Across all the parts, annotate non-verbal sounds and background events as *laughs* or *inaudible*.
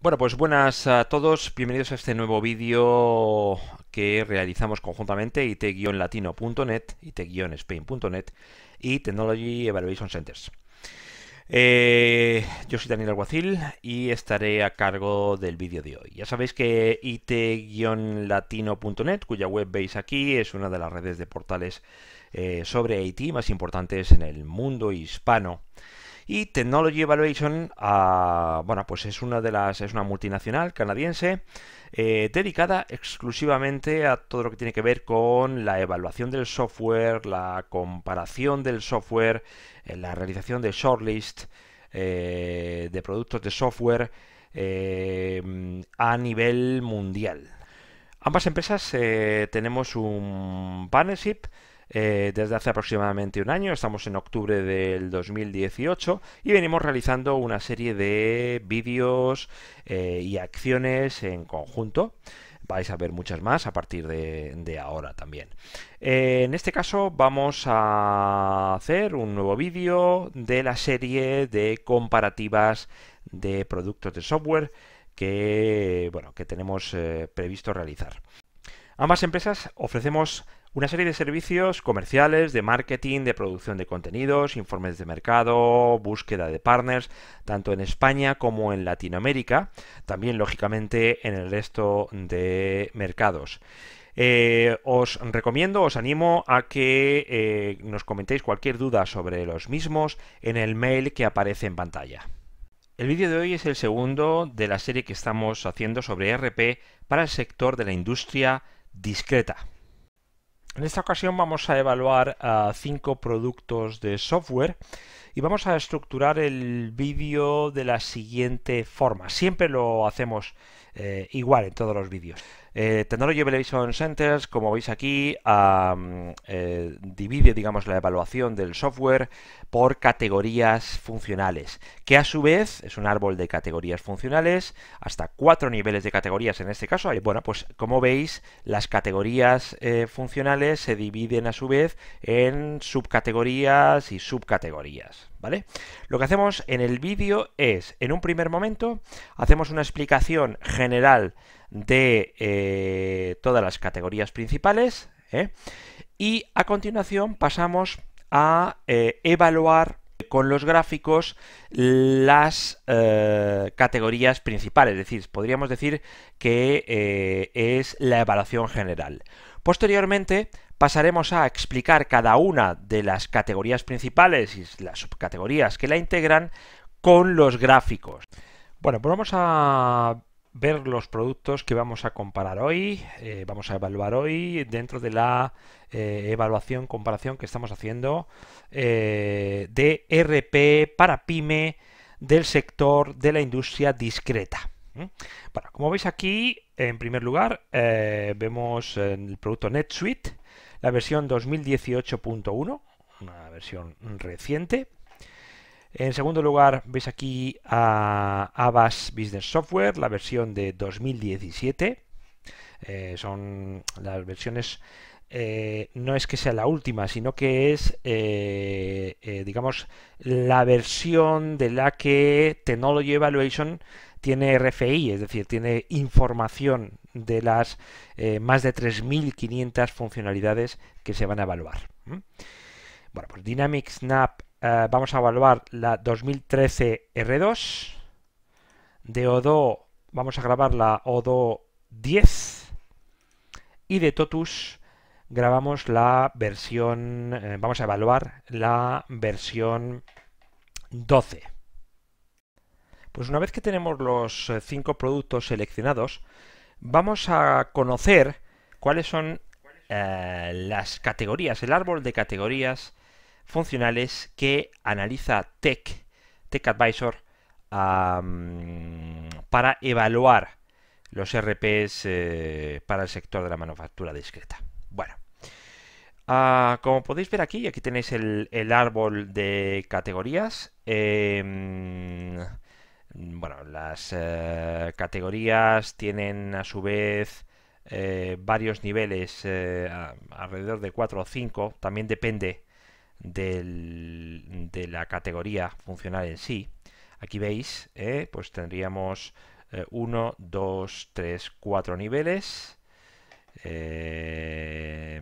Bueno, pues buenas a todos, bienvenidos a este nuevo vídeo que realizamos conjuntamente it-latino.net, it-spain.net y Technology Evaluation Centers. Eh, yo soy Daniel Alguacil y estaré a cargo del vídeo de hoy. Ya sabéis que it-latino.net, cuya web veis aquí, es una de las redes de portales eh, sobre IT más importantes en el mundo hispano. Y Technology Evaluation, ah, bueno, pues es una de las, es una multinacional canadiense eh, dedicada exclusivamente a todo lo que tiene que ver con la evaluación del software, la comparación del software, eh, la realización de shortlist eh, de productos de software a nivel mundial. Ambas empresas tenemos un partnership eh, desde hace aproximadamente un año, estamos en octubre del 2018 y venimos realizando una serie de vídeos eh, y acciones en conjunto vais a ver muchas más a partir de, ahora también. Eh, en este caso vamos a hacer un nuevo vídeo de la serie de comparativas de productos de software que, bueno, que tenemos previsto realizar. Ambas empresas ofrecemos una serie de servicios comerciales, de marketing, de producción de contenidos, informes de mercado, búsqueda de partners, tanto en España como en Latinoamérica, también lógicamente en el resto de mercados. Eh, os recomiendo, os animo a que eh, nos comentéis cualquier duda sobre los mismos en el mail que aparece en pantalla. El vídeo de hoy es el segundo de la serie que estamos haciendo sobre e RP para el sector de la industria discreta. En esta ocasión vamos a evaluar a ah, cinco productos de software y vamos a estructurar el vídeo de la siguiente forma. Siempre lo hacemos eh, igual en todos los vídeos. Eh, Technology Evaluation Centers, como veis aquí, eh, divide digamos, la evaluación del software por categorías funcionales, que a su vez es un árbol de categorías funcionales, hasta cuatro niveles de categorías en este caso. Bueno, pues como veis, las categorías eh, funcionales se dividen a su vez en subcategorías y subcategorías. ¿Vale? Lo que hacemos en el vídeo es, en un primer momento, hacemos una explicación general de eh, todas las categorías principales. ¿eh? Y a continuación pasamos a eh, evaluar con los gráficos las categorías principales, es decir, podríamos decir que es la evaluación general. Posteriormente pasaremos a explicar cada una de las categorías principales y las subcategorías que la integran con los gráficos. Bueno, pues vamos a ver los productos que vamos a comparar hoy, eh, vamos a evaluar hoy dentro de la eh, evaluación, comparación que estamos haciendo eh, de RP para pyme del sector de la industria discreta. Bueno, como veis aquí, en primer lugar, vemos el producto NetSuite, la versión 2018.1, una versión reciente. En segundo lugar, veis aquí a Avas Business Software, la versión de 2017. Eh, son las versiones, eh, no es que sea la última, sino que es, eh, digamos, la versión de la que Technology Evaluation tiene RFI, es decir, tiene información de las más de 3.500 funcionalidades que se van a evaluar. Bueno, pues Dynamic Snap eh, vamos a evaluar la 2013 R2. De Odo vamos a grabar la Odo 10. Y de Totus grabamos la versión, eh, vamos a evaluar la versión 12. Pues una vez que tenemos los eh, cinco productos seleccionados, vamos a conocer cuáles son las categorías, el árbol de categorías funcionales que analiza Tech, Tech Advisor, para evaluar los RPs eh, para el sector de la manufactura discreta. Bueno, ah, como podéis ver aquí, aquí tenéis el, árbol de categorías. Em, bueno, las eh, categorías tienen a su vez eh, varios niveles, alrededor de 4 o 5, también depende de la categoría funcional en sí, aquí veis, eh, pues tendríamos 1, 2, 3, 4 niveles. Eh,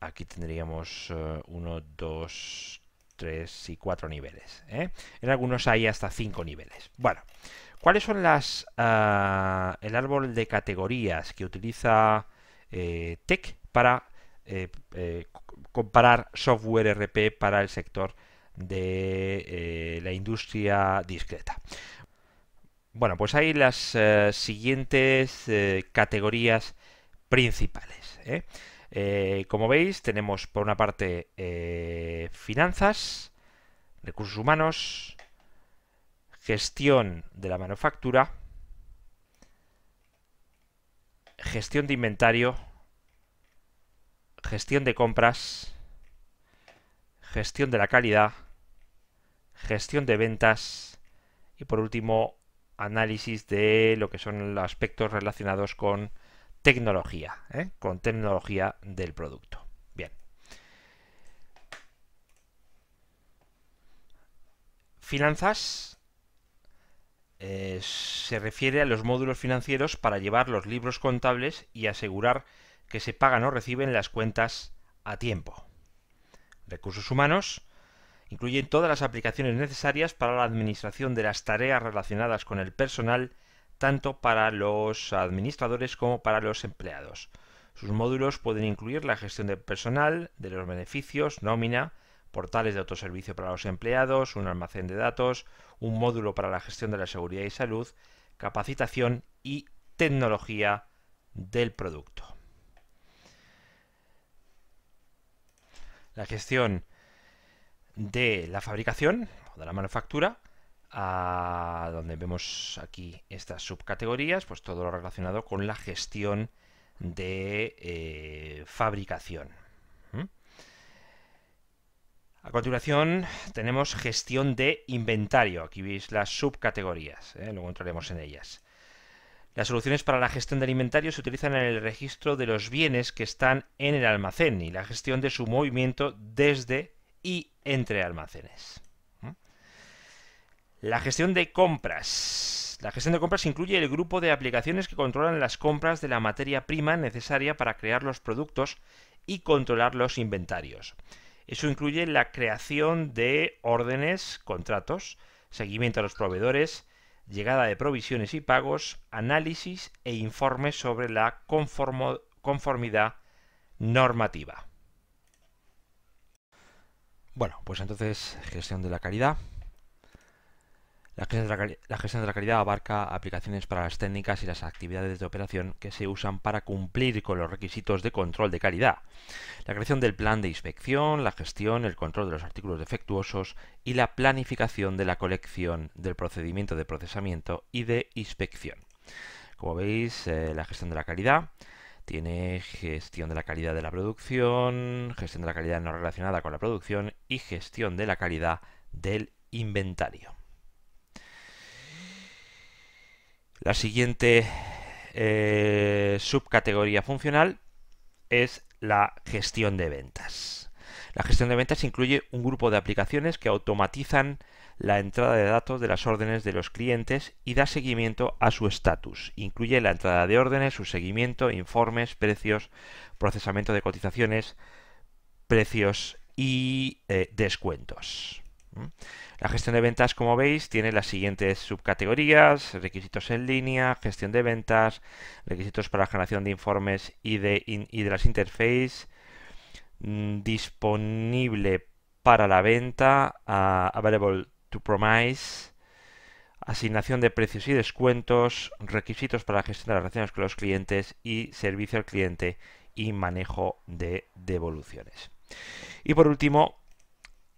aquí tendríamos 1, 2, 3 y 4 niveles. Eh. En algunos hay hasta 5 niveles. Bueno, ¿cuáles son las... Ah, el árbol de categorías que utiliza eh, TEC para eh, eh, comparar software RP para el sector de eh, la industria discreta. Bueno, pues hay las siguientes categorías principales. como veis, tenemos por una parte finanzas, recursos humanos, gestión de la manufactura, gestión de inventario gestión de compras, gestión de la calidad, gestión de ventas y por último análisis de lo que son los aspectos relacionados con tecnología, ¿eh? con tecnología del producto. Bien. Finanzas eh, se refiere a los módulos financieros para llevar los libros contables y asegurar que se pagan o reciben las cuentas a tiempo. Recursos humanos incluyen todas las aplicaciones necesarias para la administración de las tareas relacionadas con el personal, tanto para los administradores como para los empleados. Sus módulos pueden incluir la gestión del personal, de los beneficios, nómina, portales de autoservicio para los empleados, un almacén de datos, un módulo para la gestión de la seguridad y salud, capacitación y tecnología del producto. la gestión de la fabricación o de la manufactura, a donde vemos aquí estas subcategorías, pues todo lo relacionado con la gestión de eh, fabricación. ¿Mm? A continuación tenemos gestión de inventario. Aquí veis las subcategorías, ¿eh? luego entraremos en ellas. Las soluciones para la gestión del inventario se utilizan en el registro de los bienes que están en el almacén y la gestión de su movimiento desde y entre almacenes. La gestión de compras. La gestión de compras incluye el grupo de aplicaciones que controlan las compras de la materia prima necesaria para crear los productos y controlar los inventarios. Eso incluye la creación de órdenes, contratos, seguimiento a los proveedores, llegada de provisiones y pagos, análisis e informes sobre la conformidad normativa. Bueno, pues entonces gestión de la calidad. La gestión, de la, calidad abarca aplicaciones para las técnicas y las actividades de operación que se usan para cumplir con los requisitos de control de calidad. La creación del plan de inspección, la gestión, el control de los artículos defectuosos y la planificación de la colección del procedimiento de procesamiento y de inspección. Como veis, eh, la gestión de la calidad tiene gestión de la calidad de la producción, gestión de la calidad no relacionada con la producción y gestión de la calidad del inventario. La siguiente eh, subcategoría funcional es la gestión de ventas. La gestión de ventas incluye un grupo de aplicaciones que automatizan la entrada de datos de las órdenes de los clientes y da seguimiento a su estatus. Incluye la entrada de órdenes, su seguimiento, informes, precios, procesamiento de cotizaciones, precios y eh, descuentos. ¿Mm? La gestión de ventas, como veis, tiene las siguientes subcategorías, requisitos en línea, gestión de ventas, requisitos para la generación de informes y de, las interfaces, mm, disponible para la venta, ah, available to promise, asignación de precios y descuentos, requisitos para la gestión de las relaciones con los clientes y servicio al cliente y manejo de devoluciones. Y por último,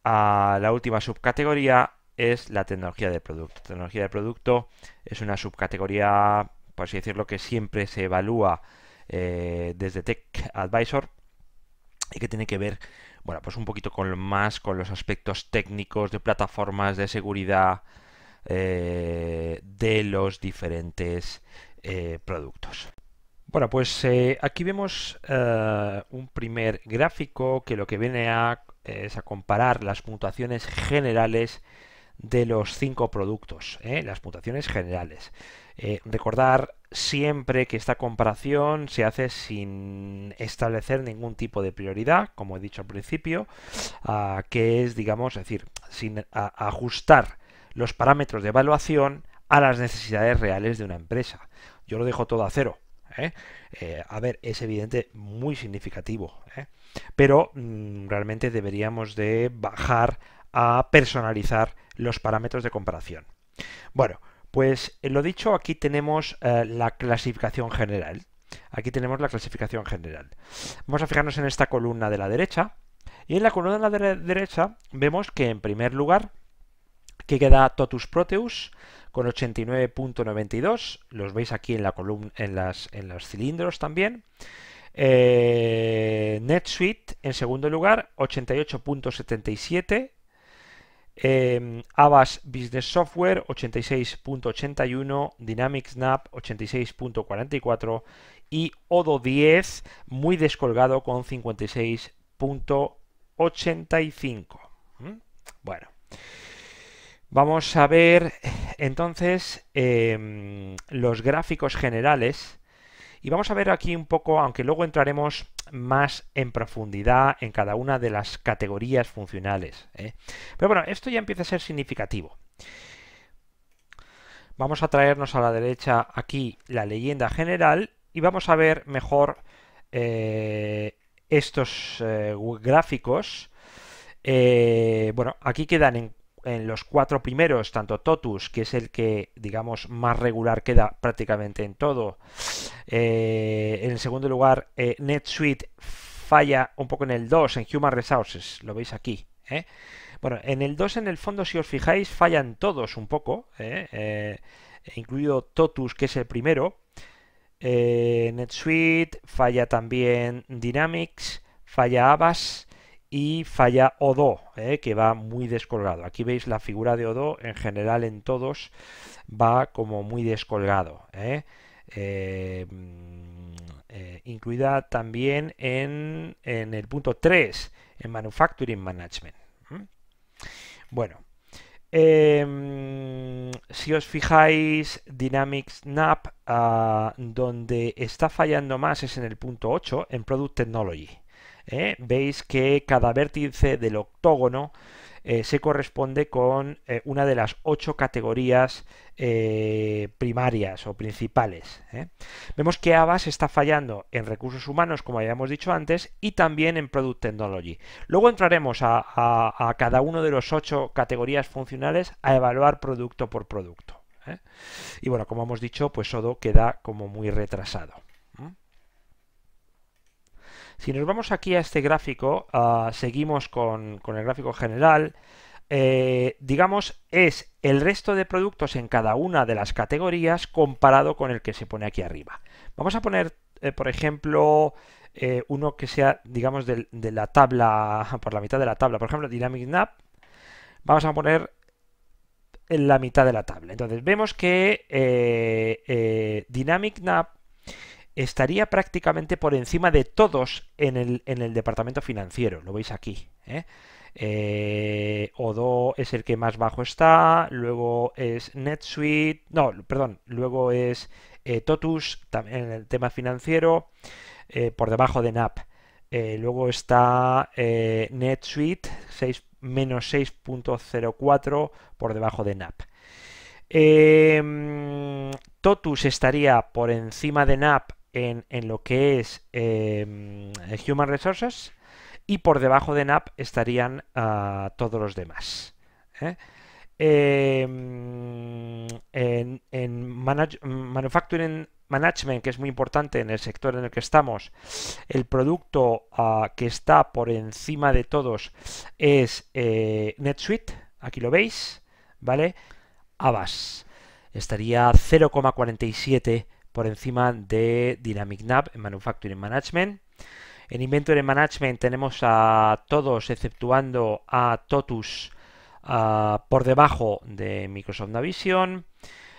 a la última subcategoría es la tecnología de producto. tecnología de producto es una subcategoría, por así decirlo, que siempre se evalúa eh, desde Tech Advisor y que tiene que ver, bueno, pues un poquito con más con los aspectos técnicos de plataformas de seguridad eh, de los diferentes eh, productos. Bueno, pues aquí vemos un primer gráfico que lo que viene a es a comparar las puntuaciones generales de los cinco productos, ¿eh? las puntuaciones generales. Eh, recordar siempre que esta comparación se hace sin establecer ningún tipo de prioridad, como he dicho al principio, que es, digamos, es decir, sin ajustar los parámetros de evaluación a las necesidades reales de una empresa. Yo lo dejo todo a cero. ¿eh? a ver, es evidente muy significativo pero mm, realmente deberíamos de bajar a personalizar los parámetros de comparación. Bueno, pues eh, lo dicho, aquí tenemos eh, la clasificación general. Aquí tenemos la clasificación general. Vamos a fijarnos en esta columna de la derecha. Y en la columna de la derecha vemos que en primer lugar que queda Totus Proteus con 89.92. Los veis aquí en, las, en los cilindros también. Eh, NetSuite en segundo lugar, 88.77. Eh, Avas Business Software 86.81, Dynamics Snap 86.44 y Odo 10 muy descolgado con 56.85. ¿Mm? Bueno, vamos a ver entonces em, los gráficos generales y vamos a ver aquí un poco, aunque luego entraremos más en profundidad en cada una de las categorías funcionales. ¿eh? Pero bueno, esto ya empieza a ser significativo. Vamos a traernos a la derecha aquí la leyenda general y vamos a ver mejor eh, estos eh, gráficos. bueno, aquí quedan en en los cuatro primeros, tanto Totus, que es el que, digamos, más regular queda prácticamente en todo. Eh, en el segundo lugar, eh, NetSuite falla un poco en el 2, en Human Resources, lo veis aquí. ¿eh? Bueno, en el 2, en el fondo, si os fijáis, fallan todos un poco, incluido Totus, que es el primero. NetSuite, falla también Dynamics, falla Avas y falla Odo, eh, que va muy descolgado. Aquí veis la figura de Odo, en general en todos va como muy descolgado. Eh. Eh, mm, incluida también en, el punto 3, en Manufacturing Management. Bueno, em, si os fijáis, Dynamics NAP, ah, donde está fallando más es en el punto 8, en Product Technology. ¿eh? veis que cada vértice del octógono eh, se corresponde con eh, una de las ocho categorías primarias o principales. Vemos que ABAS está fallando en recursos humanos, como habíamos dicho antes, y también en Product Technology. Luego entraremos a, cada uno de los ocho categorías funcionales a evaluar producto por producto. Y bueno, como hemos dicho, pues Sodo queda como muy retrasado. Si nos vamos aquí a este gráfico, ah, seguimos con, el gráfico general, eh, digamos, es el resto de productos en cada una de las categorías comparado con el que se pone aquí arriba. Vamos a poner, eh, por ejemplo, eh, uno que sea, digamos, de, la tabla, *laughs* por la mitad de la tabla. Por ejemplo, Dynamic Nap, vamos a poner en la mitad de la tabla. Entonces, vemos que Dynamic Nap estaría prácticamente por encima de todos en el, departamento financiero. Lo veis aquí. ¿eh? Eh, Odo es el que más bajo está, luego es NetSuite, no, perdón, luego es eh, Totus también en el tema financiero, por debajo de NAP. luego está NetSuite, 6, menos 6.04 por debajo de NAP. Em, Totus estaría por encima de NAP en, lo que es em, Human Resources y por debajo de NAP estarían ah, todos los demás. ¿eh? Em, en, Manufacturing Management, que es muy importante en el sector en el que estamos, el producto ah, que está por encima de todos es eh, NetSuite, aquí lo veis, ¿vale? Avas, estaría 0,47 por encima de Dynamic Nav en Manufacturing Management. En Inventory Management tenemos a todos, exceptuando a Totus, ah, por debajo de Microsoft Navision.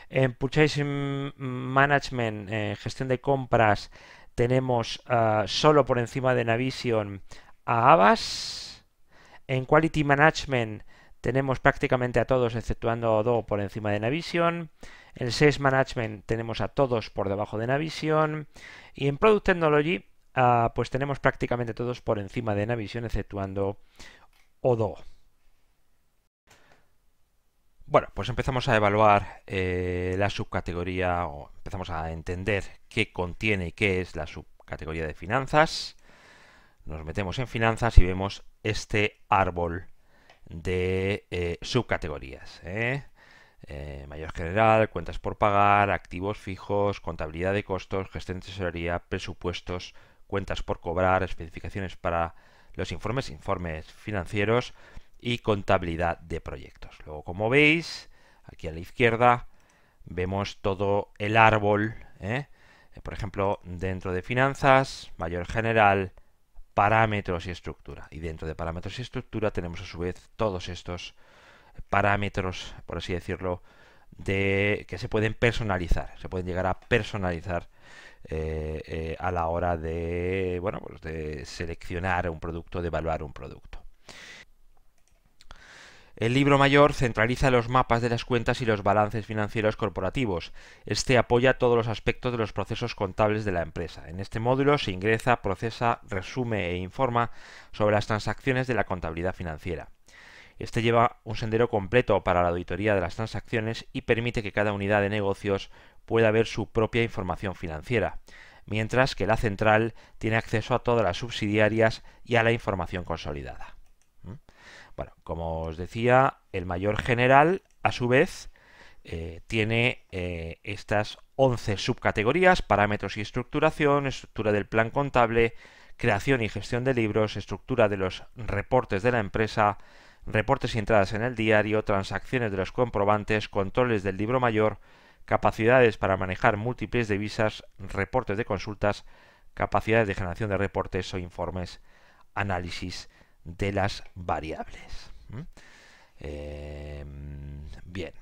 En Purchasing Management, en gestión de compras, tenemos ah, solo por encima de Navision a Avas. En Quality Management tenemos prácticamente a todos exceptuando a por encima de Navision. En Sales Management tenemos a todos por debajo de Navision. Y en Product Technology ah, pues tenemos prácticamente todos por encima de Navision exceptuando Odo. Bueno, pues empezamos a evaluar eh, la subcategoría o empezamos a entender qué contiene y qué es la subcategoría de finanzas. Nos metemos en finanzas y vemos este árbol de eh, subcategorías. ¿eh? Eh, mayor general, cuentas por pagar, activos fijos, contabilidad de costos, gestión de tesorería, presupuestos, cuentas por cobrar, especificaciones para los informes, informes financieros y contabilidad de proyectos. Luego, como veis, aquí a la izquierda vemos todo el árbol. Por ejemplo, dentro de finanzas, mayor general, parámetros y estructura. Y dentro de parámetros y estructura tenemos a su vez todos estos parámetros, por así decirlo, de que se pueden personalizar, se pueden llegar a personalizar eh, eh, a la hora de, bueno, pues de seleccionar un producto, de evaluar un producto. El libro mayor centraliza los mapas de las cuentas y los balances financieros corporativos. Este apoya todos los aspectos de los procesos contables de la empresa. En este módulo se ingresa, procesa, resume e informa sobre las transacciones de la contabilidad financiera. Este lleva un sendero completo para la auditoría de las transacciones y permite que cada unidad de negocios pueda ver su propia información financiera, mientras que la central tiene acceso a todas las subsidiarias y a la información consolidada. Bueno, como os decía, el mayor general, a su vez, eh, tiene eh, estas 11 subcategorías, parámetros y estructuración, estructura del plan contable, creación y gestión de libros, estructura de los reportes de la empresa, reportes y entradas en el diario, transacciones de los comprobantes, controles del libro mayor, capacidades para manejar múltiples divisas, reportes de consultas, capacidades de generación de reportes o informes, análisis de las variables. Em, bien.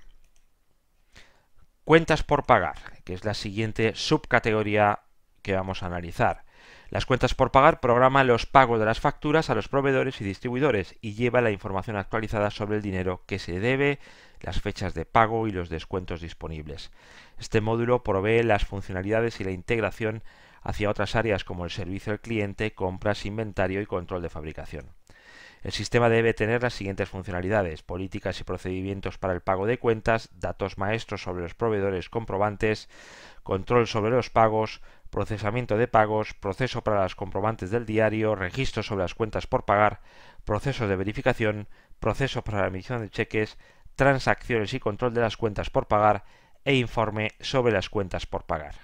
Cuentas por pagar, que es la siguiente subcategoría que vamos a analizar. Las cuentas por pagar programa los pagos de las facturas a los proveedores y distribuidores y lleva la información actualizada sobre el dinero que se debe, las fechas de pago y los descuentos disponibles. Este módulo provee las funcionalidades y la integración hacia otras áreas como el servicio al cliente, compras, inventario y control de fabricación. El sistema debe tener las siguientes funcionalidades, políticas y procedimientos para el pago de cuentas, datos maestros sobre los proveedores comprobantes, control sobre los pagos, procesamiento de pagos, proceso para las comprobantes del diario, registro sobre las cuentas por pagar, procesos de verificación, proceso para la emisión de cheques, transacciones y control de las cuentas por pagar e informe sobre las cuentas por pagar.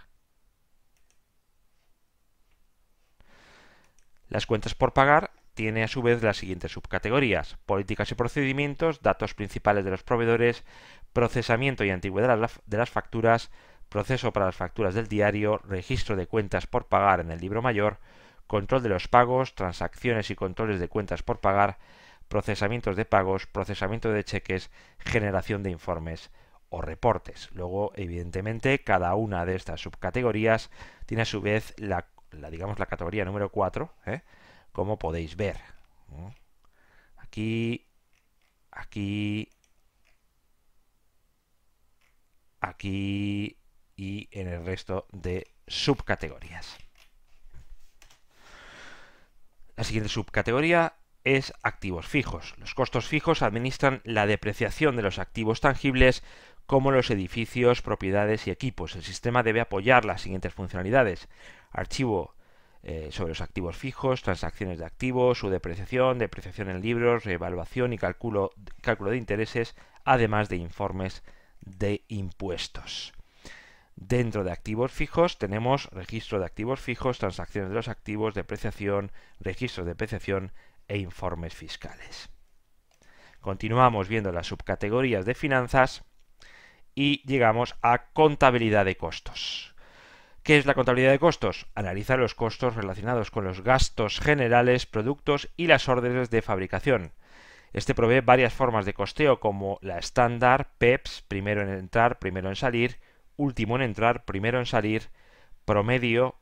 Las cuentas por pagar tiene a su vez las siguientes subcategorías, políticas y procedimientos, datos principales de los proveedores, procesamiento y antigüedad de las facturas, proceso para las facturas del diario, registro de cuentas por pagar en el libro mayor, control de los pagos, transacciones y controles de cuentas por pagar, procesamientos de pagos, procesamiento de cheques, generación de informes o reportes. Luego, evidentemente, cada una de estas subcategorías tiene a su vez la, digamos, la categoría número 4, ¿eh? como podéis ver. Aquí, aquí, aquí y en el resto de subcategorías. La siguiente subcategoría es activos fijos. Los costos fijos administran la depreciación de los activos tangibles como los edificios, propiedades y equipos. El sistema debe apoyar las siguientes funcionalidades. Archivo eh, sobre los activos fijos, transacciones de activos, su depreciación, depreciación en libros, reevaluación y cálculo, cálculo de intereses, además de informes de impuestos. Dentro de activos fijos tenemos registro de activos fijos, transacciones de los activos, depreciación, registro de depreciación e informes fiscales. Continuamos viendo las subcategorías de finanzas y llegamos a contabilidad de costos. ¿Qué es la contabilidad de costos? Analiza los costos relacionados con los gastos generales, productos y las órdenes de fabricación. Este provee varias formas de costeo como la estándar, PEPS, primero en entrar, primero en salir, último en entrar, primero en salir, promedio,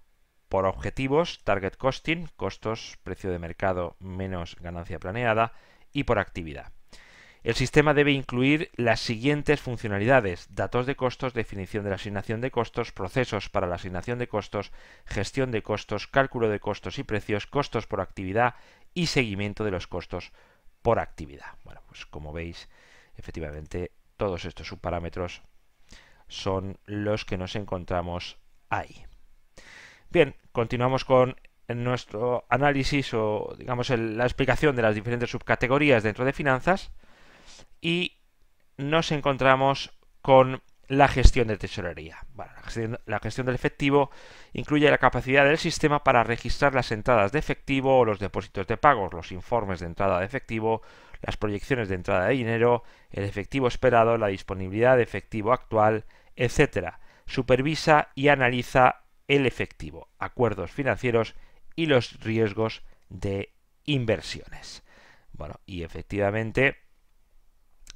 por objetivos, target costing, costos, precio de mercado menos ganancia planeada, y por actividad. El sistema debe incluir las siguientes funcionalidades, datos de costos, definición de la asignación de costos, procesos para la asignación de costos, gestión de costos, cálculo de costos y precios, costos por actividad y seguimiento de los costos por actividad. Bueno, pues como veis, efectivamente todos estos subparámetros son los que nos encontramos ahí. Bien, continuamos con nuestro análisis o digamos la explicación de las diferentes subcategorías dentro de finanzas y nos encontramos con la gestión de tesorería. la, gestión, del efectivo incluye la capacidad del sistema para registrar las entradas de efectivo o los depósitos de pagos, los informes de entrada de efectivo, las proyecciones de entrada de dinero, el efectivo esperado, la disponibilidad de efectivo actual, etc. Supervisa y analiza el efectivo, acuerdos financieros y los riesgos de inversiones. Bueno, y efectivamente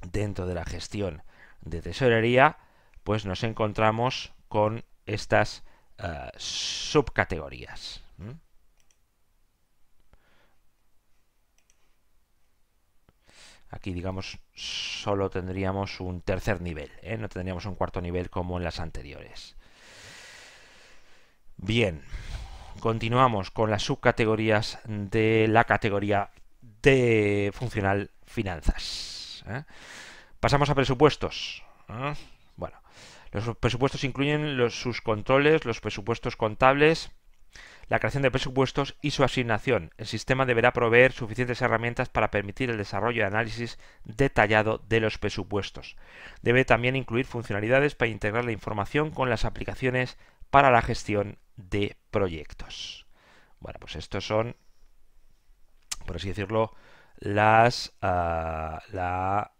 dentro de la gestión de tesorería, pues nos encontramos con estas eh, subcategorías. Aquí, digamos, solo tendríamos un tercer nivel, ¿eh? no tendríamos un cuarto nivel como en las anteriores. Bien, continuamos con las subcategorías de la categoría de funcional finanzas. ¿eh? Pasamos a presupuestos. ¿eh? Bueno, los presupuestos incluyen los, sus controles, los presupuestos contables, la creación de presupuestos y su asignación. El sistema deberá proveer suficientes herramientas para permitir el desarrollo y análisis detallado de los presupuestos. Debe también incluir funcionalidades para integrar la información con las aplicaciones para la gestión de proyectos. Bueno, pues estos son, por así decirlo, las, ah, la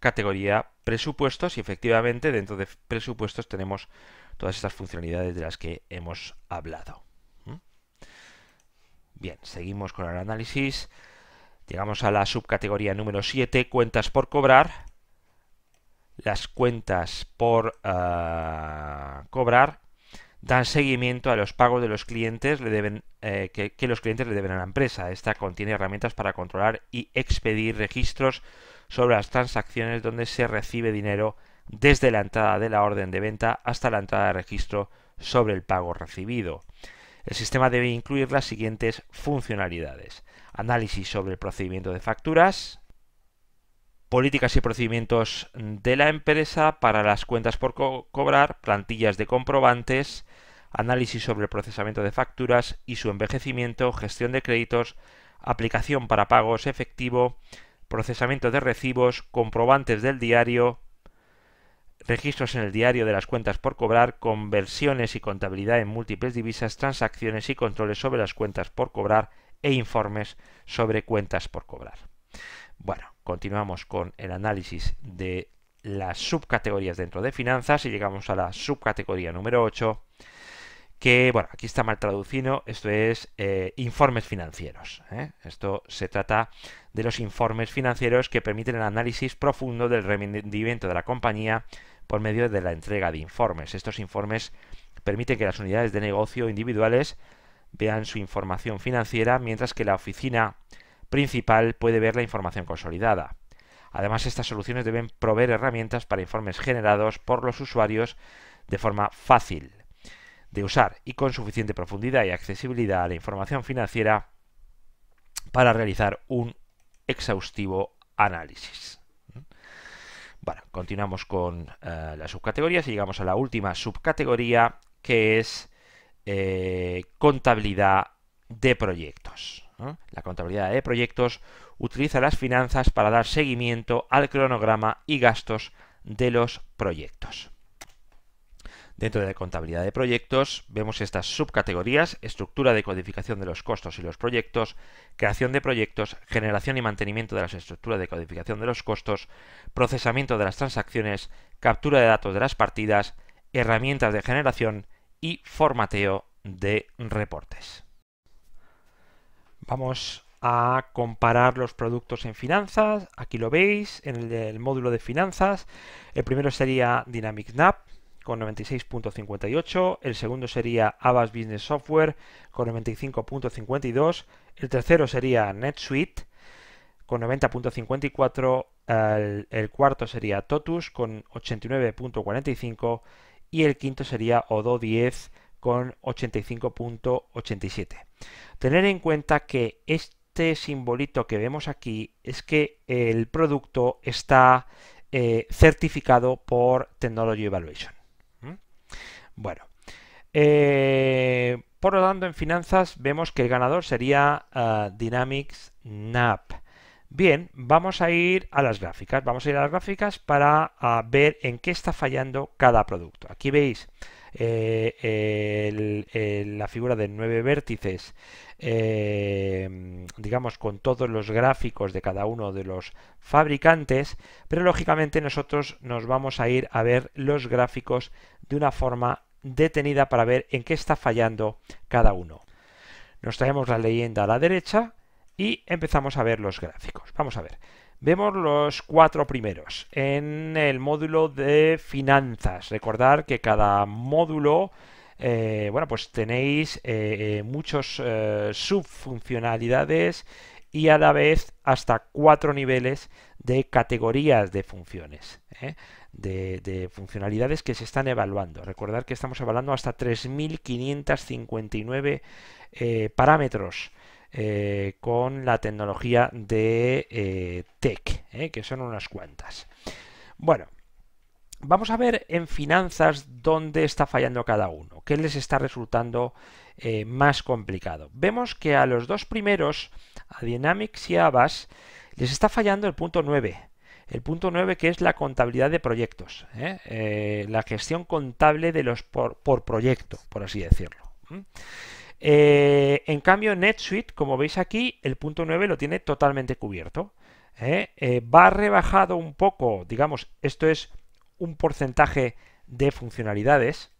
categoría presupuestos y efectivamente dentro de presupuestos tenemos todas estas funcionalidades de las que hemos hablado. Bien, seguimos con el análisis. Llegamos a la subcategoría número 7, cuentas por cobrar. Las cuentas por ah, cobrar dan seguimiento a los pagos de los clientes eh, que, los clientes le deben a la empresa. Esta contiene herramientas para controlar y expedir registros sobre las transacciones donde se recibe dinero desde la entrada de la orden de venta hasta la entrada de registro sobre el pago recibido. El sistema debe incluir las siguientes funcionalidades. Análisis sobre el procedimiento de facturas, políticas y procedimientos de la empresa para las cuentas por cobrar, plantillas de comprobantes, análisis sobre el procesamiento de facturas y su envejecimiento, gestión de créditos, aplicación para pagos efectivo, procesamiento de recibos, comprobantes del diario, registros en el diario de las cuentas por cobrar, conversiones y contabilidad en múltiples divisas, transacciones y controles sobre las cuentas por cobrar e informes sobre cuentas por cobrar. Bueno, continuamos con el análisis de las subcategorías dentro de finanzas y llegamos a la subcategoría número 8, que, bueno, aquí está mal traducido, esto es eh, informes financieros. ¿eh? Esto se trata de los informes financieros que permiten el análisis profundo del rendimiento de la compañía por medio de la entrega de informes. Estos informes permiten que las unidades de negocio individuales vean su información financiera, mientras que la oficina principal puede ver la información consolidada. Además, estas soluciones deben proveer herramientas para informes generados por los usuarios de forma fácil, de usar y con suficiente profundidad y accesibilidad a la información financiera para realizar un exhaustivo análisis. Bueno, continuamos con eh, las subcategorías y llegamos a la última subcategoría que es eh, contabilidad de proyectos. La contabilidad de proyectos utiliza las finanzas para dar seguimiento al cronograma y gastos de los proyectos. Dentro de contabilidad de proyectos vemos estas subcategorías, estructura de codificación de los costos y los proyectos, creación de proyectos, generación y mantenimiento de las estructuras de codificación de los costos, procesamiento de las transacciones, captura de datos de las partidas, herramientas de generación y formateo de reportes. Vamos a comparar los productos en finanzas. Aquí lo veis en el, módulo de finanzas. El primero sería Dynamic NAP con 96.58, el segundo sería Avas Business Software con 95.52, el tercero sería NetSuite con 90.54, el, cuarto sería Totus con 89.45 y el quinto sería Odo 10 con 85.87. Tener en cuenta que este simbolito que vemos aquí es que el producto está eh, certificado por Technology Evaluation. Bueno, eh, por lo tanto, en finanzas vemos que el ganador sería eh, Dynamics NAP. Bien, vamos a ir a las gráficas. Vamos a ir a las gráficas para ah, ver en qué está fallando cada producto. Aquí veis eh, la figura de nueve vértices, eh, digamos, con todos los gráficos de cada uno de los fabricantes, pero lógicamente nosotros nos vamos a ir a ver los gráficos de una forma detenida para ver en qué está fallando cada uno. Nos traemos la leyenda a la derecha y empezamos a ver los gráficos. Vamos a ver. Vemos los cuatro primeros en el módulo de finanzas. Recordar que cada módulo, eh, bueno, pues tenéis eh, muchas eh, subfuncionalidades y a la vez hasta cuatro niveles de categorías de funciones, de, de, funcionalidades que se están evaluando. Recordar que estamos evaluando hasta 3.559 parámetros eh, con la tecnología de eh, TEC, eh, que son unas cuantas. Bueno, vamos a ver en finanzas dónde está fallando cada uno, qué les está resultando más complicado. Vemos que a los dos primeros, a Dynamics y a Abbas, les está fallando el punto 9. El punto 9 que es la contabilidad de proyectos, la gestión contable de los por proyecto, por así decirlo. Eh, en cambio, NetSuite, como veis aquí, el punto 9 lo tiene totalmente cubierto. ¿eh? Eh, va rebajado un poco, digamos, esto es un porcentaje de funcionalidades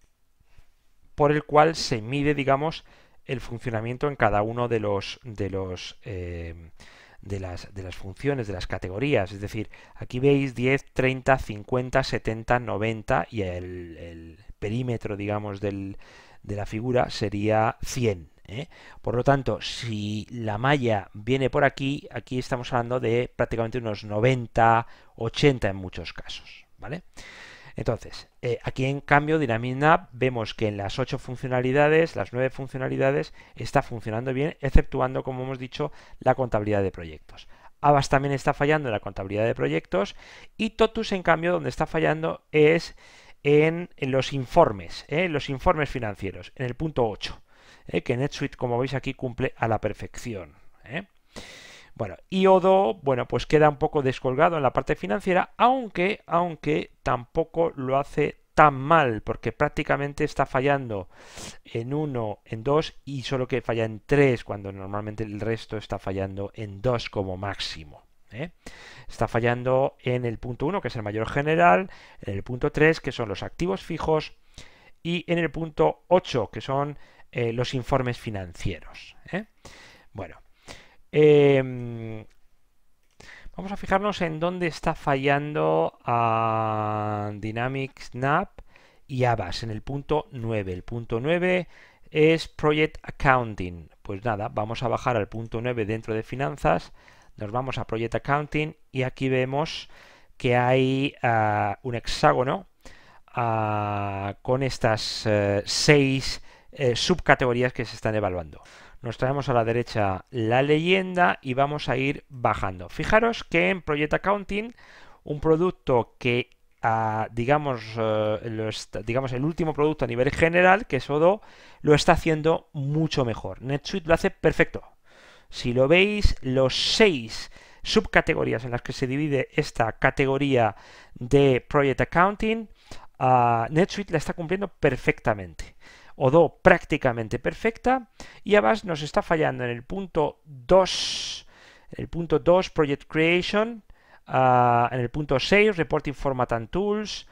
por el cual se mide, digamos, el funcionamiento en cada uno de los de los de las, de las funciones, de las categorías. Es decir, aquí veis 10, 30, 50, 70, 90 y el perímetro, digamos, del, de la figura sería 100. ¿eh? Por lo tanto, si la malla viene por aquí, aquí estamos hablando de prácticamente unos 90, 80 en muchos casos. ¿vale? Entonces, eh, aquí en cambio, Dynamic vemos que en las 8 funcionalidades, las 9 funcionalidades, está funcionando bien, exceptuando, como hemos dicho, la contabilidad de proyectos. ABAS también está fallando en la contabilidad de proyectos y Totus, en cambio, donde está fallando es en, los informes, ¿eh? en los informes financieros, en el punto 8, ¿eh? que NetSuite, como veis aquí, cumple a la perfección. ¿eh? Bueno, y bueno, pues queda un poco descolgado en la parte financiera, aunque, aunque tampoco lo hace tan mal, porque prácticamente está fallando en uno, en dos, y solo que falla en tres, cuando normalmente el resto está fallando en dos como máximo. ¿eh? Está fallando en el punto 1, que es el mayor general, en el punto 3, que son los activos fijos, y en el punto 8, que son eh, los informes financieros. ¿eh? Bueno, em, vamos a fijarnos en dónde está fallando a ah, dynamics Snap y bas en el punto 9. El punto 9 es Project Accounting. Pues nada, vamos a bajar al punto 9 dentro de finanzas nos vamos a Project Accounting y aquí vemos que hay ah, un hexágono ah, con estas eh, seis eh, subcategorías que se están evaluando. Nos traemos a la derecha la leyenda y vamos a ir bajando. Fijaros que en Project Accounting, un producto que, ah, digamos, eh, digamos, el último producto a nivel general, que es Odo, lo está haciendo mucho mejor. NetSuite lo hace perfecto, si lo veis, los seis subcategorías en las que se divide esta categoría de Project Accounting, ah, NetSuite la está cumpliendo perfectamente. o do prácticamente perfecta y además nos está fallando en el punto 2, el punto 2 Project Creation, en el punto 6 ah, Reporting Format and Tools,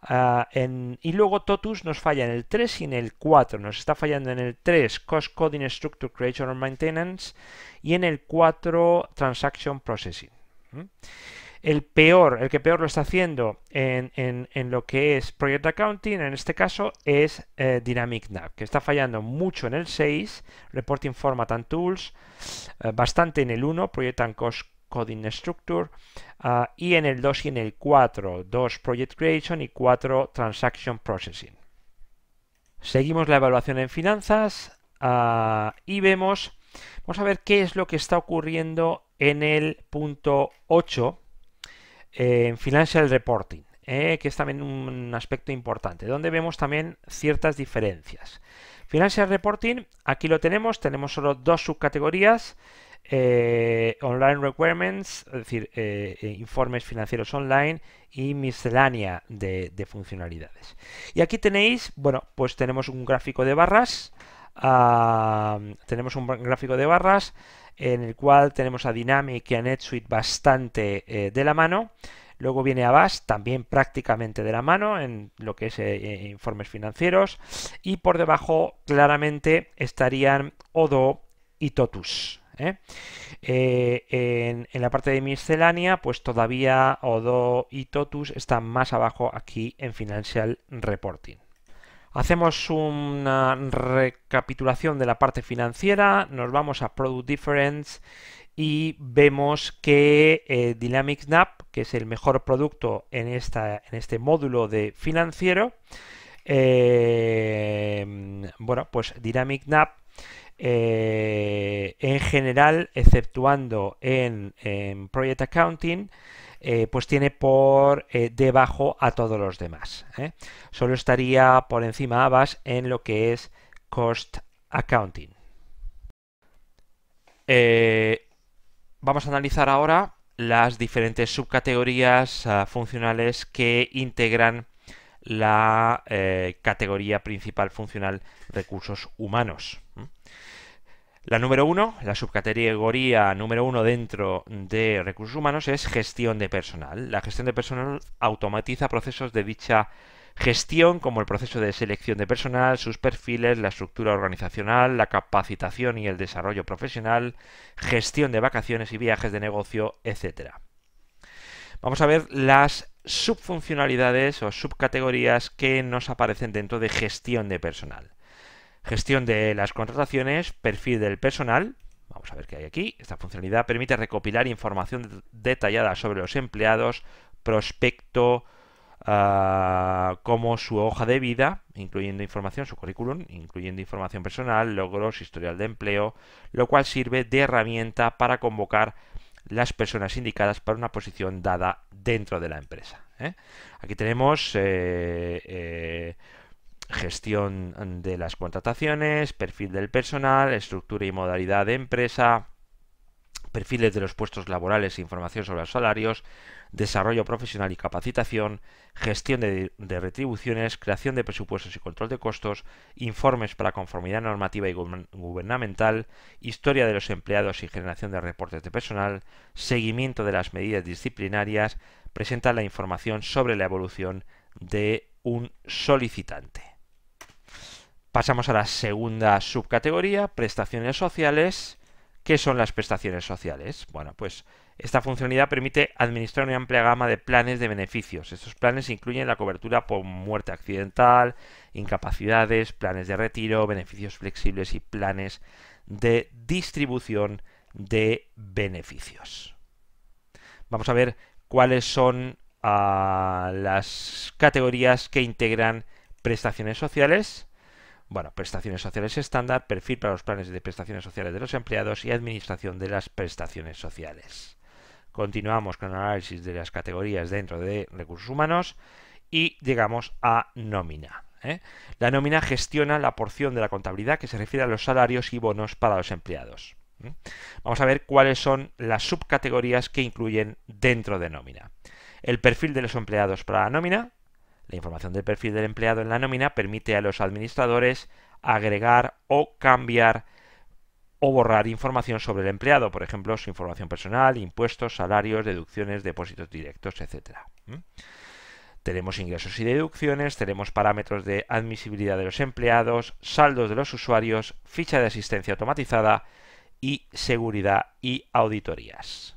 Ah, en, y luego Totus nos falla en el 3 y en el 4. Nos está fallando en el 3 Cost Coding Structure Creation and Maintenance y en el 4 Transaction Processing. ¿Mm? El peor, el que peor lo está haciendo en, lo que es Project Accounting, en este caso es eh, Dynamic Nav, que está fallando mucho en el 6, Reporting Format and Tools, eh, bastante en el 1, Project and Cost Coding Structure, ah, y en el 2 y en el 4, 2 Project Creation y 4 Transaction Processing. Seguimos la evaluación en finanzas ah, y vemos, vamos a ver qué es lo que está ocurriendo en el punto 8 eh, en Financial Reporting, eh, que es también un aspecto importante, donde vemos también ciertas diferencias. Financial Reporting, aquí lo tenemos, tenemos solo dos subcategorías, eh, online Requirements, es decir, eh, eh, informes financieros online y miscelánea de, funcionalidades. Y aquí tenéis, bueno, pues tenemos un gráfico de barras, ah, tenemos un gráfico de barras en el cual tenemos a Dynamic y a NetSuite bastante de la mano. Luego viene a BAS, también prácticamente de la mano en lo que es informes financieros. Y por debajo claramente estarían Odo y Totus. ¿eh? Eh, en, la parte de miscelánea, pues todavía Odo y Totus están más abajo aquí en Financial Reporting. Hacemos una recapitulación de la parte financiera, nos vamos a Product Difference y vemos que eh, Dynamic NAP que es el mejor producto en, esta, en este módulo de financiero, bueno, pues Dynamic Nap eh, en general, exceptuando en, Project Accounting, eh, pues tiene por eh, debajo a todos los demás. Solo estaría por encima abas en lo que es Cost Accounting. vamos a analizar ahora las diferentes subcategorías funcionales que integran la categoría principal funcional recursos humanos. La número uno, la subcategoría número uno dentro de recursos humanos es gestión de personal. La gestión de personal automatiza procesos de dicha gestión, como el proceso de selección de personal, sus perfiles, la estructura organizacional, la capacitación y el desarrollo profesional, gestión de vacaciones y viajes de negocio, etc. Vamos a ver las subfuncionalidades o subcategorías que nos aparecen dentro de gestión de personal. Gestión de las contrataciones, perfil del personal. Vamos a ver qué hay aquí. Esta funcionalidad permite recopilar información detallada sobre los empleados, prospecto, ah, como su hoja de vida, incluyendo información, su currículum, incluyendo información personal, logros, historial de empleo, lo cual sirve de herramienta para convocar las personas indicadas para una posición dada dentro de la empresa. ¿eh? Aquí tenemos eh, eh, gestión mm, de las contrataciones, perfil del personal, estructura y modalidad de empresa, perfiles de los puestos laborales e información sobre los salarios, desarrollo profesional y capacitación, gestión de, retribuciones, creación de presupuestos y control de costos, informes para conformidad normativa y gubernamental, historia de los empleados y generación de reportes de personal, seguimiento de las medidas disciplinarias, presenta la información sobre la evolución de un solicitante. Pasamos a la segunda subcategoría, prestaciones sociales. ¿Qué son las prestaciones sociales? Bueno, pues esta funcionalidad permite administrar una amplia gama de planes de beneficios. Estos planes incluyen la cobertura por muerte accidental, incapacidades, planes de retiro, beneficios flexibles y planes de distribución de beneficios. Vamos a ver cuáles son ah, las categorías que integran prestaciones sociales. Bueno, prestaciones sociales estándar, perfil para los planes de prestaciones sociales de los empleados y administración de las prestaciones sociales. Continuamos con el análisis de las categorías dentro de recursos humanos y llegamos a nómina. ¿eh? La nómina gestiona la porción de la contabilidad que se refiere a los salarios y bonos para los empleados. ¿eh? Vamos a ver cuáles son las subcategorías que incluyen dentro de nómina. El perfil de los empleados para la nómina, la información del perfil del empleado en la nómina permite a los administradores agregar o cambiar o borrar información sobre el empleado, por ejemplo, su información personal, impuestos, salarios, deducciones, depósitos directos, etc. ¿Mm? Tenemos ingresos y deducciones, tenemos parámetros de admisibilidad de los empleados, saldos de los usuarios, ficha de asistencia automatizada y seguridad y auditorías.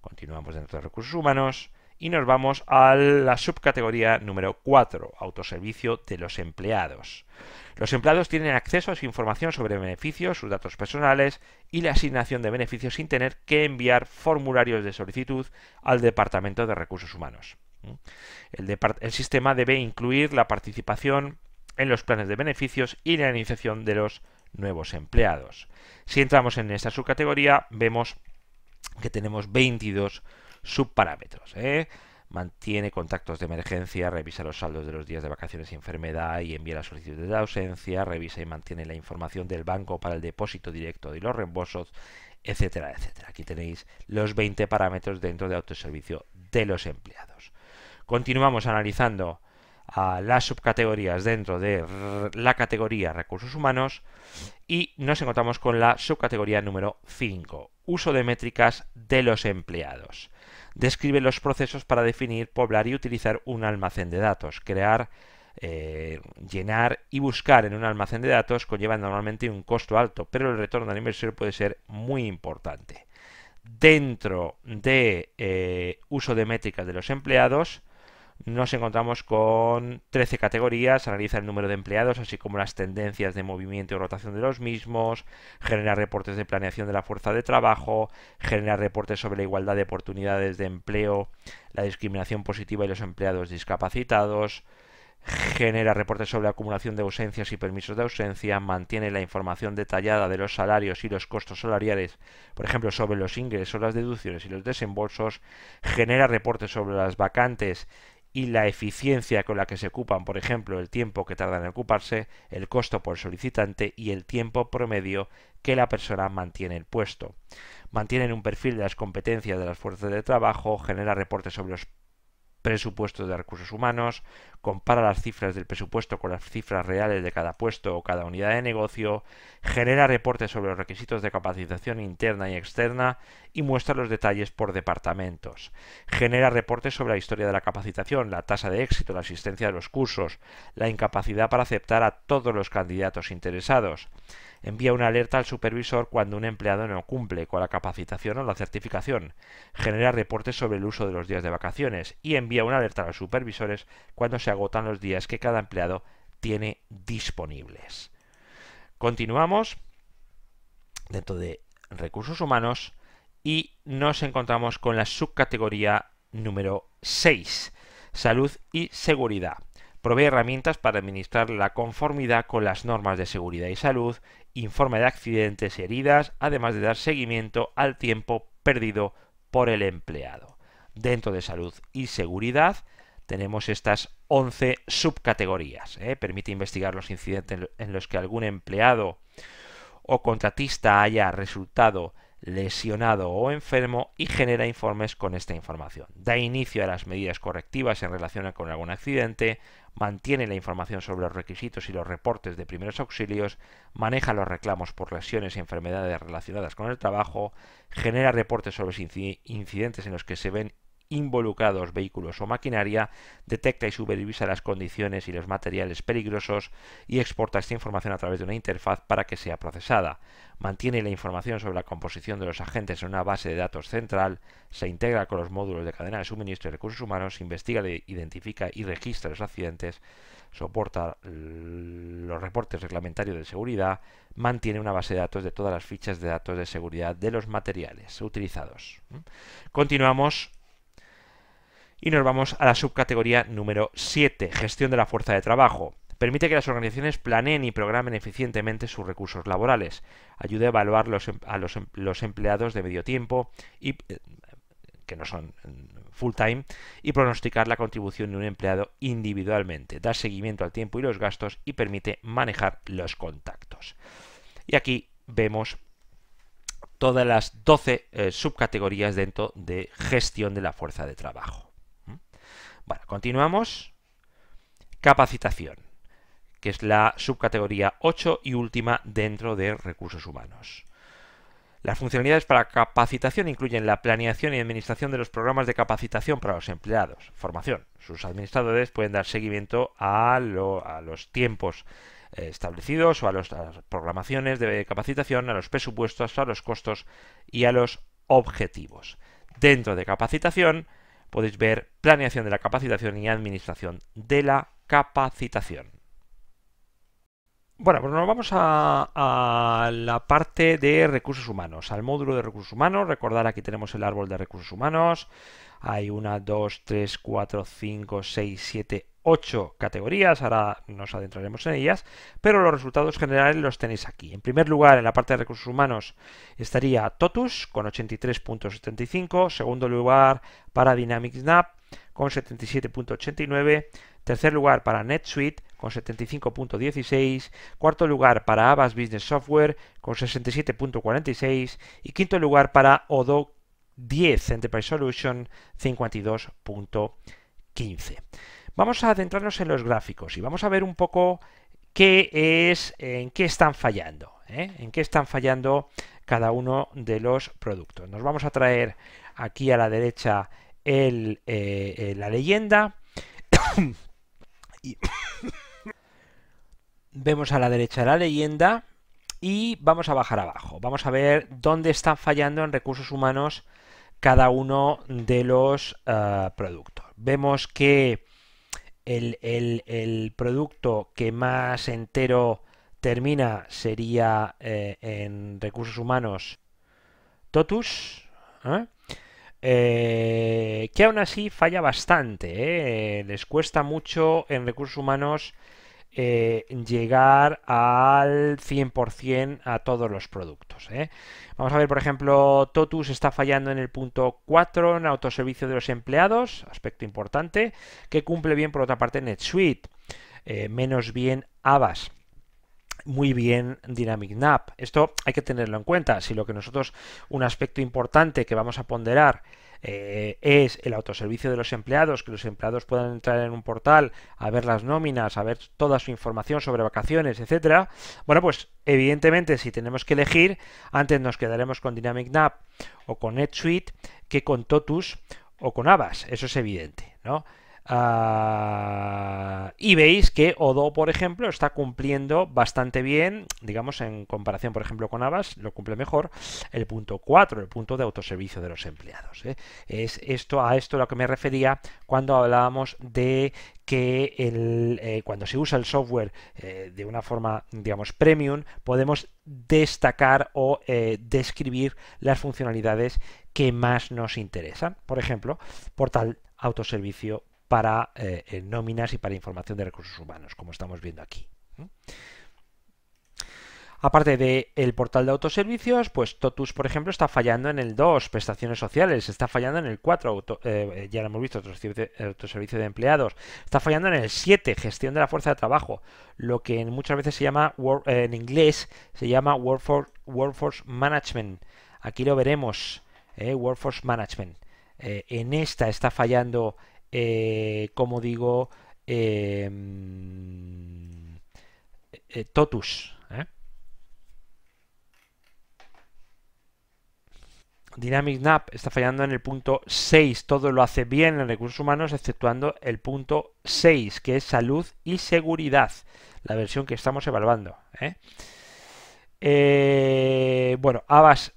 Continuamos dentro de recursos humanos. Y nos vamos a la subcategoría número 4, autoservicio de los empleados. Los empleados tienen acceso a su información sobre beneficios, sus datos personales y la asignación de beneficios sin tener que enviar formularios de solicitud al Departamento de Recursos Humanos. El, sistema debe incluir la participación en los planes de beneficios y la iniciación de los nuevos empleados. Si entramos en esta subcategoría, vemos que tenemos 22 subparámetros. ¿eh? Mantiene contactos de emergencia, revisa los saldos de los días de vacaciones y enfermedad y envía la solicitud de ausencia, revisa y mantiene la información del banco para el depósito directo y los reembolsos, etcétera, etcétera. Aquí tenéis los 20 parámetros dentro de autoservicio de los empleados. Continuamos analizando las subcategorías dentro de la categoría recursos humanos y nos encontramos con la subcategoría número 5, uso de métricas de los empleados describe los procesos para definir, poblar y utilizar un almacén de datos. Crear, eh, llenar y buscar en un almacén de datos conlleva normalmente un costo alto, pero el retorno al inversor puede ser muy importante. Dentro de eh, uso de métricas de los empleados, nos encontramos con 13 categorías, analiza el número de empleados, así como las tendencias de movimiento y rotación de los mismos, genera reportes de planeación de la fuerza de trabajo, genera reportes sobre la igualdad de oportunidades de empleo, la discriminación positiva y los empleados discapacitados, genera reportes sobre la acumulación de ausencias y permisos de ausencia, mantiene la información detallada de los salarios y los costos salariales, por ejemplo, sobre los ingresos, las deducciones y los desembolsos, genera reportes sobre las vacantes y la eficiencia con la que se ocupan, por ejemplo, el tiempo que tardan en ocuparse, el costo por solicitante y el tiempo promedio que la persona mantiene el puesto. Mantienen un perfil de las competencias de las fuerzas de trabajo, genera reportes sobre los presupuesto de recursos humanos, compara las cifras del presupuesto con las cifras reales de cada puesto o cada unidad de negocio, genera reportes sobre los requisitos de capacitación interna y externa y muestra los detalles por departamentos. Genera reportes sobre la historia de la capacitación, la tasa de éxito, la asistencia de los cursos, la incapacidad para aceptar a todos los candidatos interesados envía una alerta al supervisor cuando un empleado no cumple con la capacitación o la certificación, genera reportes sobre el uso de los días de vacaciones y envía una alerta a los supervisores cuando se agotan los días que cada empleado tiene disponibles. Continuamos dentro de recursos humanos y nos encontramos con la subcategoría número 6, salud y seguridad provee herramientas para administrar la conformidad con las normas de seguridad y salud informe de accidentes y heridas, además de dar seguimiento al tiempo perdido por el empleado. Dentro de salud y seguridad tenemos estas 11 subcategorías. ¿eh? Permite investigar los incidentes en los que algún empleado o contratista haya resultado lesionado o enfermo y genera informes con esta información. Da inicio a las medidas correctivas en relación con algún accidente, mantiene la información sobre los requisitos y los reportes de primeros auxilios, maneja los reclamos por lesiones y enfermedades relacionadas con el trabajo, genera reportes sobre incidentes en los que se ven involucrados vehículos o maquinaria, detecta y supervisa las condiciones y los materiales peligrosos y exporta esta información a través de una interfaz para que sea procesada. Mantiene la información sobre la composición de los agentes en una base de datos central, se integra con los módulos de cadena de suministro y recursos humanos, investiga, identifica y registra los accidentes, soporta los reportes reglamentarios de seguridad, mantiene una base de datos de todas las fichas de datos de seguridad de los materiales utilizados. Continuamos y nos vamos a la subcategoría número 7, gestión de la fuerza de trabajo. Permite que las organizaciones planeen y programen eficientemente sus recursos laborales. Ayuda a evaluar em, a em, los, empleados de medio tiempo y eh, que no son mm, full time y pronosticar la contribución de un empleado individualmente. Da seguimiento al tiempo y los gastos y permite manejar los contactos. Y aquí vemos todas las 12 eh, subcategorías dentro de gestión de la fuerza de trabajo. Bueno, continuamos. Capacitación, que es la subcategoría 8 y última dentro de recursos humanos. Las funcionalidades para capacitación incluyen la planeación y administración de los programas de capacitación para los empleados, formación. Sus administradores pueden dar seguimiento a, los tiempos eh, establecidos o a, las programaciones de capacitación, a los presupuestos, a los costos y a los objetivos. Dentro de capacitación podéis ver planeación de la capacitación y administración de la capacitación. Bueno, pues nos vamos a, la parte de recursos humanos, al módulo de recursos humanos. Recordar, aquí tenemos el árbol de recursos humanos. Hay una, dos, tres, cuatro, cinco, seis, siete ocho categorías, ahora nos adentraremos en ellas, pero los resultados generales los tenéis aquí. En primer lugar, en la parte de recursos humanos estaría Totus con 83.75, segundo lugar para Dynamics snap con 77.89, tercer lugar para NetSuite con 75.16, cuarto lugar para Avas Business Software con 67.46 y quinto lugar para Odo 10 Enterprise Solution 52.15. Vamos a adentrarnos en los gráficos y vamos a ver un poco qué es, en qué están fallando, ¿eh? en qué están fallando cada uno de los productos. Nos vamos a traer aquí a la derecha eh, eh, la leyenda. *coughs* y *coughs* vemos a la derecha la leyenda y vamos a bajar abajo. Vamos a ver dónde están fallando en recursos humanos cada uno de los productos. Vemos que el, producto que más entero termina sería eh, en recursos humanos Totus, ¿eh? Eh, que aún así falla bastante, les cuesta mucho en recursos humanos eh, llegar al 100% a todos los productos. ¿eh? Vamos a ver, por ejemplo, Totus está fallando en el punto 4 en autoservicio de los empleados, aspecto importante, que cumple bien, por otra parte, NetSuite, eh, menos bien Avas muy bien Dynamic Nap. Esto hay que tenerlo en cuenta. Si lo que nosotros, un aspecto importante que vamos a ponderar eh, es el autoservicio de los empleados, que los empleados puedan entrar en un portal a ver las nóminas, a ver toda su información sobre vacaciones, etcétera. Bueno, pues evidentemente si tenemos que elegir, antes nos quedaremos con Dynamic Nap o con NetSuite que con Totus o con Avas, eso es evidente, ¿no? Ah, y veis que Odo, por ejemplo, está cumpliendo bastante bien, digamos, en comparación, por ejemplo, con Avas, lo cumple mejor, el punto 4, el punto de autoservicio de los empleados. ¿eh? Es esto a esto a lo que me refería cuando hablábamos de que el, eh, cuando se usa el software eh, de una forma, digamos, premium, podemos destacar o describir las funcionalidades que más nos interesan. Por ejemplo, portal autoservicio para eh, eh, nóminas y para información de recursos humanos, como estamos viendo aquí. Aparte del portal de autoservicios, pues Totus, por ejemplo, está fallando en el 2, prestaciones sociales, está fallando en el 4, eh, ya lo hemos visto, autoservicio de empleados, está fallando en el 7, gestión de la fuerza de trabajo, lo que muchas veces se llama, en inglés, se llama Workforce, workforce Management. Aquí lo veremos, Workforce Management. en esta está fallando eh, como digo, em, eh, totus. ¿eh? Dynamic Nap está fallando en el punto 6. Todo lo hace bien en recursos humanos, exceptuando el punto 6, que es salud y seguridad, la versión que estamos evaluando. bueno, Avas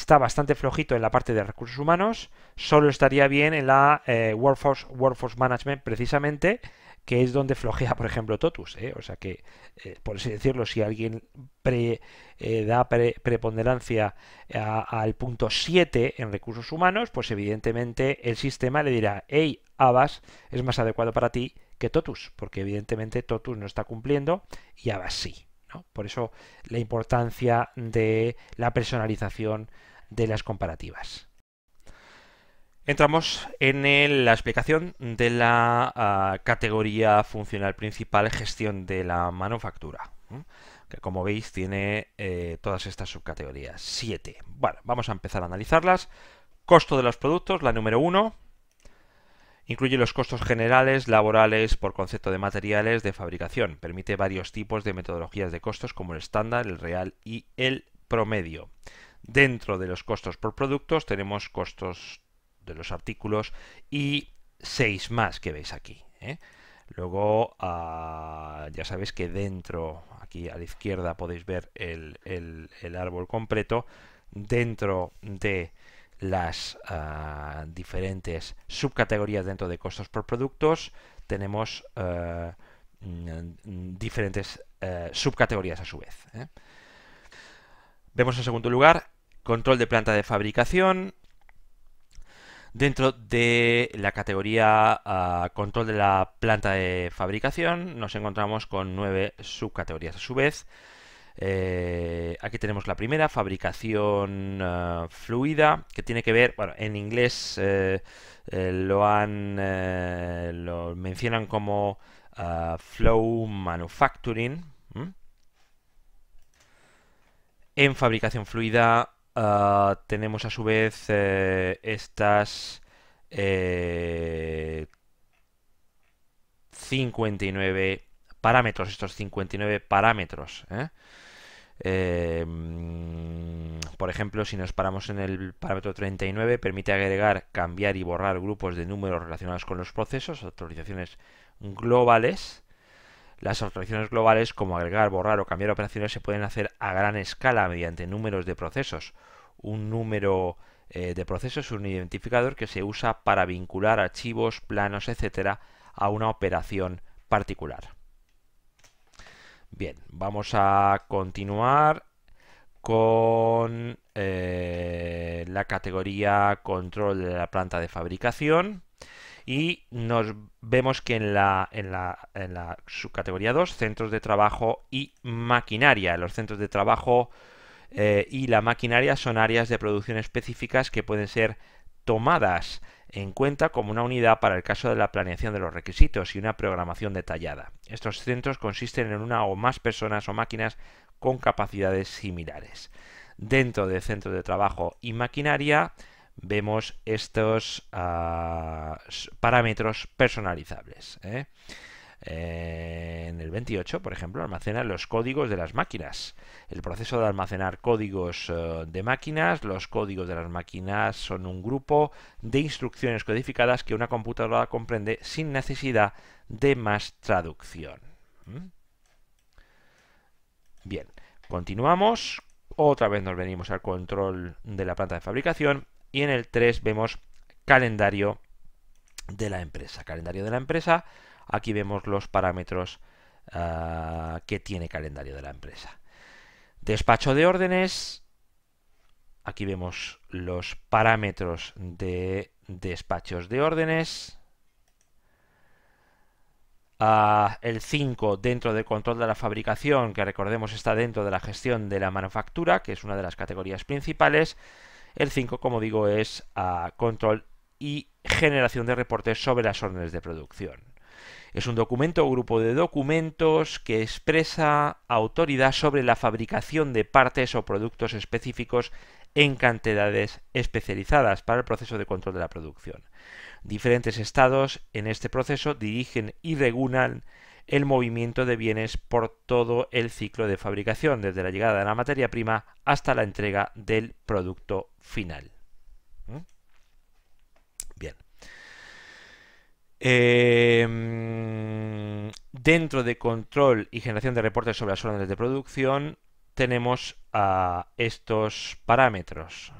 está bastante flojito en la parte de recursos humanos, solo estaría bien en la eh, workforce, workforce Management precisamente, que es donde flojea, por ejemplo, Totus. ¿eh? O sea que, eh, por así decirlo, si alguien da preponderancia al punto 7 en recursos humanos, pues evidentemente el sistema le dirá, hey, ABAS es más adecuado para ti que Totus, porque evidentemente Totus no está cumpliendo y ABAS sí. Por eso la importancia de la personalización de las comparativas. Entramos en la explicación de la ah, categoría funcional principal gestión de la manufactura, que como veis tiene eh, todas estas subcategorías, 7. Bueno, vamos a empezar a analizarlas. Costo de los productos, la número uno Incluye los costos generales, laborales, por concepto de materiales, de fabricación. Permite varios tipos de metodologías de costos como el estándar, el real y el promedio. Dentro de los costos por productos tenemos costos de los artículos y seis más que veis aquí. ¿eh? Luego ah, ya sabéis que dentro, aquí a la izquierda podéis ver el, árbol completo, dentro de las ah, diferentes subcategorías dentro de costos por productos tenemos ah, mm, diferentes eh, subcategorías a su vez. ¿eh? Vemos en segundo lugar control de planta de fabricación. Dentro de la categoría ah, control de la planta de fabricación nos encontramos con nueve subcategorías a su vez. Eh, aquí tenemos la primera, fabricación ah, fluida, que tiene que ver, bueno, en inglés eh, eh, lo han, lo mencionan como ah, flow manufacturing, en fabricación fluida ah, tenemos a su vez eh, estas 59 eh, parámetros, estos 59 parámetros. ¿eh? Em, por ejemplo, si nos paramos en el parámetro 39, permite agregar, cambiar y borrar grupos de números relacionados con los procesos, autorizaciones globales. Las operaciones globales, como agregar, borrar o cambiar operaciones, se pueden hacer a gran escala mediante números de procesos. Un número eh, de procesos es un identificador que se usa para vincular archivos, planos, etcétera, a una operación particular. Bien, vamos a continuar con eh, la categoría control de la planta de fabricación y nos vemos que en la, subcategoría 2, centros de trabajo y maquinaria. Los centros de trabajo eh, y la maquinaria son áreas de producción específicas que pueden ser tomadas en cuenta como una unidad para el caso de la planeación de los requisitos y una programación detallada. Estos centros consisten en una o más personas o máquinas con capacidades similares. Dentro de centros de trabajo y maquinaria, vemos estos ah, parámetros personalizables. ¿eh? Eh, en el 28, por ejemplo, almacena los códigos de las máquinas. El proceso de almacenar códigos eh, de máquinas, los códigos de las máquinas son un grupo de instrucciones codificadas que una computadora comprende sin necesidad de más traducción. Bien, continuamos. Otra vez nos venimos al control de la planta de fabricación y en el 3 vemos calendario de la empresa. Calendario de la empresa, aquí vemos los parámetros ah, que tiene calendario de la empresa. Despacho de órdenes, aquí vemos los parámetros de despachos de órdenes. Ah, el 5 dentro del control de la fabricación, que recordemos está dentro de la gestión de la manufactura, que es una de las categorías principales. El 5, como digo, es ah, control y generación de reportes sobre las órdenes de producción. Es un documento o grupo de documentos que expresa autoridad sobre la fabricación de partes o productos específicos en cantidades especializadas para el proceso de control de la producción. Diferentes estados en este proceso dirigen y regulan el movimiento de bienes por todo el ciclo de fabricación, desde la llegada de la materia prima hasta la entrega del producto final. ¿Mm? Bien. Em, dentro de control y generación de reportes sobre las órdenes de producción tenemos a estos parámetros.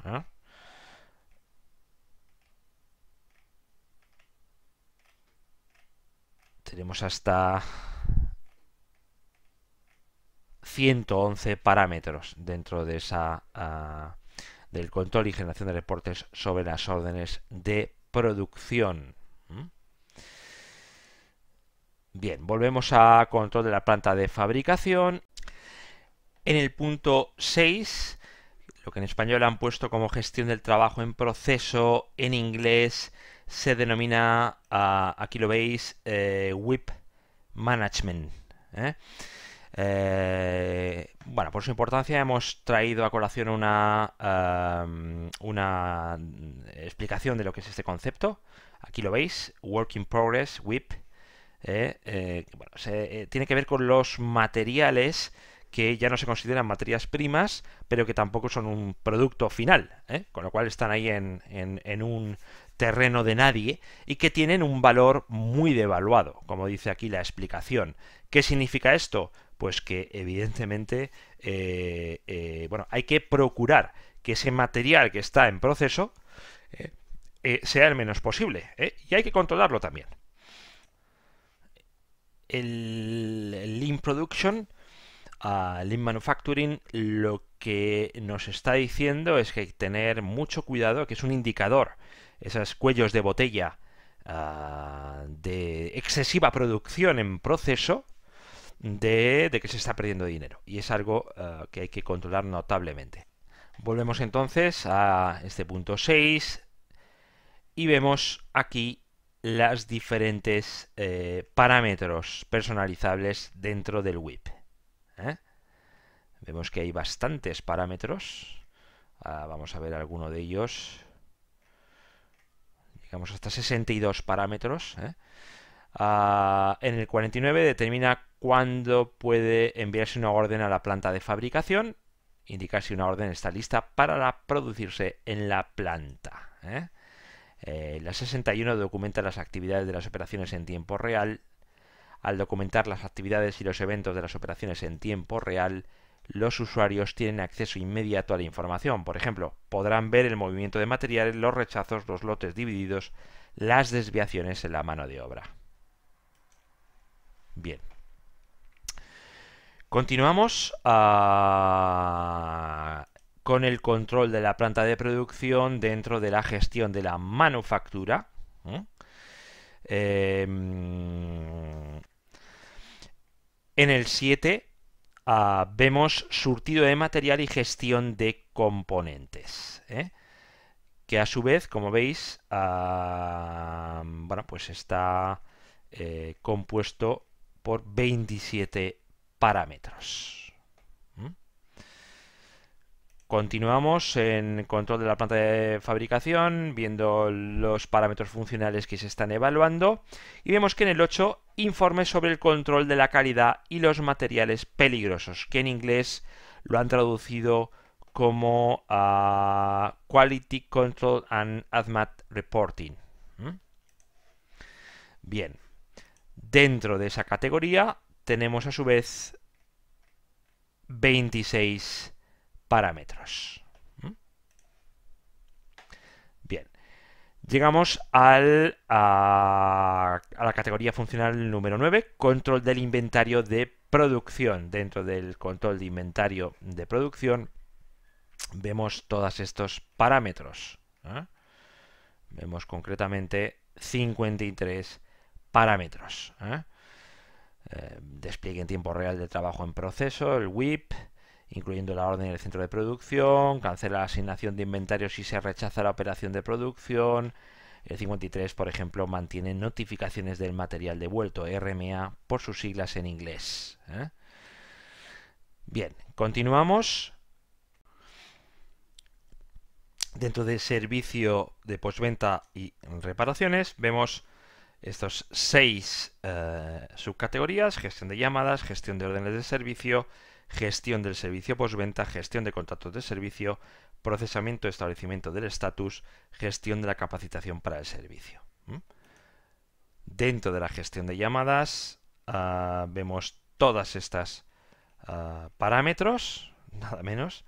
Tenemos hasta 111 parámetros dentro de esa ah, del control y generación de reportes sobre las órdenes de producción. ¿Mm? Bien, volvemos a control de la planta de fabricación. En el punto 6, lo que en español han puesto como gestión del trabajo en proceso, en inglés se denomina, ah, aquí lo veis, eh, WIP Management. ¿eh? Eh, bueno, por su importancia hemos traído a colación una, una explicación de lo que es este concepto. Aquí lo veis, Work in Progress, WIP. ¿eh? tiene que ver con los materiales que ya no se consideran materias primas, pero que tampoco son un producto final, con lo cual están ahí en un terreno de nadie y que tienen un valor muy devaluado, como dice aquí la explicación. ¿Qué significa esto? Pues que evidentemente eh, eh, bueno, hay que procurar que ese material que está en proceso eh, sea el menos posible y hay que controlarlo también. El, Lean Production, ah, Lean Manufacturing, lo que nos está diciendo es que hay que tener mucho cuidado, que es un indicador esas cuellos de botella ah, de excesiva producción en proceso, de, que se está perdiendo dinero. Y es algo ah, que hay que controlar notablemente. Volvemos entonces a este punto 6 y vemos aquí las diferentes eh, parámetros personalizables dentro del WIP. ¿eh? Vemos que hay bastantes parámetros. Ah, vamos a ver alguno de ellos digamos hasta 62 parámetros. ¿eh? Ah, en el 49 determina cuándo puede enviarse una orden a la planta de fabricación, indicar si una orden está lista para producirse en la planta. ¿eh? eh la 61 documenta las actividades de las operaciones en tiempo real. Al documentar las actividades y los eventos de las operaciones en tiempo real, los usuarios tienen acceso inmediato a la información. Por ejemplo, podrán ver el movimiento de materiales, los rechazos, los lotes divididos, las desviaciones en la mano de obra. Bien. Continuamos ah, con el control de la planta de producción dentro de la gestión de la manufactura. ¿eh? Em, en el 7 Ah, vemos surtido de material y gestión de componentes. ¿eh? Que a su vez, como veis, ah, pues está eh, compuesto por 27 parámetros. Continuamos en control de la planta de fabricación, viendo los parámetros funcionales que se están evaluando y vemos que en el 8 informe sobre el control de la calidad y los materiales peligrosos, que en inglés lo han traducido como ah, Quality Control and Hazmat Reporting. ¿Mm? Bien, dentro de esa categoría tenemos a su vez 26 parámetros. ¿Mm? Bien, llegamos a, la categoría funcional número 9, control del inventario de producción. Dentro del control de inventario de producción vemos todos estos parámetros. ¿eh? Vemos concretamente 53 parámetros. ¿eh? Eh, despliegue en tiempo real de trabajo en proceso, el WIP, incluyendo la orden del centro de producción, cancela la asignación de inventario si se rechaza la operación de producción. El 53, por ejemplo, mantiene notificaciones del material devuelto, RMA, por sus siglas en inglés. ¿eh? Bien, continuamos. Dentro del servicio de postventa y reparaciones vemos estos seis eh, subcategorías, gestión de llamadas, gestión de órdenes de servicio, gestión del servicio postventa, gestión de contratos de servicio, procesamiento y establecimiento del estatus, gestión de la capacitación para el servicio. Dentro de la gestión de llamadas ah, vemos todas estas ah, parámetros, *laughs* nada menos,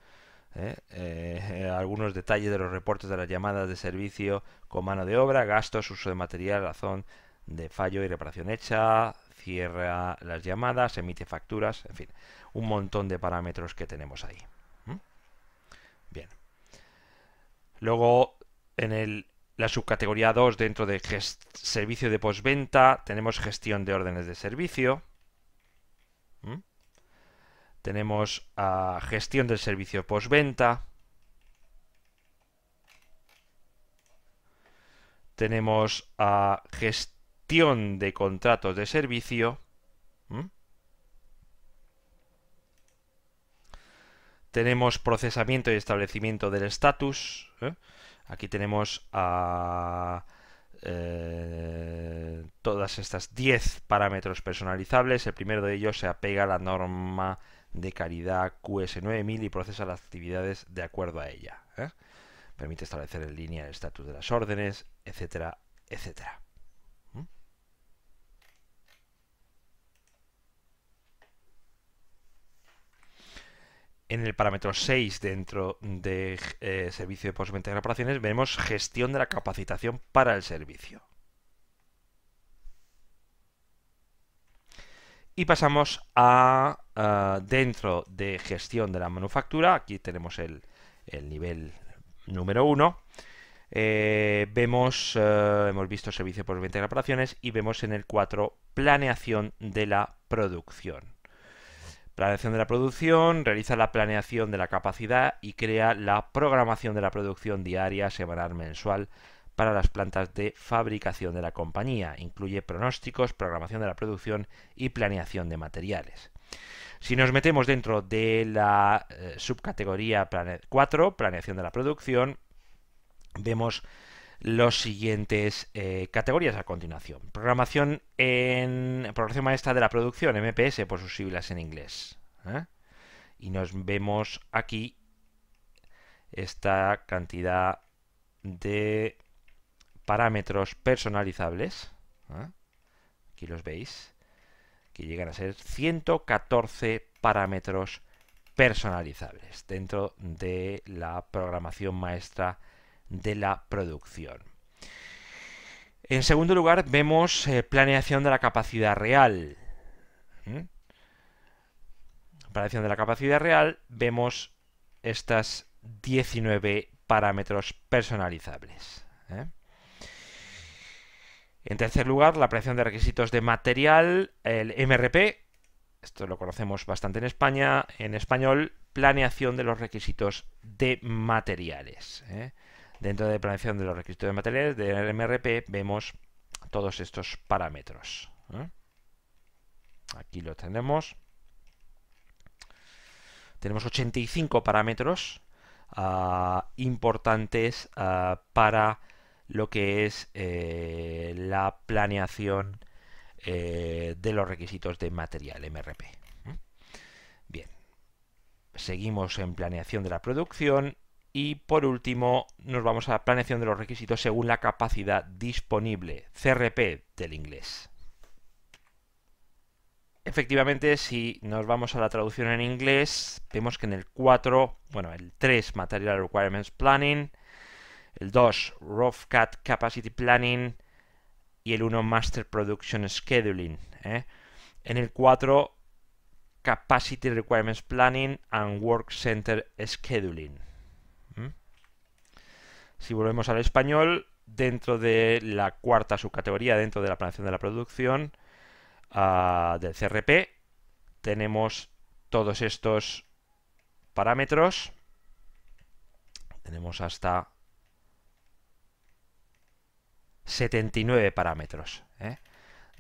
¿eh? Eh, eh, algunos detalles de los reportes de las llamadas de servicio con mano de obra, gastos, uso de material, razón de fallo y reparación hecha, cierra las llamadas, emite facturas, en fin un montón de parámetros que tenemos ahí. ¿Mm? Bien. Luego, en la subcategoría 2, dentro de servicio de postventa, tenemos gestión de órdenes de servicio. ¿Mm? Tenemos ah, gestión del servicio postventa. Tenemos ah, gestión de contratos de servicio. ¿Mm? Tenemos procesamiento y establecimiento del estatus, ¿eh? Aquí tenemos a eh, todas estas 10 parámetros personalizables. El primero de ellos se apega a la norma de calidad QS9000 y procesa las actividades de acuerdo a ella. ¿eh? Permite establecer en línea el estatus de las órdenes, etcétera, etcétera. en el parámetro 6 dentro de eh, servicio de postventa de reparaciones vemos gestión de la capacitación para el servicio. Y pasamos a eh, dentro de gestión de la manufactura, aquí tenemos el, nivel número 1, eh, vemos, hemos visto servicio por 20 reparaciones y vemos en el 4 planeación de la producción. Planeación de la producción, realiza la planeación de la capacidad y crea la programación de la producción diaria, semanal, mensual para las plantas de fabricación de la compañía. Incluye pronósticos, programación de la producción y planeación de materiales. Si nos metemos dentro de la eh, subcategoría 4, planeación de la producción, vemos los siguientes eh, categorías a continuación. Programación en programación maestra de la producción, MPS por sus siglas en inglés. ¿eh? Y nos vemos aquí esta cantidad de parámetros personalizables. ¿eh? Aquí los veis, que llegan a ser 114 parámetros personalizables dentro de la programación maestra de la producción. En segundo lugar, vemos eh, planeación de la capacidad real. ¿Mm? Planeación de la capacidad real, vemos estas 19 parámetros personalizables. ¿eh? En tercer lugar, la planeación de requisitos de material, el MRP, esto lo conocemos bastante en España, en español, planeación de los requisitos de materiales. ¿eh? Dentro de planeación de los requisitos de materiales del MRP vemos todos estos parámetros. ¿eh? Aquí lo tenemos. Tenemos 85 parámetros ah, importantes ah, para lo que es eh, la planeación eh, de los requisitos de material MRP. Bien, seguimos en planeación de la producción y por último, nos vamos a la planeación de los requisitos según la capacidad disponible, CRP del inglés. Efectivamente, si nos vamos a la traducción en inglés, vemos que en el 4, bueno, el 3, Material Requirements Planning, el 2, Rough Cut Capacity Planning y el 1, Master Production Scheduling. ¿eh? En el 4, Capacity Requirements Planning and Work Center Scheduling. Si volvemos al español, dentro de la cuarta subcategoría, dentro de la planeación de la producción ah, del CRP, tenemos todos estos parámetros. Tenemos hasta 79 parámetros ¿eh?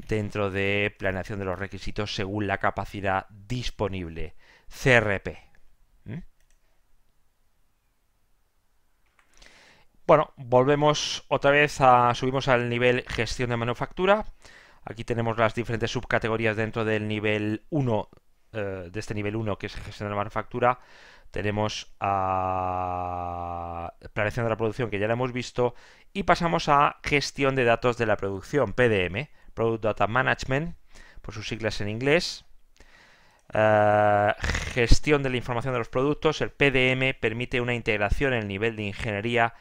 dentro de planeación de los requisitos según la capacidad disponible. CRP. Bueno, volvemos otra vez a subimos al nivel gestión de manufactura. Aquí tenemos las diferentes subcategorías dentro del nivel 1, eh, de este nivel 1 que es gestión de la manufactura. Tenemos a planeación de la producción que ya la hemos visto y pasamos a gestión de datos de la producción, PDM, Product Data Management, por sus siglas en inglés. Eh, gestión de la información de los productos, el PDM permite una integración en el nivel de ingeniería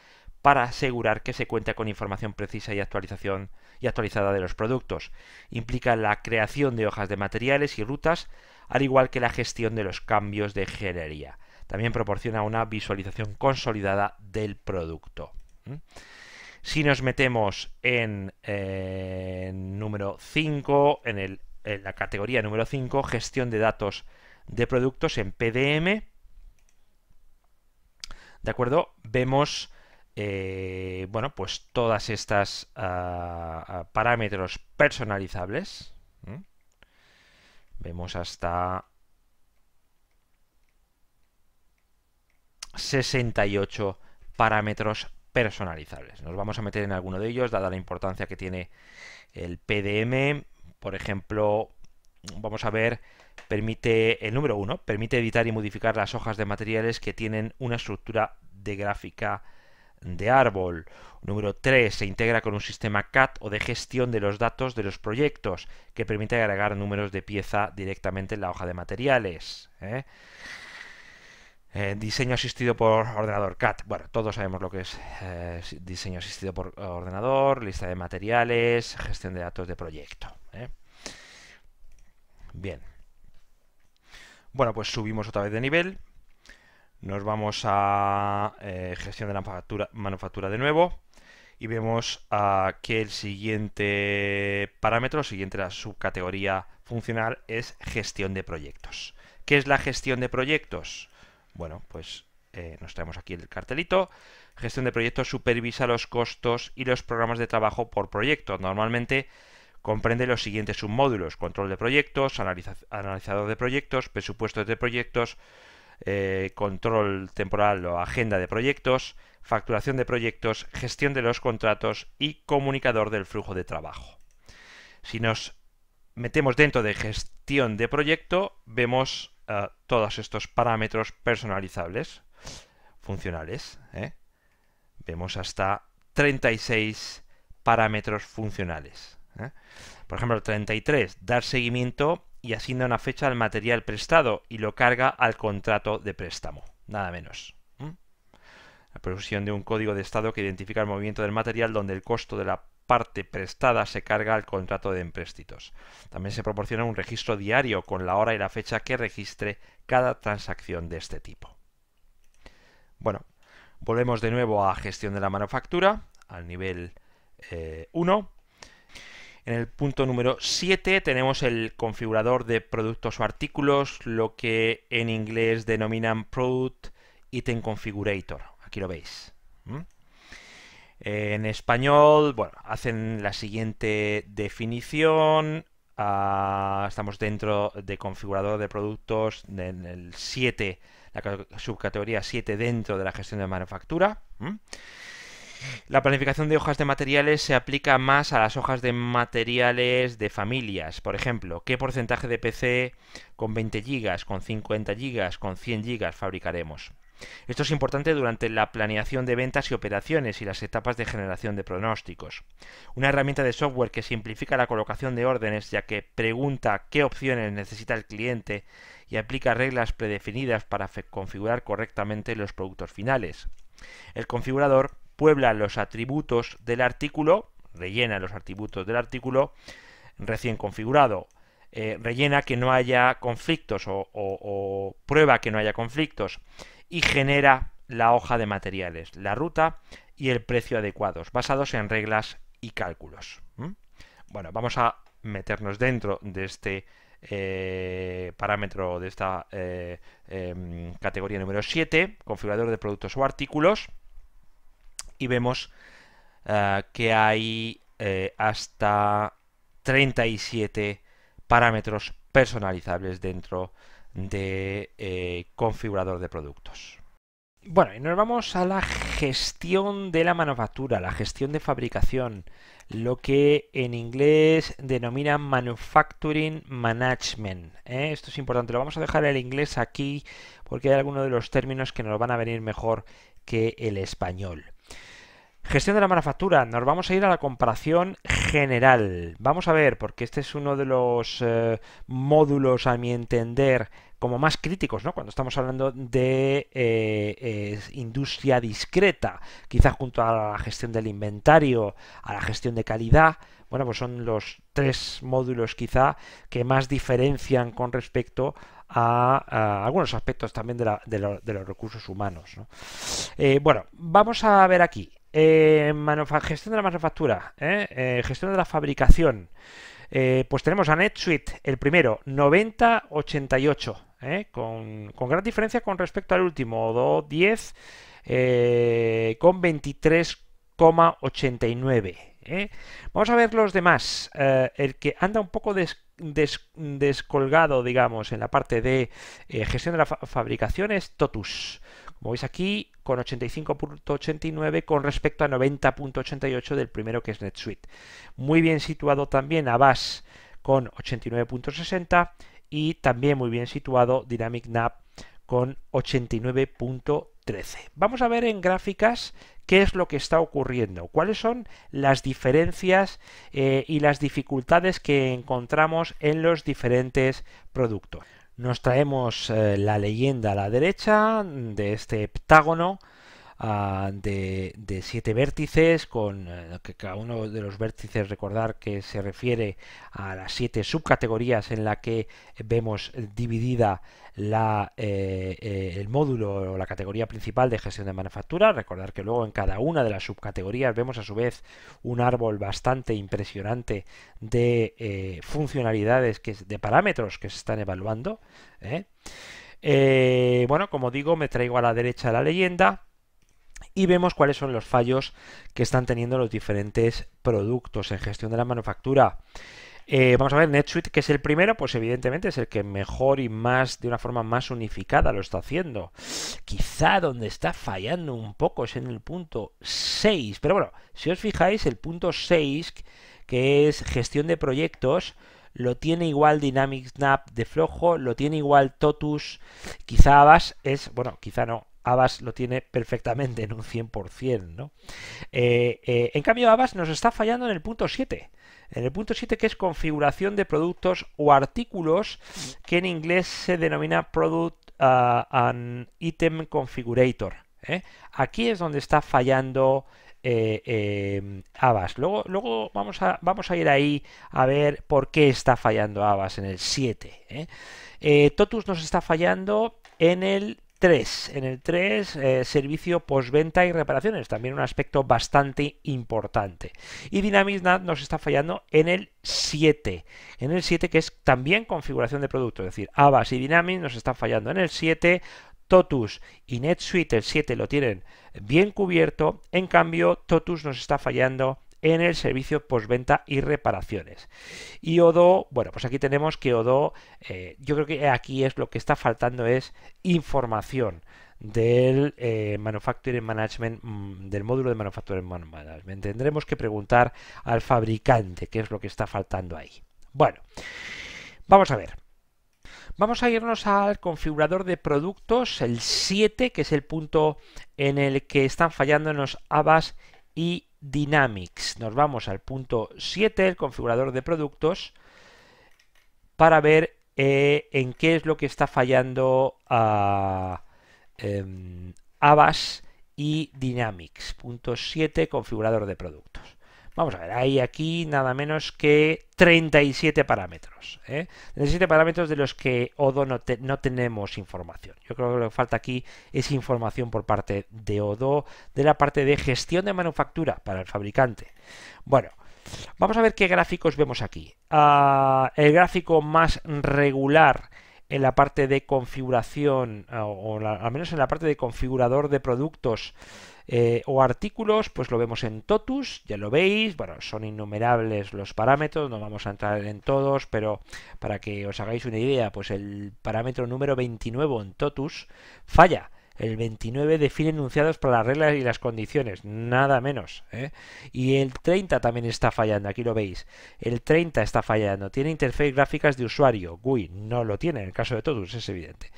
para asegurar que se cuenta con información precisa y actualización y actualizada de los productos. Implica la creación de hojas de materiales y rutas, al igual que la gestión de los cambios de ingeniería. También proporciona una visualización consolidada del producto. ¿Mm? Si nos metemos en eh, número 5, en, en la categoría número 5, gestión de datos de productos en PDM, ¿de acuerdo? Vemos eh, bueno, pues todas estas ah, ah, parámetros personalizables. Vemos hasta 68 parámetros personalizables. Nos vamos a meter en alguno de ellos, dada la importancia que tiene el PDM. Por ejemplo, vamos a ver, permite, el número 1, permite editar y modificar las hojas de materiales que tienen una estructura de gráfica de árbol. Número 3. Se integra con un sistema CAT o de gestión de los datos de los proyectos que permite agregar números de pieza directamente en la hoja de materiales. ¿eh? Eh, diseño asistido por ordenador CAT. Bueno, todos sabemos lo que es eh, diseño asistido por ordenador, lista de materiales, gestión de datos de proyecto. Bien. Bueno, pues subimos otra vez de nivel. Nos vamos a eh, gestión de la manufactura, de nuevo y vemos que el siguiente parámetro, el siguiente subcategoría funcional es gestión de proyectos. ¿Qué es la gestión de proyectos? Bueno, pues eh, nos traemos aquí el cartelito. Gestión de proyectos supervisa los costos y los programas de trabajo por proyecto. Normalmente comprende los siguientes submódulos. Control de proyectos, analizador de proyectos, presupuestos de proyectos, eh, control temporal o agenda de proyectos, facturación de proyectos, gestión de los contratos y comunicador del flujo de trabajo. Si nos metemos dentro de gestión de proyecto, vemos eh, todos estos parámetros personalizables, funcionales. ¿eh? Vemos hasta 36 parámetros funcionales. Por ejemplo, 33, dar seguimiento y asigna una fecha al material prestado y lo carga al contrato de préstamo, nada menos. La producción de un código de estado que identifica el movimiento del material donde el costo de la parte prestada se carga al contrato de empréstitos. También se proporciona un registro diario con la hora y la fecha que registre cada transacción de este tipo. Bueno, volvemos de nuevo a gestión de la manufactura, al nivel 1, eh, en el punto número 7 tenemos el configurador de productos o artículos, lo que en inglés denominan Product Item Configurator. Aquí lo veis. En español, bueno, hacen la siguiente definición. Ah, estamos dentro de configurador de productos en el 7, la subcategoría 7 dentro de la gestión de manufactura. La planificación de hojas de materiales se aplica más a las hojas de materiales de familias. Por ejemplo, ¿qué porcentaje de PC con 20 GB, con 50 GB, con 100 GB fabricaremos? Esto es importante durante la planeación de ventas y operaciones y las etapas de generación de pronósticos. Una herramienta de software que simplifica la colocación de órdenes ya que pregunta qué opciones necesita el cliente y aplica reglas predefinidas para configurar correctamente los productos finales. El configurador puebla los atributos del artículo, rellena los atributos del artículo recién configurado. Eh, rellena que no haya conflictos o, prueba que no haya conflictos y genera la hoja de materiales, la ruta y el precio adecuados, basados en reglas y cálculos. Bueno, vamos a meternos dentro de este eh, parámetro, de esta eh, em, categoría número 7, configurador de productos o artículos y vemos ah, que hay eh, hasta 37 parámetros personalizables dentro de eh, configurador de productos. Bueno, y nos vamos a la gestión de la manufactura, la gestión de fabricación, lo que en inglés denominan Manufacturing Management. ¿eh? Esto es importante, lo vamos a dejar el inglés aquí porque hay algunos de los términos que nos van a venir mejor que el español. Gestión de la manufactura. Nos vamos a ir a la comparación general. Vamos a ver, porque este es uno de los eh, módulos, a mi entender, como más críticos, ¿no? Cuando estamos hablando de eh, industria discreta, quizás junto a la gestión del inventario, a la gestión de calidad, bueno, pues son los tres módulos quizá que más diferencian con respecto a, algunos aspectos también de, los recursos humanos. Eh, bueno, vamos a ver aquí. Eh, gestión de la manufactura, ¿eh? Eh, gestión de la fabricación. pues tenemos a NetSuite, el primero, 90,88 con, con, gran diferencia con respecto al último, 10,23,89 con 23,89. Vamos a ver los demás. el que anda un poco descolgado, digamos, en la parte de gestión de la fabricación es Totus. Como veis aquí, con 85.89 con respecto a 90.88 del primero que es NetSuite. Muy bien situado también Avast con 89.60 y también muy bien situado Dynamic Nap con 89.13. Vamos a ver en gráficas qué es lo que está ocurriendo, cuáles son las diferencias eh, y las dificultades que encontramos en los diferentes productos nos traemos eh, la leyenda a la derecha de este heptágono Ah, de, siete vértices, con eh, cada uno de los vértices recordar que se refiere a las siete subcategorías en la que vemos dividida la, eh, eh, el módulo o la categoría principal de gestión de manufactura. Recordar que luego en cada una de las subcategorías vemos a su vez un árbol bastante impresionante de funcionalidades, que, de parámetros que se están evaluando. bueno, como digo, me traigo a la derecha la leyenda y vemos cuáles son los fallos que están teniendo los diferentes productos en gestión de la manufactura. Eh, vamos a ver, NetSuite, que es el primero, pues evidentemente es el que mejor y más, de una forma más unificada lo está haciendo. Quizá donde está fallando un poco es en el punto 6, pero bueno, si os fijáis, el punto 6, que es gestión de proyectos, lo tiene igual Dynamic Snap de flojo, lo tiene igual Totus, quizá Abbas, es, bueno, quizá no, Abbas lo tiene perfectamente en un 100%, eh, eh, en cambio, Abbas nos está fallando en el punto 7. En el punto 7 que es configuración de productos o artículos que en inglés se denomina Product uh, and Item Configurator. ¿eh? Aquí es donde está fallando em, Abbas. Luego, luego vamos, a, vamos a ir ahí a ver por qué está fallando Abbas en el 7. Totus nos está fallando en el 3. En el 3, eh, servicio postventa y reparaciones, también un aspecto bastante importante. Y NAT nos está fallando en el 7. En el 7, que es también configuración de producto, es decir, ABAS y Dynamics nos están fallando en el 7. Totus y NetSuite el 7 lo tienen bien cubierto, en cambio Totus nos está fallando en el servicio postventa y reparaciones. Y Odo, bueno, pues aquí tenemos que Odo, eh, yo creo que aquí es lo que está faltando es información del eh, Manufacturing Management, mm, del módulo de Manufacturing Management. Tendremos que preguntar al fabricante qué es lo que está faltando ahí. Bueno, vamos a ver. Vamos a irnos al configurador de productos, el 7, que es el punto en el que están fallando en los ABAS y Dynamics. Nos vamos al punto 7, el configurador de productos, para ver eh, en qué es lo que está fallando a ah, em, y Dynamics. Punto 7, configurador de productos. Vamos a ver, hay aquí nada menos que 37 parámetros. 37 ¿eh? parámetros de los que Odo no, tenemos información. Yo creo que lo que falta aquí es información por parte de Odo de la parte de gestión de manufactura para el fabricante. Bueno, vamos a ver qué gráficos vemos aquí. Ah, el gráfico más regular en la parte de configuración, ah, o, al menos en la parte de configurador de productos, eh, o artículos, pues lo vemos en Totus, ya lo veis, bueno, son innumerables los parámetros, no vamos a entrar en todos, pero para que os hagáis una idea, pues el parámetro número 29 en Totus falla. El 29 define enunciados para las reglas y las condiciones, nada menos. ¿eh? Y el 30 también está fallando, aquí lo veis. El 30 está fallando. Tiene interfaz gráficas de usuario. GUI no lo tiene, en el caso de todos, es evidente.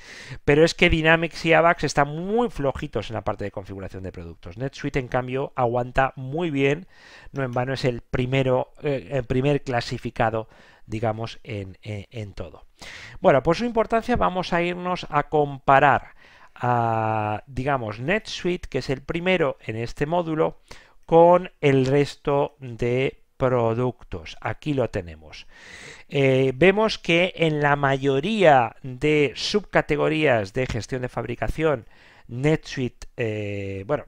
Pero es que Dynamics y AVAX están muy flojitos en la parte de configuración de productos. NetSuite, en cambio, aguanta muy bien. No en vano es el primero, eh, el primer clasificado digamos, en, todo. Bueno, por su importancia vamos a irnos a comparar a, digamos, NetSuite, que es el primero en este módulo, con el resto de productos. Aquí lo tenemos. Eh, vemos que en la mayoría de subcategorías de gestión de fabricación, NetSuite, eh, bueno,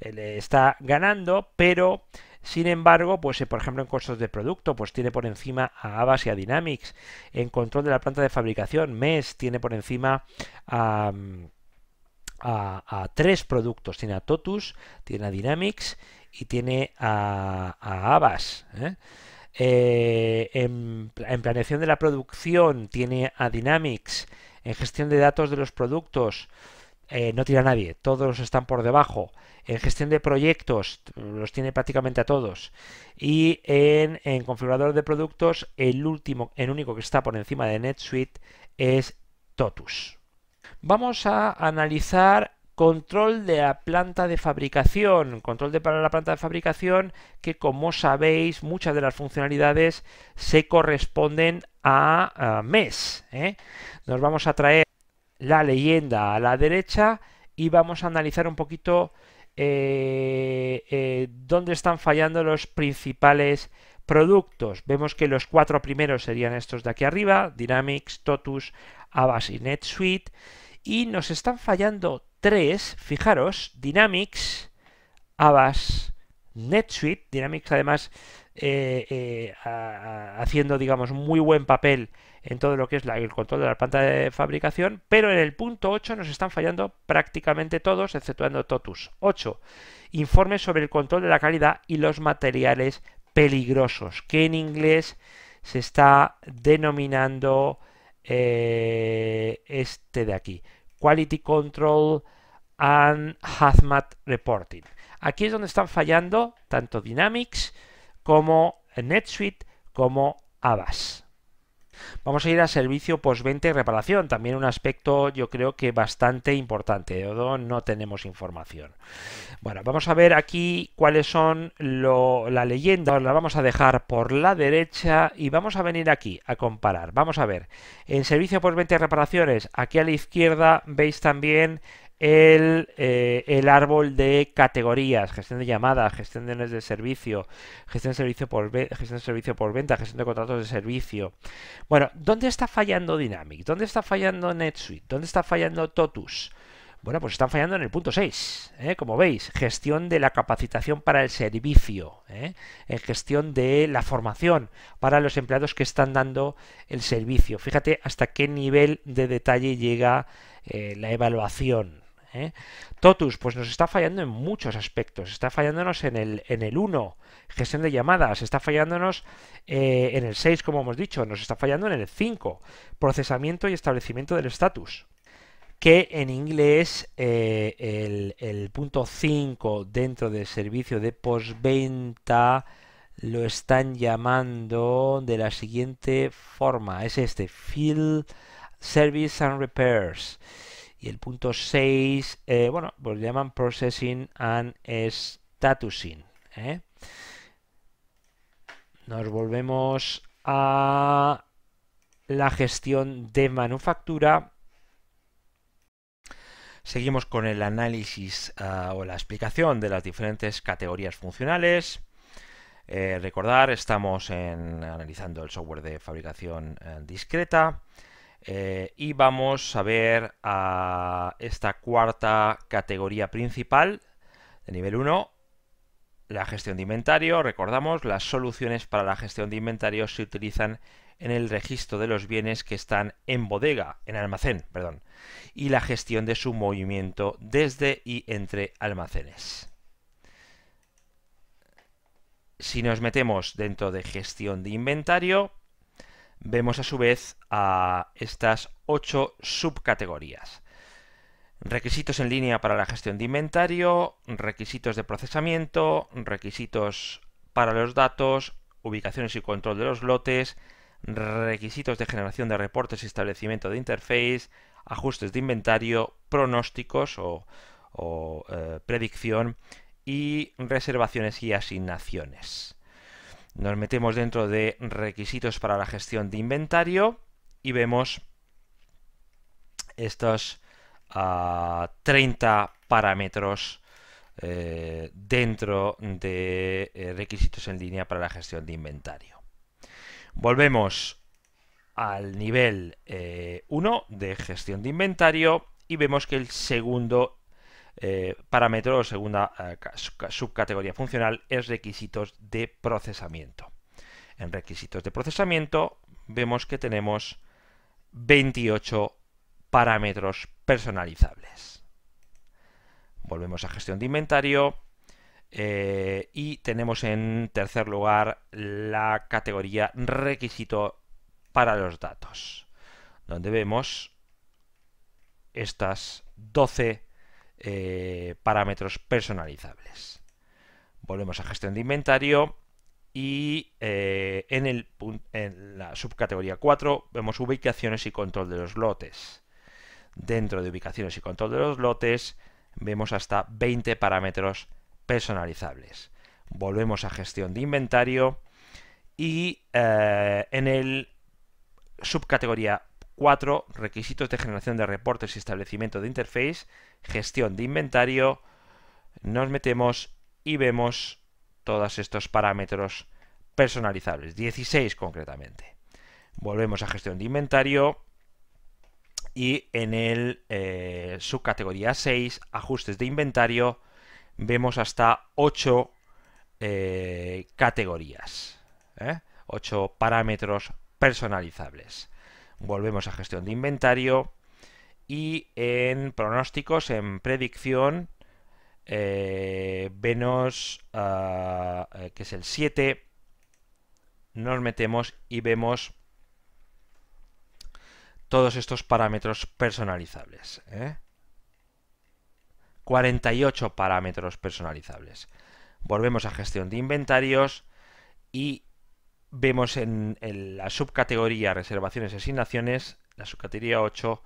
eh, está ganando, pero sin embargo, pues eh, por ejemplo en costos de producto, pues tiene por encima a Avas y a Dynamics. En control de la planta de fabricación, MES tiene por encima a... Mm, a, tres productos. Tiene a Totus, tiene a Dynamics y tiene a, a ¿eh? Eh, en, planeación de la producción tiene a Dynamics. En gestión de datos de los productos eh, no tiene a nadie. Todos están por debajo. En gestión de proyectos los tiene prácticamente a todos. Y en, en configurador de productos el último, el único que está por encima de NetSuite es Totus. Vamos a analizar control de la planta de fabricación, control de para la planta de fabricación que como sabéis muchas de las funcionalidades se corresponden a, MES. ¿eh? Nos vamos a traer la leyenda a la derecha y vamos a analizar un poquito eh, eh, dónde están fallando los principales productos. Vemos que los cuatro primeros serían estos de aquí arriba, Dynamics, Totus, Avas y NetSuite y nos están fallando tres, fijaros, Dynamics, Avas, NetSuite, Dynamics además eh, eh, haciendo, digamos, muy buen papel en todo lo que es el control de la planta de fabricación, pero en el punto 8 nos están fallando prácticamente todos, exceptuando Totus. 8. Informes sobre el control de la calidad y los materiales peligrosos, que en inglés se está denominando eh, este de aquí, Quality Control and Hazmat Reporting. Aquí es donde están fallando tanto Dynamics como NetSuite como ABAS Vamos a ir a servicio postventa y reparación, también un aspecto yo creo que bastante importante, no tenemos información. Bueno, vamos a ver aquí cuáles son la leyenda, la vamos a dejar por la derecha y vamos a venir aquí a comparar. Vamos a ver, en servicio postventa y reparaciones, aquí a la izquierda veis también eh, el, árbol de categorías, gestión de llamadas, gestión de de servicio, gestión de servicio, por gestión de servicio por venta, gestión de contratos de servicio. Bueno, ¿dónde está fallando Dynamic? ¿Dónde está fallando NetSuite? ¿Dónde está fallando Totus? Bueno, pues están fallando en el punto 6, ¿eh? como veis, gestión de la capacitación para el servicio, ¿eh? en gestión de la formación para los empleados que están dando el servicio. Fíjate hasta qué nivel de detalle llega la evaluación, ¿eh? Totus, pues nos está fallando en muchos aspectos. Está fallándonos en el, en el 1, gestión de llamadas. Está fallándonos eh, en el 6, como hemos dicho. Nos está fallando en el 5, procesamiento y establecimiento del estatus. Que en inglés eh, el, el punto 5 dentro del servicio de postventa lo están llamando de la siguiente forma. Es este, Field Service and Repairs. Y el punto 6, eh, bueno, pues llaman Processing and Statusing. ¿eh? Nos volvemos a la gestión de manufactura. Seguimos con el análisis ah, o la explicación de las diferentes categorías funcionales. Eh, recordar, estamos en, analizando el software de fabricación discreta. Eh, y vamos a ver a esta cuarta categoría principal de nivel 1, la gestión de inventario. Recordamos, las soluciones para la gestión de inventario se utilizan en el registro de los bienes que están en bodega, en almacén, perdón, y la gestión de su movimiento desde y entre almacenes. Si nos metemos dentro de gestión de inventario, vemos a su vez a estas ocho subcategorías. Requisitos en línea para la gestión de inventario, requisitos de procesamiento, requisitos para los datos, ubicaciones y control de los lotes, requisitos de generación de reportes y establecimiento de interface, ajustes de inventario, pronósticos o, eh, predicción y reservaciones y asignaciones. Nos metemos dentro de requisitos para la gestión de inventario y vemos estos 30 ah, parámetros eh, dentro de eh, requisitos en línea para la gestión de inventario. Volvemos al nivel 1 eh, de gestión de inventario y vemos que el segundo eh, parámetro segunda eh, subcategoría funcional es requisitos de procesamiento. En requisitos de procesamiento vemos que tenemos 28 parámetros personalizables. Volvemos a gestión de inventario eh, y tenemos en tercer lugar la categoría requisito para los datos, donde vemos estas 12 eh, parámetros personalizables. Volvemos a gestión de inventario y eh, en, el, en la subcategoría 4 vemos ubicaciones y control de los lotes. Dentro de ubicaciones y control de los lotes vemos hasta 20 parámetros personalizables. Volvemos a gestión de inventario y eh, en el subcategoría 4. Requisitos de generación de reportes y establecimiento de interface. Gestión de inventario. Nos metemos y vemos todos estos parámetros personalizables. 16 concretamente. Volvemos a gestión de inventario. Y en el eh, subcategoría 6, ajustes de inventario, vemos hasta 8 eh, categorías, 8 ¿eh? parámetros personalizables volvemos a gestión de inventario y en pronósticos, en predicción, eh, ah, eh que es el 7, nos metemos y vemos todos estos parámetros personalizables. 48 ¿eh? parámetros personalizables. Volvemos a gestión de inventarios y vemos en, la subcategoría reservaciones y asignaciones, la subcategoría 8,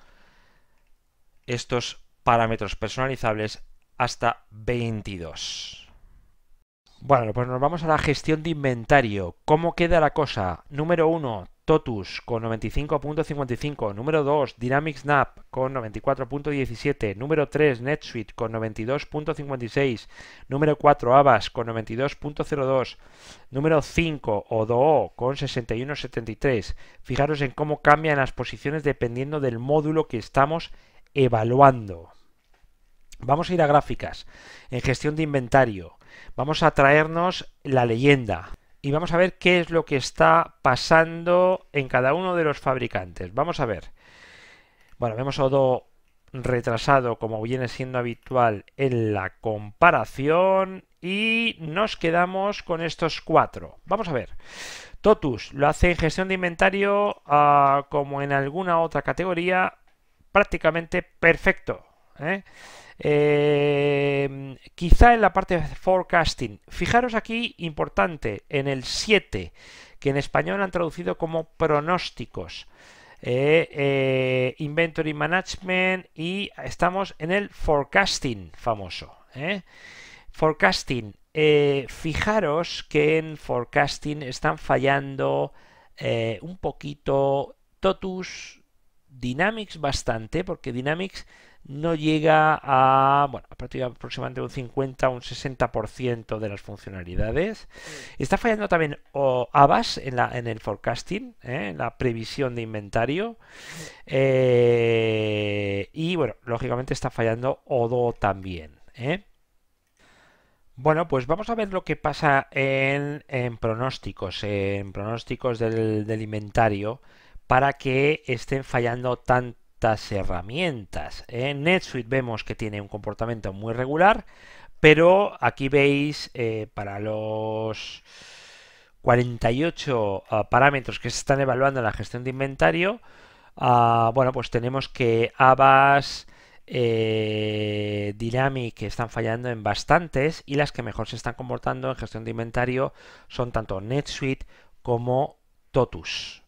estos parámetros personalizables hasta 22. Bueno, pues nos vamos a la gestión de inventario. ¿Cómo queda la cosa? Número 1, Totus con 95.55, número 2 Dynamics Snap con 94.17, número 3 NetSuite con 92.56, número 4 Abas con 92.02, número 5 Odoo con 61.73. Fijaros en cómo cambian las posiciones dependiendo del módulo que estamos evaluando. Vamos a ir a gráficas. En gestión de inventario, vamos a traernos la leyenda y vamos a ver qué es lo que está pasando en cada uno de los fabricantes. Vamos a ver. Bueno, vemos Odo retrasado como viene siendo habitual en la comparación y nos quedamos con estos cuatro. Vamos a ver. Totus lo hace en gestión de inventario ah, como en alguna otra categoría prácticamente perfecto. ¿eh? Em, quizá en la parte de forecasting. Fijaros aquí, importante, en el 7, que en español han traducido como pronósticos. Eh, eh, inventory management y estamos en el forecasting famoso. ¿eh? Forecasting. fijaros que en forecasting están fallando un poquito Totus, Dynamics bastante, porque Dynamics no llega a, bueno, aproximadamente un 50 o un 60% de las funcionalidades. Mm. Está fallando también ABAS en, la, el forecasting, ¿eh? en la previsión de inventario. Mm. Eh, y bueno, lógicamente está fallando Odo también. ¿eh? Bueno, pues vamos a ver lo que pasa en, pronósticos, en pronósticos del, del inventario para que estén fallando tanto herramientas. En NetSuite vemos que tiene un comportamiento muy regular, pero aquí veis eh, para los 48 ah, parámetros que se están evaluando en la gestión de inventario, ah, bueno, pues tenemos que ABAS eh, Dynamic están fallando en bastantes y las que mejor se están comportando en gestión de inventario son tanto NetSuite como Totus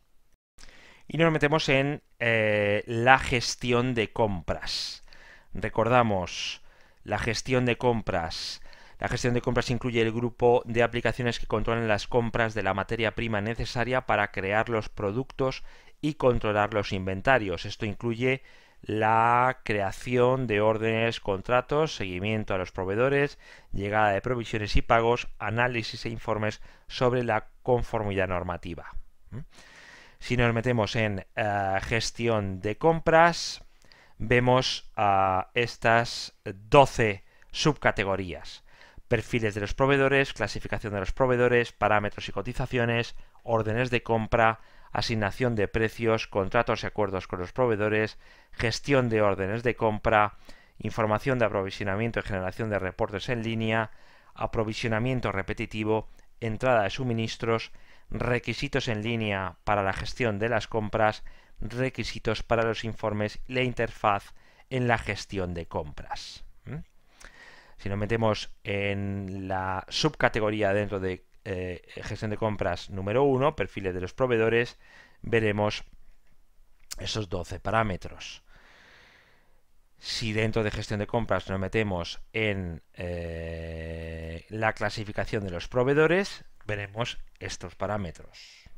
y nos metemos en eh, la gestión de compras. Recordamos, la gestión de compras. La gestión de compras incluye el grupo de aplicaciones que controlan las compras de la materia prima necesaria para crear los productos y controlar los inventarios. Esto incluye la creación de órdenes, contratos, seguimiento a los proveedores, llegada de provisiones y pagos, análisis e informes sobre la conformidad normativa. ¿Mm? Si nos metemos en eh, gestión de compras, vemos estas 12 subcategorías. Perfiles de los proveedores, clasificación de los proveedores, parámetros y cotizaciones, órdenes de compra, asignación de precios, contratos y acuerdos con los proveedores, gestión de órdenes de compra, información de aprovisionamiento y generación de reportes en línea, aprovisionamiento repetitivo, entrada de suministros, requisitos en línea para la gestión de las compras, requisitos para los informes, y la interfaz en la gestión de compras. Si nos metemos en la subcategoría dentro de eh, gestión de compras número 1, perfiles de los proveedores, veremos esos 12 parámetros. Si dentro de gestión de compras nos metemos en eh, la clasificación de los proveedores, veremos estos parámetros.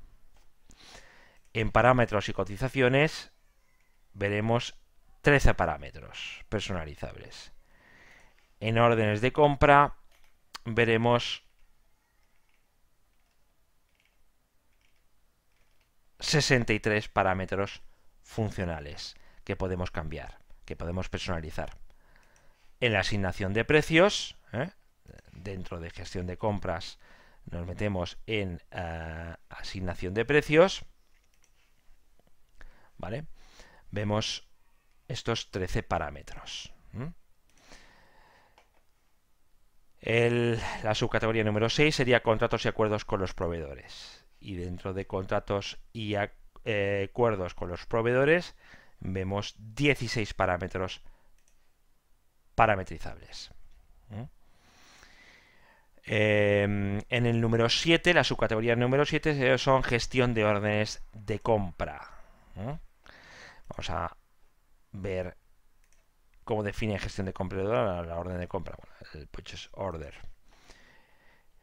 En parámetros y cotizaciones veremos 13 parámetros personalizables. En órdenes de compra veremos 63 parámetros funcionales que podemos cambiar, que podemos personalizar. En la asignación de precios, ¿eh? dentro de gestión de compras nos metemos en eh, asignación de precios, ¿vale? Vemos estos 13 parámetros. la subcategoría número 6 sería contratos y acuerdos con los proveedores. Y dentro de contratos y eh, acuerdos con los proveedores vemos 16 parámetros parametrizables. Em, en el número 7, la subcategoría número 7 eh, son gestión de órdenes de compra. Vamos a ver cómo define gestión de compra la, la orden de compra. el purchase order.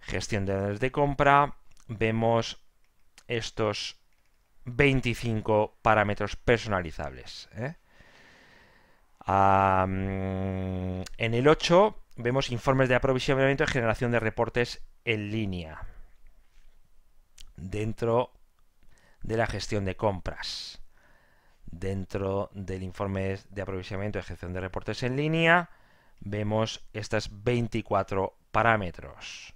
Gestión de órdenes de compra. Vemos estos 25 parámetros personalizables. ¿eh? en el 8 vemos informes de aprovisionamiento y generación de reportes en línea dentro de la gestión de compras. Dentro del informe de aprovisionamiento y gestión de reportes en línea vemos estas 24 parámetros.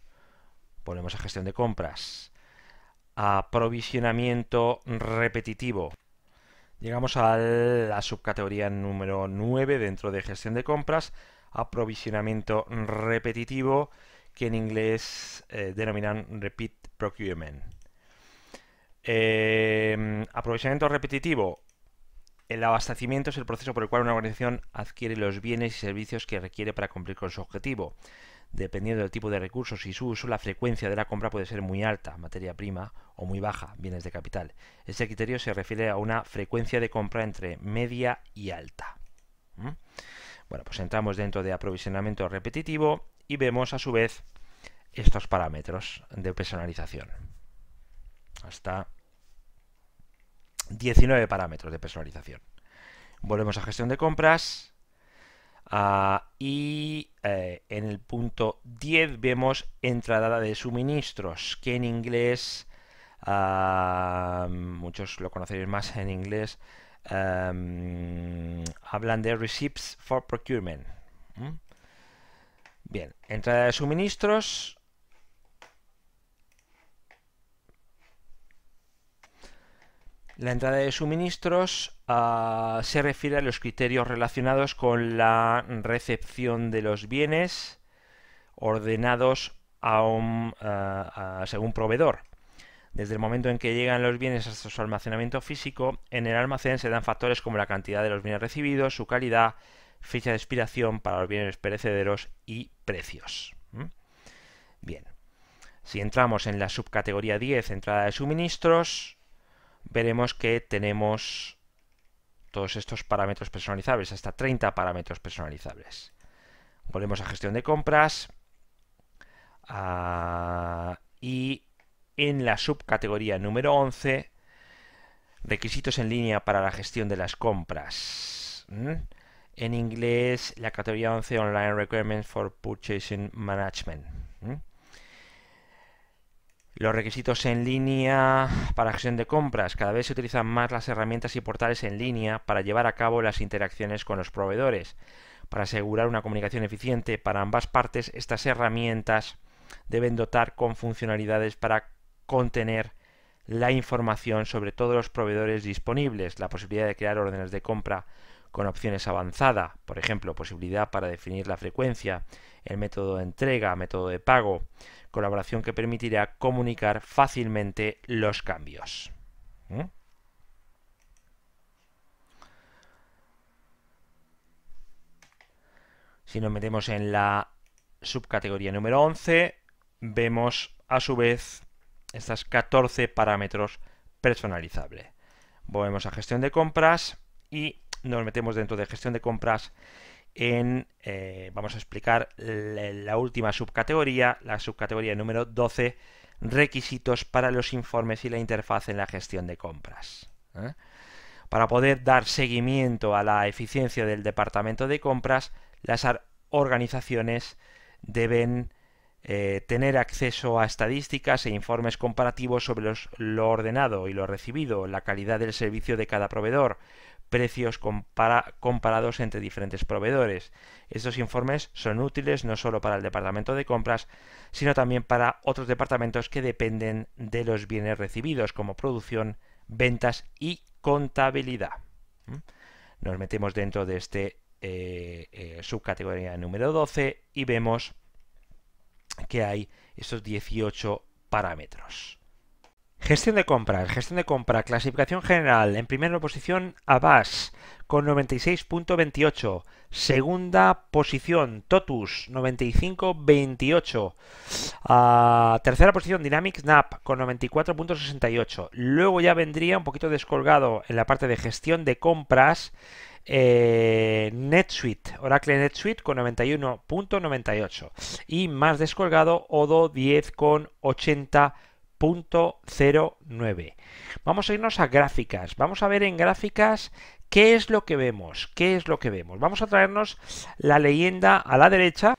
Ponemos a gestión de compras. Aprovisionamiento repetitivo. Llegamos a la subcategoría número 9 dentro de gestión de compras, aprovisionamiento repetitivo que en inglés eh, denominan repeat procurement. Eh, em, aprovechamiento repetitivo. El abastecimiento es el proceso por el cual una organización adquiere los bienes y servicios que requiere para cumplir con su objetivo. Dependiendo del tipo de recursos y su uso, la frecuencia de la compra puede ser muy alta, materia prima, o muy baja, bienes de capital. Este criterio se refiere a una frecuencia de compra entre media y alta. Bueno, pues entramos dentro de aprovisionamiento repetitivo y vemos a su vez estos parámetros de personalización. Hasta 19 parámetros de personalización. Volvemos a gestión de compras. Ah, y eh, en el punto 10 vemos entrada de suministros, que en inglés, ah, muchos lo conoceréis más en inglés, Em, hablan de receipts for procurement. Bien, entrada de suministros. La entrada de suministros ah, se refiere a los criterios relacionados con la recepción de los bienes ordenados a ah, según proveedor. Desde el momento en que llegan los bienes hasta su almacenamiento físico, en el almacén se dan factores como la cantidad de los bienes recibidos, su calidad, fecha de expiración para los bienes perecederos y precios. Bien. Si entramos en la subcategoría 10, entrada de suministros, veremos que tenemos todos estos parámetros personalizables, hasta 30 parámetros personalizables. Volvemos a gestión de compras ah, y en la subcategoría número 11, requisitos en línea para la gestión de las compras. ¿Mm? En inglés, la categoría 11, Online Requirements for Purchasing Management. ¿Mm? Los requisitos en línea para gestión de compras. Cada vez se utilizan más las herramientas y portales en línea para llevar a cabo las interacciones con los proveedores. Para asegurar una comunicación eficiente para ambas partes, estas herramientas deben dotar con funcionalidades para contener la información sobre todos los proveedores disponibles, la posibilidad de crear órdenes de compra con opciones avanzadas, por ejemplo, posibilidad para definir la frecuencia, el método de entrega, método de pago, colaboración que permitirá comunicar fácilmente los cambios. ¿Mm? Si nos metemos en la subcategoría número 11, vemos a su vez estas 14 parámetros personalizables. Volvemos a gestión de compras y nos metemos dentro de gestión de compras en, eh, vamos a explicar la, última subcategoría, la subcategoría número 12, requisitos para los informes y la interfaz en la gestión de compras. ¿eh? Para poder dar seguimiento a la eficiencia del departamento de compras, las organizaciones deben eh, tener acceso a estadísticas e informes comparativos sobre lo ordenado y lo recibido, la calidad del servicio de cada proveedor, precios comparados entre diferentes proveedores. Estos informes son útiles no solo para el departamento de compras, sino también para otros departamentos que dependen de los bienes recibidos, como producción, ventas y contabilidad. ¿Mm? Nos metemos dentro de este eh, eh, subcategoría número 12 y vemos que hay estos 18 parámetros. Gestión de compras, gestión de compra, clasificación general. En primera posición, Avas con 96.28. Segunda posición, Totus 95.28. a ah, tercera posición, Dynamic Snap con 94.68. Luego ya vendría un poquito descolgado en la parte de gestión de compras eh, NetSuite, Oracle NetSuite con 91.98 y más descolgado Odo 10 con 80.09 Vamos a irnos a gráficas. Vamos a ver en gráficas qué es lo que vemos. ¿Qué es lo que vemos? Vamos a traernos la leyenda a la derecha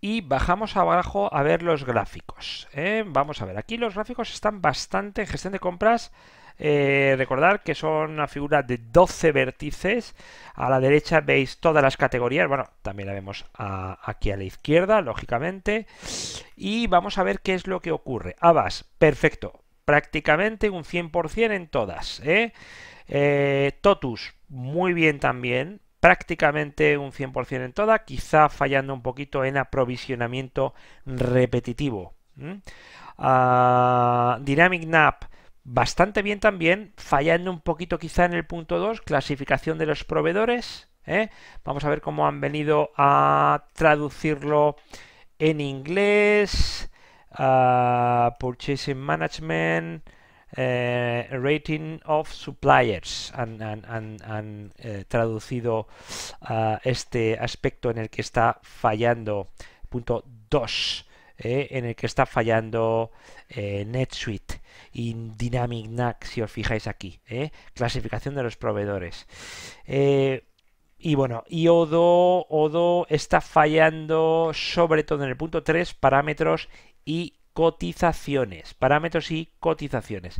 y bajamos abajo a ver los gráficos. ¿eh? Vamos a ver, aquí los gráficos están bastante en gestión de compras eh, recordar que son una figura de 12 vértices. A la derecha veis todas las categorías. Bueno, también la vemos aquí a la izquierda, lógicamente. Y vamos a ver qué es lo que ocurre. Abas, perfecto. Prácticamente un 100% en todas. ¿eh? Eh, Totus, muy bien también. Prácticamente un 100% en todas. Quizá fallando un poquito en aprovisionamiento repetitivo. Ah, Dynamic Nap bastante bien también, fallando un poquito quizá en el punto 2, clasificación de los proveedores. ¿eh? Vamos a ver cómo han venido a traducirlo en inglés. purchasing Management, eh, Rating of Suppliers. Han, eh, traducido este aspecto en el que está fallando. Punto 2. en el que está fallando NetSuite y Dynamic NAC, si os fijáis aquí. ¿eh? Clasificación de los proveedores. Eh, y bueno, y Odo, está fallando sobre todo en el punto 3, parámetros y cotizaciones. Parámetros y cotizaciones.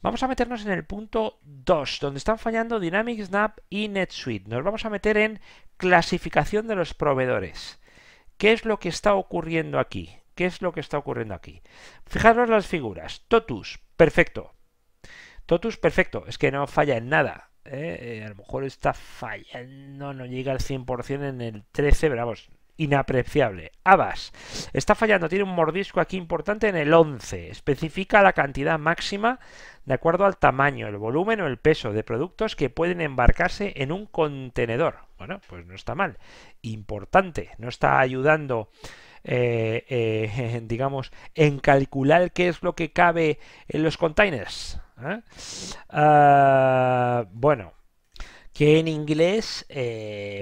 Vamos a meternos en el punto 2, donde están fallando Dynamic Snap y NetSuite. Nos vamos a meter en clasificación de los proveedores. ¿Qué es lo que está ocurriendo aquí? ¿Qué es lo que está ocurriendo aquí? Fijaros las figuras. Totus, perfecto. Totus perfecto, es que no falla en nada. ¿eh? Eh, a lo mejor está fallando, no llega al 100% en el 13, pero vamos, inapreciable. Abas, está fallando, tiene un mordisco aquí importante en el 11. Especifica la cantidad máxima de acuerdo al tamaño, el volumen o el peso de productos que pueden embarcarse en un contenedor. Bueno, pues no está mal. Importante, no está ayudando eh, eh, *laughs* digamos, en calcular qué es lo que cabe en los containers. ¿eh? Ah, bueno, que en inglés,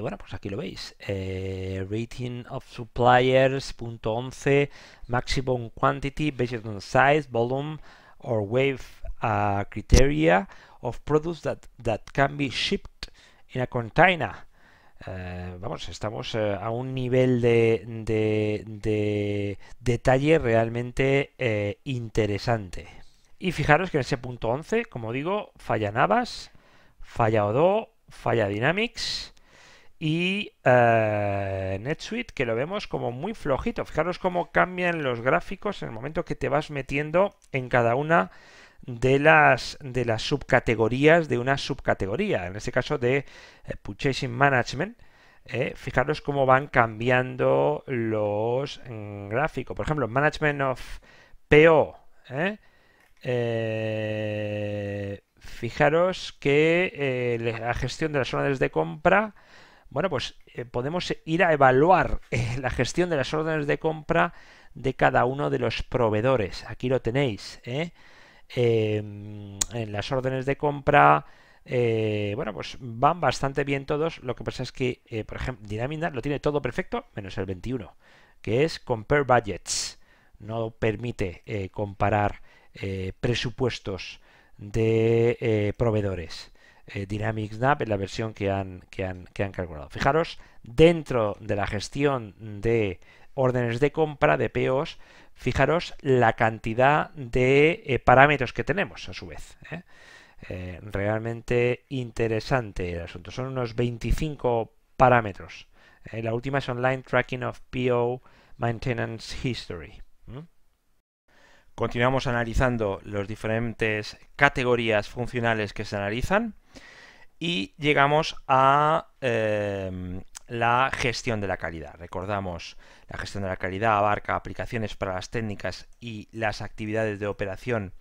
bueno, pues aquí lo veis, rating of suppliers, punto 11, maximum quantity based on size, volume or wave criteria of products that, that can be shipped in a container eh, vamos, estamos eh, a un nivel de, detalle realmente eh, interesante. Y fijaros que en ese punto 11, como digo, falla Navas, falla Odo, falla Dynamics y NetSuite, que lo vemos como muy flojito. Fijaros cómo cambian los gráficos en el momento que te vas metiendo en cada una de las, de las subcategorías de una subcategoría, en este caso de eh, Purchasing Management. Eh, fijaros cómo van cambiando los mm, gráficos. Por ejemplo, Management of PO. ¿eh? fijaros que la gestión de las órdenes de compra. Bueno, pues podemos ir a evaluar *laughs* la gestión de las órdenes de compra de cada uno de los proveedores. Aquí lo tenéis. Em, en las órdenes de compra. Eh, bueno, pues van bastante bien todos. Lo que pasa es que, eh, por ejemplo, dinámica lo tiene todo perfecto, menos el 21, que es Compare Budgets. No permite eh, comparar presupuestos de proveedores. Dynamics es la versión que han, que, han, que han calculado. Fijaros, dentro de la gestión de órdenes de compra de POs, fijaros la cantidad de eh, parámetros que tenemos a su vez. ¿eh? Eh, realmente interesante el asunto. Son unos 25 parámetros. la última es Online Tracking of PO Maintenance History. Continuamos analizando las diferentes categorías funcionales que se analizan. Y llegamos a em, la gestión de la calidad. Recordamos, la gestión de la calidad abarca aplicaciones para las técnicas y las actividades de operación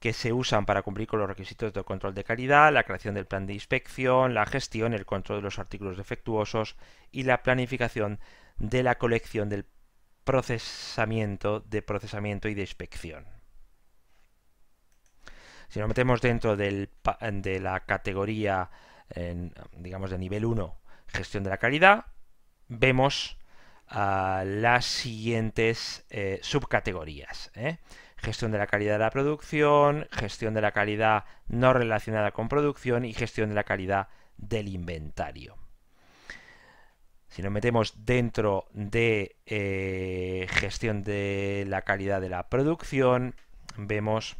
que se usan para cumplir con los requisitos de control de calidad, la creación del plan de inspección, la gestión, el control de los artículos defectuosos y la planificación de la colección del procesamiento de procesamiento y de inspección. Si nos metemos dentro de la categoría, digamos, de nivel 1, gestión de la calidad, vemos las siguientes eh, subcategorías. ¿eh? Gestión de la calidad de la producción, gestión de la calidad no relacionada con producción y gestión de la calidad del inventario. Si nos metemos dentro de eh, gestión de la calidad de la producción, vemos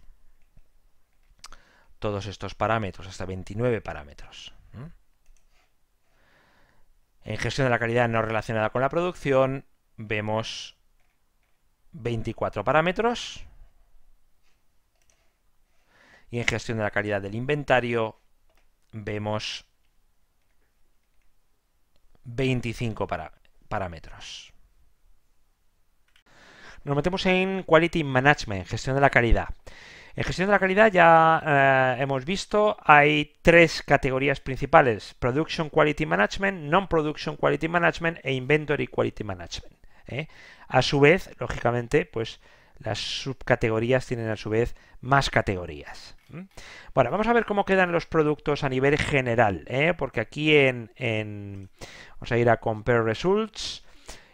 todos estos parámetros, hasta 29 parámetros. En gestión de la calidad no relacionada con la producción vemos 24 parámetros. Y en gestión de la calidad del inventario vemos 25 parámetros. Nos metemos en Quality Management, gestión de la calidad. En gestión de la calidad ya eh, hemos visto, hay tres categorías principales, Production Quality Management, Non-Production Quality Management e Inventory Quality Management. ¿eh? A su vez, lógicamente, pues las subcategorías tienen a su vez más categorías. Bueno, vamos a ver cómo quedan los productos a nivel general, ¿eh? porque aquí en, Vamos a ir a Compare Results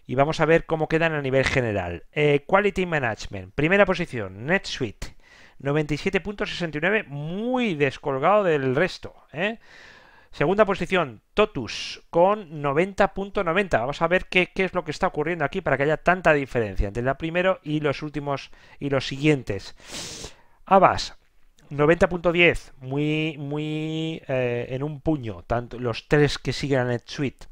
y vamos a ver cómo quedan a nivel general. quality Management, primera posición, NetSuite. 97.69, muy descolgado del resto. ¿eh? Segunda posición, Totus, con 90.90. Vamos a ver qué, es lo que está ocurriendo aquí para que haya tanta diferencia entre la primero y los últimos y los siguientes. Abas, 90.10, muy, muy eh, en un puño, tanto los tres que siguen en el suite.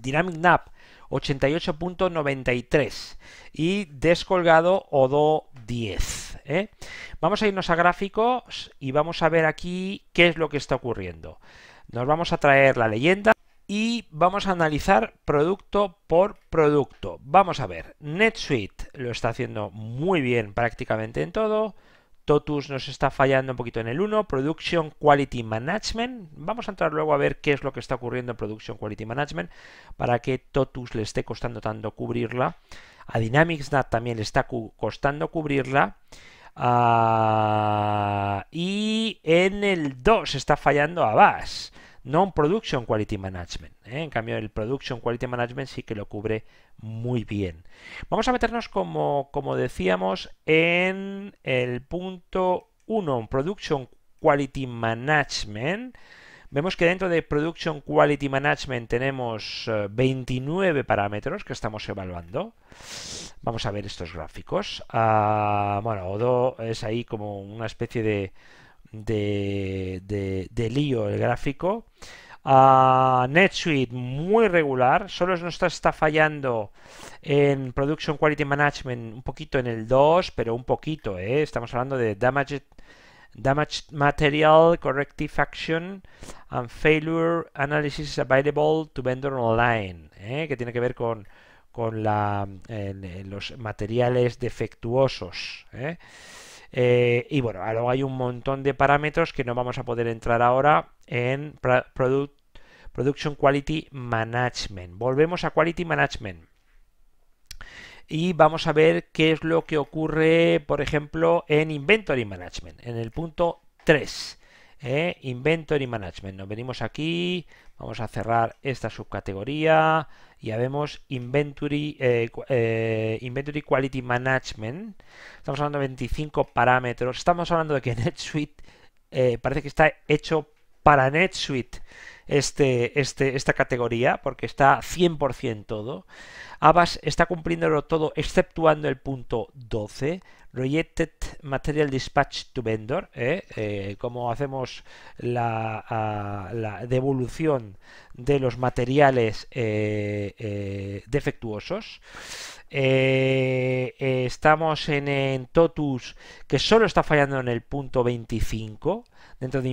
Dynamic Nap, 88.93 y descolgado Odo 10. ¿eh? Vamos a irnos a gráficos y vamos a ver aquí qué es lo que está ocurriendo. Nos vamos a traer la leyenda y vamos a analizar producto por producto. Vamos a ver, NetSuite lo está haciendo muy bien prácticamente en todo. Totus nos está fallando un poquito en el 1, Production Quality Management. Vamos a entrar luego a ver qué es lo que está ocurriendo en Production Quality Management para que Totus le esté costando tanto cubrirla. A Dynamics NAT también le está costando cubrirla. Ah, y en el 2 está fallando a Bass. Non-Production Quality Management. ¿eh? En cambio, el Production Quality Management sí que lo cubre muy bien. Vamos a meternos, como, como decíamos, en el punto 1, Production Quality Management. Vemos que dentro de Production Quality Management tenemos 29 eh, parámetros que estamos evaluando. Vamos a ver estos gráficos. Ah, bueno, Odo es ahí como una especie de, de, de, lío el gráfico. a NetSuite muy regular, solo nos está, fallando en Production Quality Management un poquito en el 2, pero un poquito, ¿eh? estamos hablando de Damaged, Damaged Material, Corrective Action and Failure Analysis Available to Vendor Online, ¿eh? que tiene que ver con, con la, los materiales defectuosos. ¿eh? Eh, y bueno, ahora hay un montón de parámetros que no vamos a poder entrar ahora en Production Quality Management. Volvemos a Quality Management. Y vamos a ver qué es lo que ocurre, por ejemplo, en Inventory Management, en el punto 3. ¿eh? Inventory Management. Nos venimos aquí, Vamos a cerrar esta subcategoría. Ya vemos Inventory, eh, eh, Inventory Quality Management. Estamos hablando de 25 parámetros. Estamos hablando de que *laughs* NetSuite eh, parece que está hecho para NetSuite este, este, esta categoría porque está 100% todo. Abbas está cumpliéndolo todo exceptuando el punto 12, Rejected Material Dispatch to Vendor, ¿eh? Eh, como hacemos la, devolución de los materiales eh, defectuosos. estamos en, Totus, que solo está fallando en el punto 25, dentro de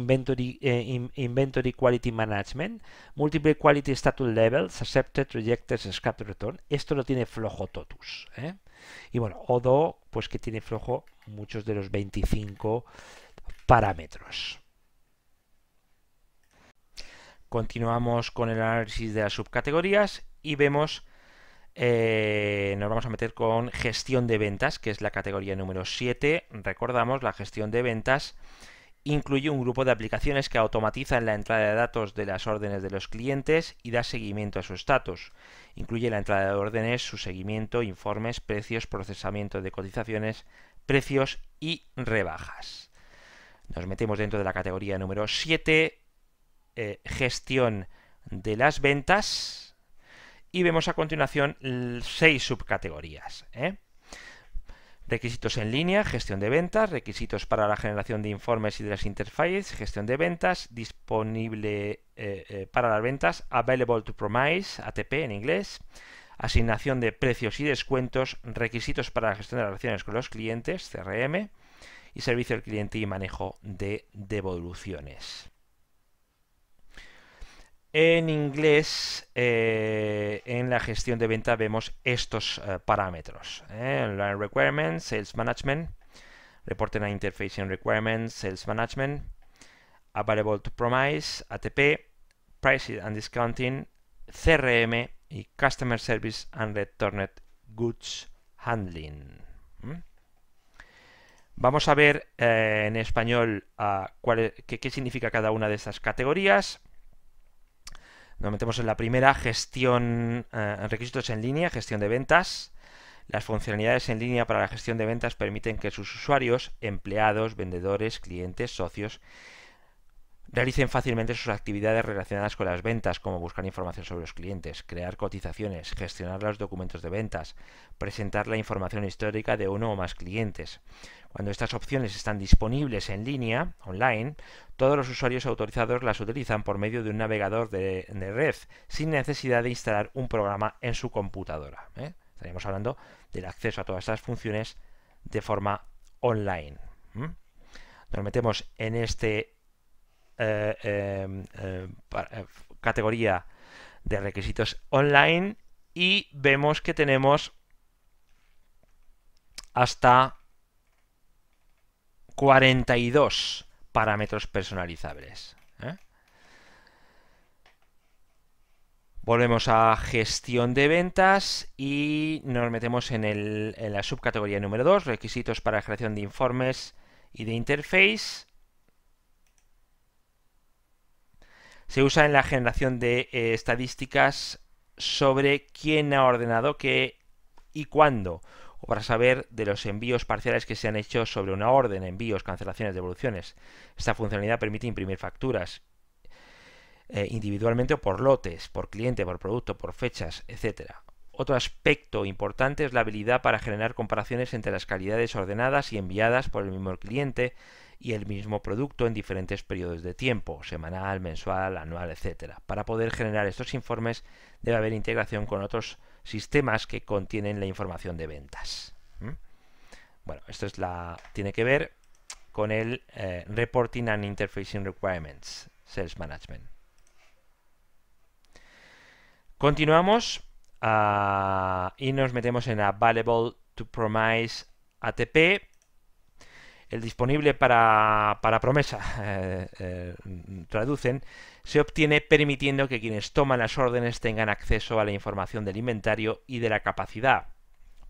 Inventory, Quality Management. Multiple Quality Status Levels, Accepted, Rejected, Scrap Return. Esto lo tiene flojo Totus. ¿eh? Y bueno, Odo, pues que tiene flojo muchos de los 25 parámetros. Continuamos con el análisis de las subcategorías y vemos, eh, nos vamos a meter con gestión de ventas, que es la categoría número 7. Recordamos, la gestión de ventas incluye un grupo de aplicaciones que automatizan la entrada de datos de las órdenes de los clientes y da seguimiento a su estatus. Incluye la entrada de órdenes, su seguimiento, informes, precios, procesamiento de cotizaciones, precios y rebajas. Nos metemos dentro de la categoría número 7, eh, gestión de las ventas. Y vemos a continuación seis subcategorías. ¿eh? Requisitos en línea, gestión de ventas, requisitos para la generación de informes y de las interfaces, gestión de ventas, disponible eh, eh, para las ventas, available to promise, ATP en inglés, asignación de precios y descuentos, requisitos para la gestión de las relaciones con los clientes, CRM, y servicio al cliente y manejo de devoluciones. En inglés, eh, en la gestión de venta vemos estos eh, parámetros. Online eh, Requirements, Sales Management, Reporting and Interfacing Requirements, Sales Management, Available to Promise, ATP, Pricing and Discounting, CRM y Customer Service and Returned Goods Handling. Vamos a ver en español e, qué significa cada una de estas categorías. Nos metemos en la primera, gestión, eh, requisitos en línea, gestión de ventas. Las funcionalidades en línea para la gestión de ventas permiten que sus usuarios, empleados, vendedores, clientes, socios realicen fácilmente sus actividades relacionadas con las ventas, como buscar información sobre los clientes, crear cotizaciones, gestionar los documentos de ventas, presentar la información histórica de uno o más clientes. Cuando estas opciones están disponibles en línea, online, todos los usuarios autorizados las utilizan por medio de un navegador de, red, sin necesidad de instalar un programa en su computadora. ¿eh? Estaremos hablando del acceso a todas estas funciones de forma online. Nos metemos en este eh, em, eh, eh, categoría de requisitos online y vemos que tenemos hasta 42 parámetros personalizables. Volvemos a gestión de ventas y nos metemos en, en la subcategoría número 2, requisitos para creación de informes y de interface. se usa en la generación de eh, estadísticas sobre quién ha ordenado qué y cuándo, o para saber de los envíos parciales que se han hecho sobre una orden, envíos, cancelaciones, devoluciones. Esta funcionalidad permite imprimir facturas eh, individualmente o por lotes, por cliente, por producto, por fechas, etc. Otro aspecto importante es la habilidad para generar comparaciones entre las calidades ordenadas y enviadas por el mismo cliente y el mismo producto en diferentes periodos de tiempo, semanal, mensual, anual, etc. Para poder generar estos informes debe haber integración con otros sistemas que contienen la información de ventas. Bueno, esto es la, tiene que ver con el eh, Reporting and Interfacing Requirements, Sales Management. Continuamos ah, y nos metemos en Available to Promise ATP el disponible para, promesa, *laughs* eh, eh, traducen, se obtiene permitiendo que quienes toman las órdenes tengan acceso a la información del inventario y de la capacidad,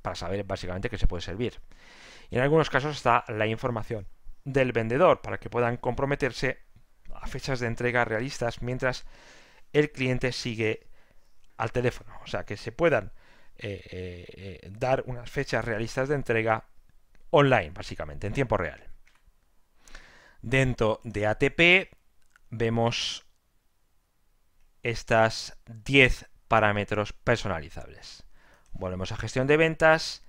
para saber básicamente qué se puede servir. Y en algunos casos está la información del vendedor, para que puedan comprometerse a fechas de entrega realistas mientras el cliente sigue al teléfono. O sea, que se puedan eh, dar unas fechas realistas de entrega online, básicamente, en tiempo real. Dentro de ATP vemos estas 10 parámetros personalizables. Volvemos a gestión de ventas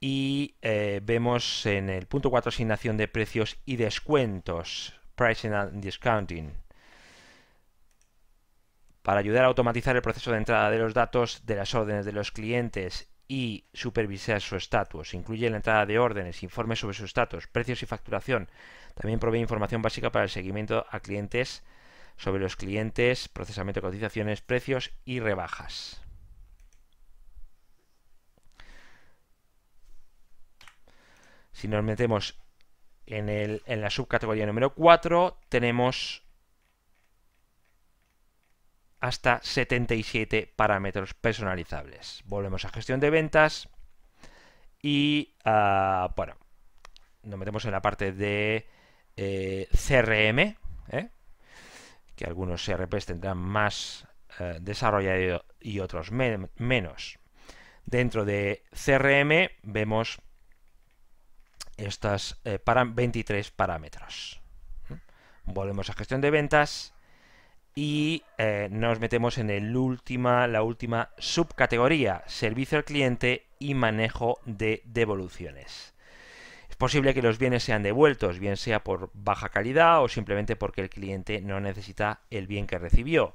y eh, vemos en el punto 4 asignación de precios y descuentos, pricing and discounting, para ayudar a automatizar el proceso de entrada de los datos de las órdenes de los clientes y supervisar su estatus. Incluye la entrada de órdenes, informes sobre su estatus, precios y facturación. También provee información básica para el seguimiento a clientes sobre los clientes, procesamiento de cotizaciones, precios y rebajas. Si nos metemos en, en la subcategoría número 4, tenemos hasta 77 parámetros personalizables. Volvemos a gestión de ventas y, ah, bueno, nos metemos en la parte de eh, CRM, ¿eh? que algunos CRPs tendrán más eh, desarrollado y otros menos. Dentro de CRM vemos estos 23 parámetros. ¿Mm? Volvemos a gestión de ventas y eh, nos metemos en el última, la última subcategoría, servicio al cliente y manejo de devoluciones. Es posible que los bienes sean devueltos, bien sea por baja calidad o simplemente porque el cliente no necesita el bien que recibió.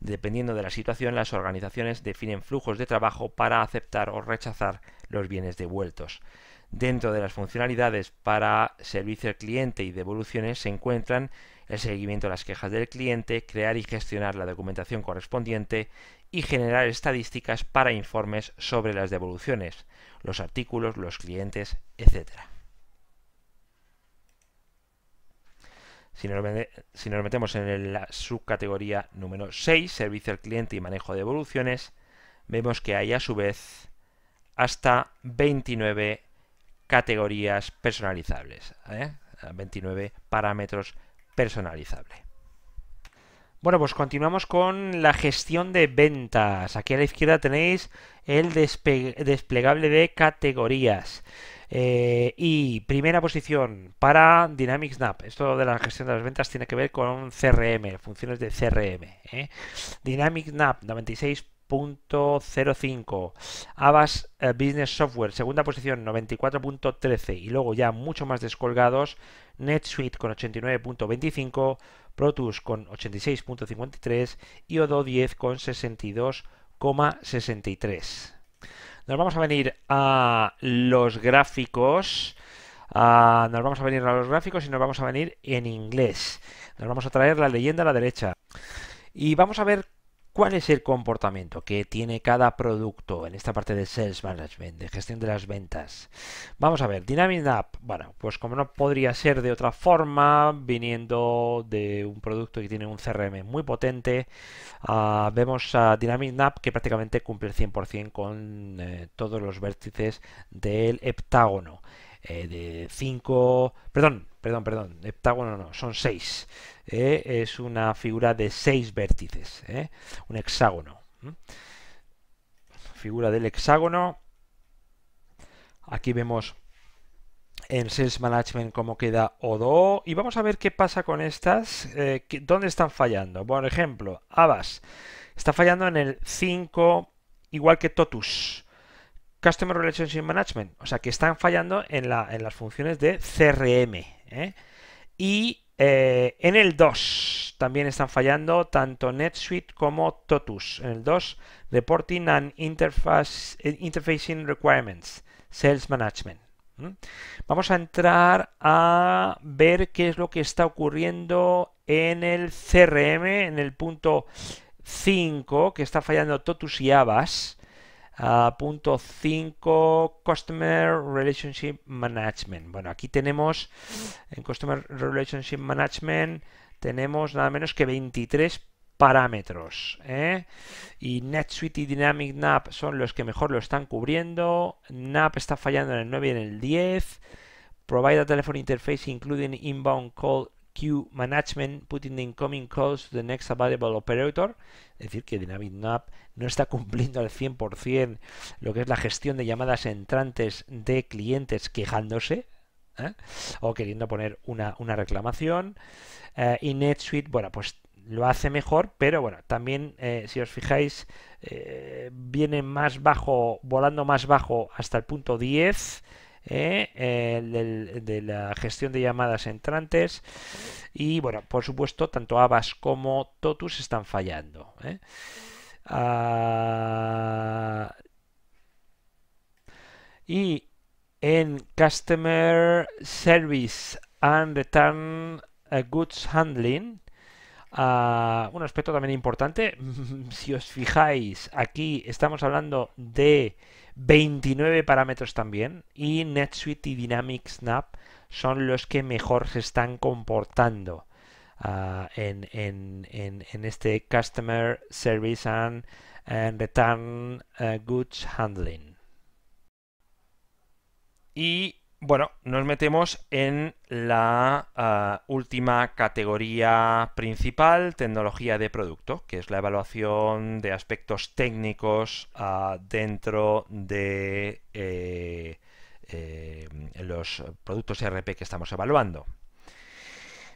Dependiendo de la situación, las organizaciones definen flujos de trabajo para aceptar o rechazar los bienes devueltos. Dentro de las funcionalidades para servicio al cliente y devoluciones se encuentran el seguimiento de las quejas del cliente, crear y gestionar la documentación correspondiente y generar estadísticas para informes sobre las devoluciones, los artículos, los clientes, etc. Si nos, metemos en la subcategoría número 6, servicio al cliente y manejo de devoluciones, vemos que hay a su vez hasta 29 categorías personalizables, 29 ¿eh? parámetros personalizable. Bueno, pues continuamos con la gestión de ventas. Aquí a la izquierda tenéis el desplegable de categorías. Eh, y primera posición para Dynamic Snap. Esto de la gestión de las ventas tiene que ver con CRM, funciones de CRM. ¿eh? Snap 96 .05 Avas eh, Business Software, segunda posición, 94.13. Y luego ya mucho más descolgados, NetSuite con 89.25, Protus con 86.53 y Odo 10 con 62,63. Nos vamos a venir a los gráficos. Ah, nos vamos a venir a los gráficos y nos vamos a venir en inglés. Nos vamos a traer la leyenda a la derecha. Y vamos a ver ¿Cuál es el comportamiento que tiene cada producto en esta parte de Sales Management, de gestión de las ventas? Vamos a ver, Dynamic App, bueno, pues como no podría ser de otra forma, viniendo de un producto que tiene un CRM muy potente, ah, vemos a Dynamic App que prácticamente cumple el 100% con eh, todos los vértices del heptágono. Eh, de 5, perdón, perdón, perdón, heptágono no, son 6. Eh, es una figura de 6 vértices, eh, un hexágono. Figura del hexágono. Aquí vemos en Sales Management cómo queda Odo. Y vamos a ver qué pasa con estas, dónde están fallando. Por ejemplo, ABAS, está fallando en el 5, igual que Totus. Customer Relationship Management, o sea, que están fallando en, las funciones de CRM. ¿eh? Y eh, en el 2 también están fallando tanto NetSuite como Totus. En el 2, Reporting and eh, Interfacing Requirements, Sales Management. Vamos a entrar a ver qué es lo que está ocurriendo en el CRM, en el punto 5, que está fallando Totus y Avas punto 5, Customer Relationship Management. Bueno, aquí tenemos en Customer Relationship Management tenemos nada menos que 23 parámetros. ¿eh? Y NetSuite y Dynamic NAP son los que mejor lo están cubriendo. NAP está fallando en el 9 y en el 10. provider telephone interface including inbound call queue management, putting the incoming calls to the next available operator. Es decir, que Dynamic no está cumpliendo al 100% lo que es la gestión de llamadas entrantes de clientes quejándose. ¿eh? o queriendo poner una, reclamación eh, y NetSuite, bueno, pues lo hace mejor, pero bueno, también eh, si os fijáis, viene más bajo, volando más bajo hasta el punto 10 eh, eh, de la gestión de llamadas entrantes y bueno, por supuesto, tanto Abas como Totus están fallando. Eh. Ah, y en Customer Service and Return Goods Handling, un aspecto también importante. *laughs* Si os fijáis, aquí estamos hablando de 29 parámetros también y NetSuite y Dynamic Snap son los que mejor se están comportando ah, en, este Customer Service and, Return eh, Goods Handling. Y bueno, nos metemos en la ah, última categoría principal, tecnología de producto, que es la evaluación de aspectos técnicos ah, dentro de eh, eh, los productos e RP que estamos evaluando.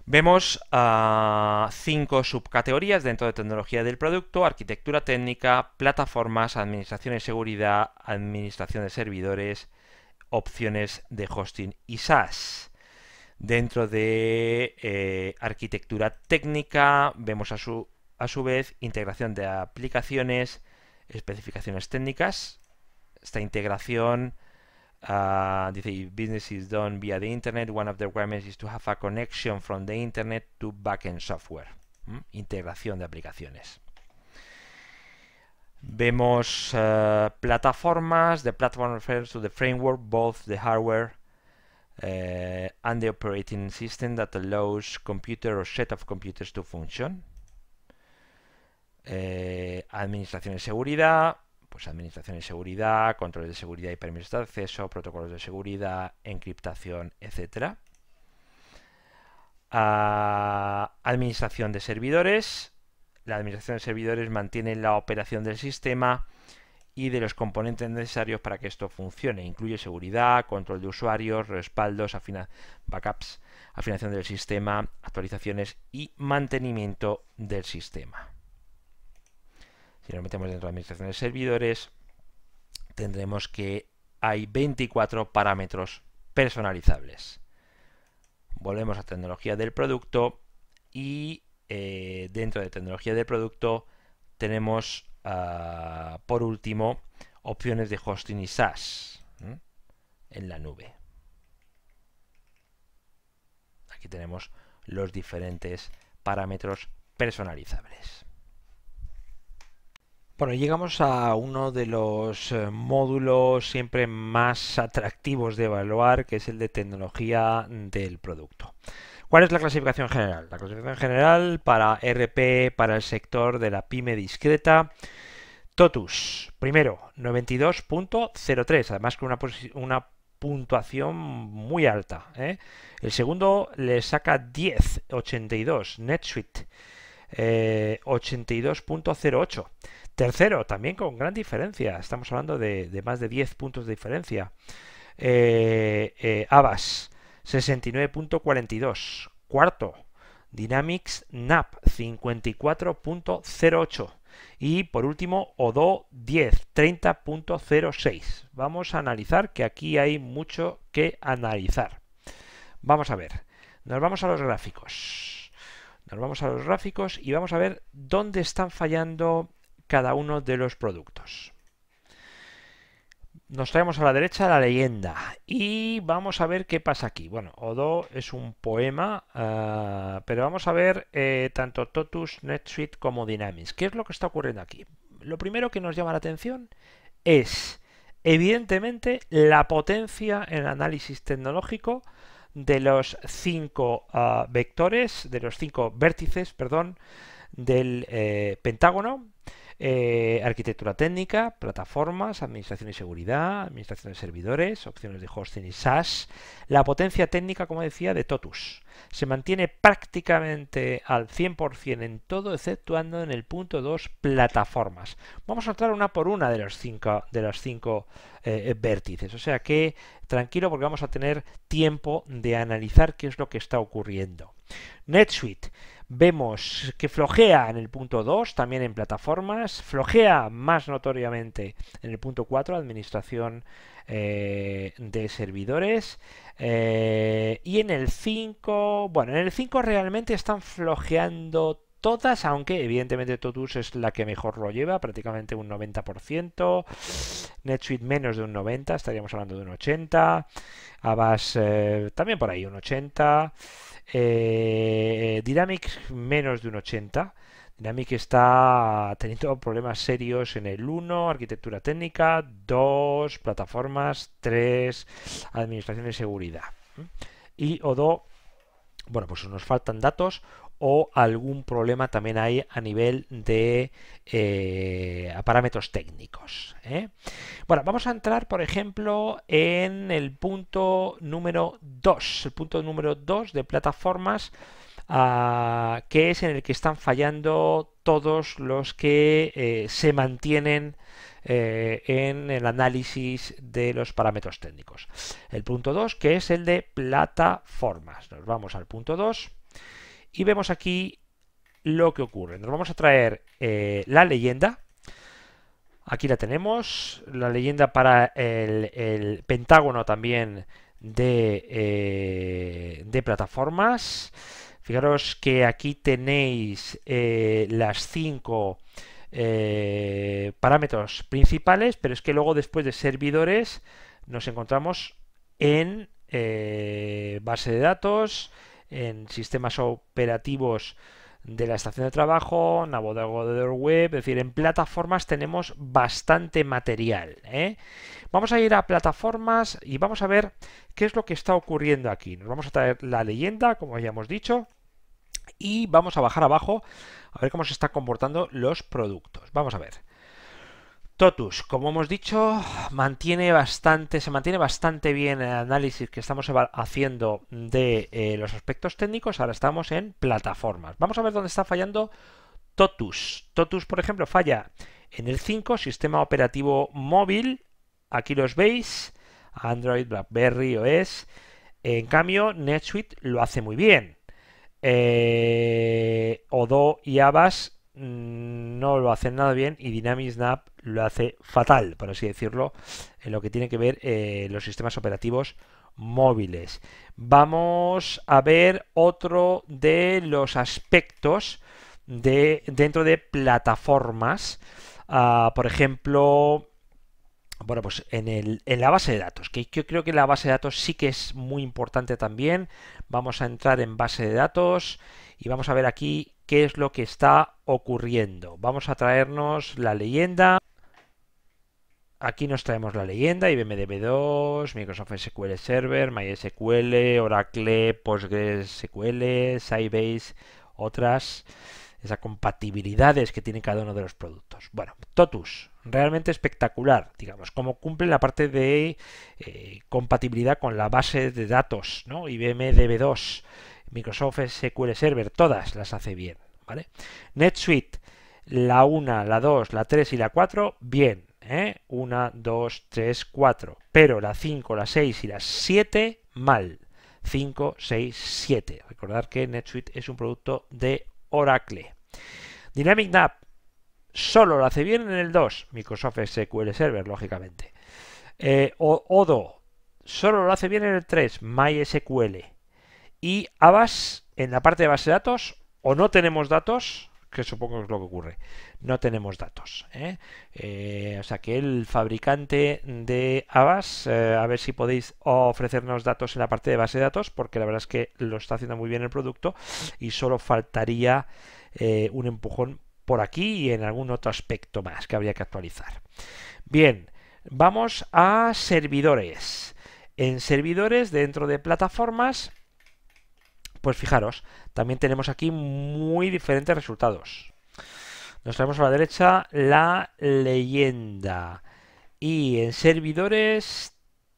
Vemos ah, cinco subcategorías dentro de tecnología del producto, arquitectura técnica, plataformas, administración de seguridad, administración de servidores, opciones de hosting y SaaS. Dentro de eh, arquitectura técnica vemos a su, a su vez integración de aplicaciones, especificaciones técnicas. Esta integración ah, dice business is done via the internet. One of the requirements is to have a connection from the internet to backend software. Integración de aplicaciones. Vemos eh, plataformas, the platform refers to the framework, both the hardware eh, and the operating system that allows computer or set of computers to function. Eh, administración de seguridad, pues administración de seguridad, controles de seguridad y permisos de acceso, protocolos de seguridad, encriptación, etc. Ah, administración de servidores, la administración de servidores mantiene la operación del sistema y de los componentes necesarios para que esto funcione. Incluye seguridad, control de usuarios, respaldos, backups, afinación del sistema, actualizaciones y mantenimiento del sistema. Si nos metemos dentro de administración de servidores, tendremos que hay 24 parámetros personalizables. Volvemos a tecnología del producto y eh, dentro de tecnología de producto tenemos ah, por último opciones de hosting y SaaS en la nube. Aquí tenemos los diferentes parámetros personalizables. Bueno, llegamos a uno de los eh, módulos siempre más atractivos de evaluar, que es el de tecnología del producto. ¿Cuál es la clasificación general? La clasificación general para RP, para el sector de la pyme discreta. Totus, primero, 92.03, además con una, puntuación muy alta. ¿eh? El segundo le saca 10.82, NetSuite. 82.08. Eh, Tercero, también con gran diferencia. Estamos hablando de, más de 10 puntos de diferencia. Eh, eh, Avas, 69.42. Cuarto, Dynamics NAP 54.08. Y por último, Odo 10 30.06. Vamos a analizar que aquí hay mucho que analizar. Vamos a ver. Nos vamos a los gráficos. Nos vamos a los gráficos y vamos a ver dónde están fallando cada uno de los productos. Nos traemos a la derecha la leyenda y vamos a ver qué pasa aquí. Bueno, Odo es un poema, ah, pero vamos a ver eh, tanto Totus, NetSuite como Dynamics. ¿Qué es lo que está ocurriendo aquí? Lo primero que nos llama la atención es, evidentemente, la potencia en análisis tecnológico de los cinco ah, vectores, de los cinco vértices, perdón, del eh, pentágono eh, arquitectura técnica, plataformas, administración y seguridad, administración de servidores, opciones de hosting y SaaS. La potencia técnica, como decía, de Totus. Se mantiene prácticamente al 100% en todo, exceptuando en el punto 2, plataformas. Vamos a entrar una por una de los cinco, de los cinco eh, vértices. O sea que tranquilo porque vamos a tener tiempo de analizar qué es lo que está ocurriendo. NetSuite. Vemos que flojea en el punto 2, también en plataformas, flojea más notoriamente en el punto 4, administración eh, de servidores, eh, y en el 5, bueno, en el 5 realmente están flojeando todas, aunque evidentemente Totus es la que mejor lo lleva, prácticamente un 90%, NetSuite menos de un 90%, estaríamos hablando de un 80%, Abbas eh, también por ahí un 80%, eh, eh, Dynamic menos de un 80. Dynamic está teniendo problemas serios en el 1, arquitectura técnica, 2, plataformas, 3, administración de seguridad. Y Odo, bueno, pues nos faltan datos o algún problema también hay a nivel de eh, parámetros técnicos. ¿eh? Bueno, vamos a entrar, por ejemplo, en el punto número 2, el punto número 2 de plataformas, ah, que es en el que están fallando todos los que eh, se mantienen en el análisis de los parámetros técnicos. El punto 2, que es el de plataformas. Nos vamos al punto 2 y vemos aquí lo que ocurre. Nos vamos a traer eh, la leyenda. Aquí la tenemos. La leyenda para el, Pentágono también eh, de, plataformas. Fijaros que aquí tenéis eh, las cinco parámetros principales, pero es que luego después de servidores nos encontramos en base de datos, en sistemas operativos de la estación de trabajo, navegador web, es decir, en plataformas tenemos bastante material. ¿eh? Vamos a ir a plataformas y vamos a ver qué es lo que está ocurriendo aquí. Nos vamos a traer la leyenda, como ya hemos dicho, y vamos a bajar abajo a ver cómo se están comportando los productos. Vamos a ver. Totus, como hemos dicho, mantiene bastante, se mantiene bastante bien el análisis que estamos haciendo de eh, los aspectos técnicos. Ahora estamos en plataformas. Vamos a ver dónde está fallando Totus. Totus, por ejemplo, falla en el 5, sistema operativo móvil. Aquí los veis, Android, BlackBerry, OS. En cambio, NetSuite lo hace muy bien. Eh, Odo y Avas Mm, no lo hacen nada bien y Dynamic Snap lo hace fatal, por así decirlo, en lo que tiene que ver eh, los sistemas operativos móviles. Vamos a ver otro de los aspectos de, dentro de plataformas. Ah, por ejemplo, bueno, pues en, en, la base de datos, que yo creo que la base de datos sí que es muy importante también. Vamos a entrar en base de datos y vamos a ver aquí qué es lo que está ocurriendo. Vamos a traernos la leyenda. Aquí nos traemos la leyenda, IBM DB2, Microsoft SQL Server, MySQL, Oracle, PostgreSQL, Sybase, otras, esas compatibilidades que tiene cada uno de los productos. Bueno, Totus, realmente espectacular, digamos, cómo cumple la parte de eh, compatibilidad con la base de datos, ¿no? IBM DB2. Microsoft SQL Server, todas las hace bien, ¿vale? NetSuite, la 1, la 2, la 3 y la 4, bien, ¿eh? 1, 2, 3, 4, pero la 5, la 6 y la 7, mal. 5, 6, 7. Recordad que NetSuite es un producto de Oracle. Dynamic NAP solo lo hace bien en el 2, Microsoft SQL Server, lógicamente. Eh, Odo solo lo hace bien en el 3, MySQL. Y Avas, en la parte de base de datos, o no tenemos datos, que supongo es lo que ocurre, no tenemos datos. ¿eh? Eh, o sea que el fabricante de Avas, eh, a ver si podéis ofrecernos datos en la parte de base de datos, porque la verdad es que lo está haciendo muy bien el producto y solo faltaría un empujón por aquí y en algún otro aspecto más que habría que actualizar. Bien, vamos a servidores. En servidores, dentro de plataformas, pues fijaros, también tenemos aquí muy diferentes resultados. Nos traemos a la derecha la leyenda. Y en servidores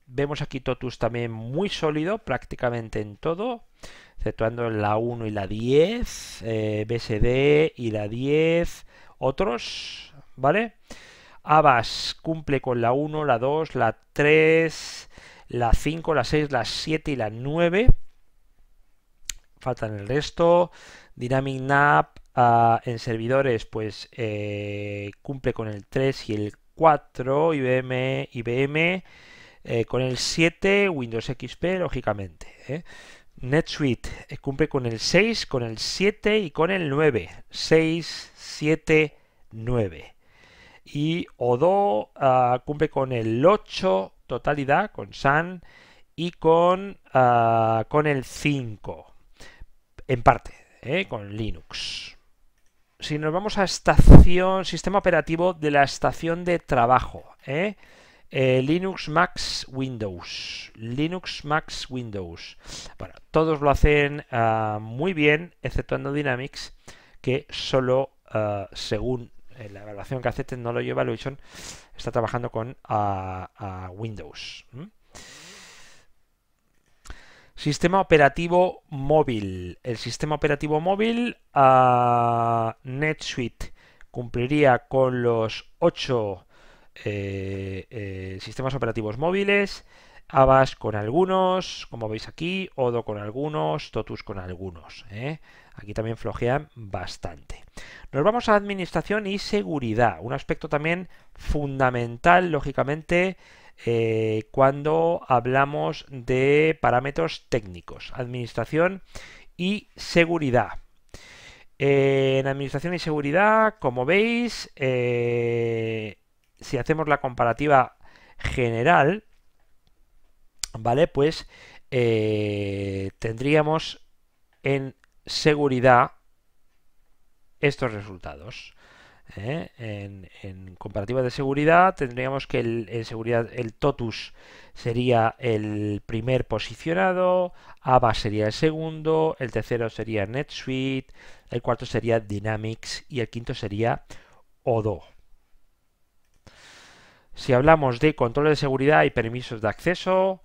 vemos aquí Totus también muy sólido prácticamente en todo, exceptuando en la 1 y la 10, eh, BSD y la 10, otros, ¿vale? ABAS cumple con la 1, la 2, la 3, la 5, la 6, la 7 y la 9 en el resto. Dynamic Nap ah, en servidores, pues eh, cumple con el 3 y el 4, IBM, IBM eh, con el 7, Windows XP, lógicamente. ¿eh? NetSuite eh, cumple con el 6, con el 7 y con el 9. 6, 7, 9. Y Odo ah, cumple con el 8 totalidad, con SAN y con, ah, con el 5 en parte, ¿eh? con Linux. Si nos vamos a estación, sistema operativo de la estación de trabajo, ¿eh? Eh, Linux, Max, Windows. Linux, Max, Windows. Bueno, todos lo hacen ah, muy bien, exceptuando Dynamics, que solo ah, según la evaluación que hace Technology Evaluation, está trabajando con ah, Windows. Sistema operativo móvil. El sistema operativo móvil a ah, NetSuite cumpliría con los 8 eh, eh, sistemas operativos móviles. ABAS con algunos, como veis aquí, Odo con algunos, Totus con algunos. ¿eh? Aquí también flojean bastante. Nos vamos a administración y seguridad, un aspecto también fundamental, lógicamente, eh, cuando hablamos de parámetros técnicos, administración y seguridad. Eh, en administración y seguridad, como veis, eh, si hacemos la comparativa general, ¿vale? Pues tendríamos en seguridad estos resultados. ¿eh? en, comparativa de seguridad tendríamos que el, en seguridad el totus sería el primer posicionado, ABA sería el segundo, el tercero sería NetSuite, el cuarto sería Dynamics y el quinto sería Odo. Si hablamos de control de seguridad y permisos de acceso,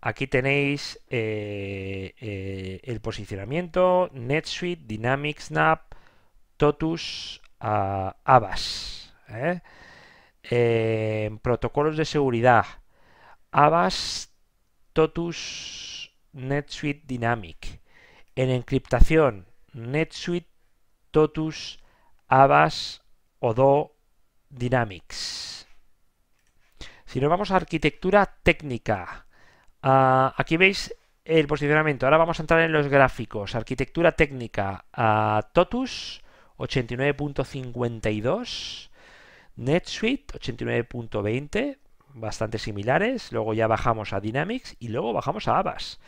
aquí tenéis eh, eh, el posicionamiento, NetSuite, Dynamics, Snap, Totus, a ABAS. ¿eh? protocolos de seguridad. ABAS Totus NetSuite Dynamic. En encriptación, NetSuite Totus ABAS Odo Dynamics. Si nos vamos a arquitectura técnica, ah, aquí veis el posicionamiento. Ahora vamos a entrar en los gráficos. Arquitectura técnica, ah, TOTUS, 89.52. NetSuite 89.20 bastante similares, luego ya bajamos a Dynamics y luego bajamos a ABAS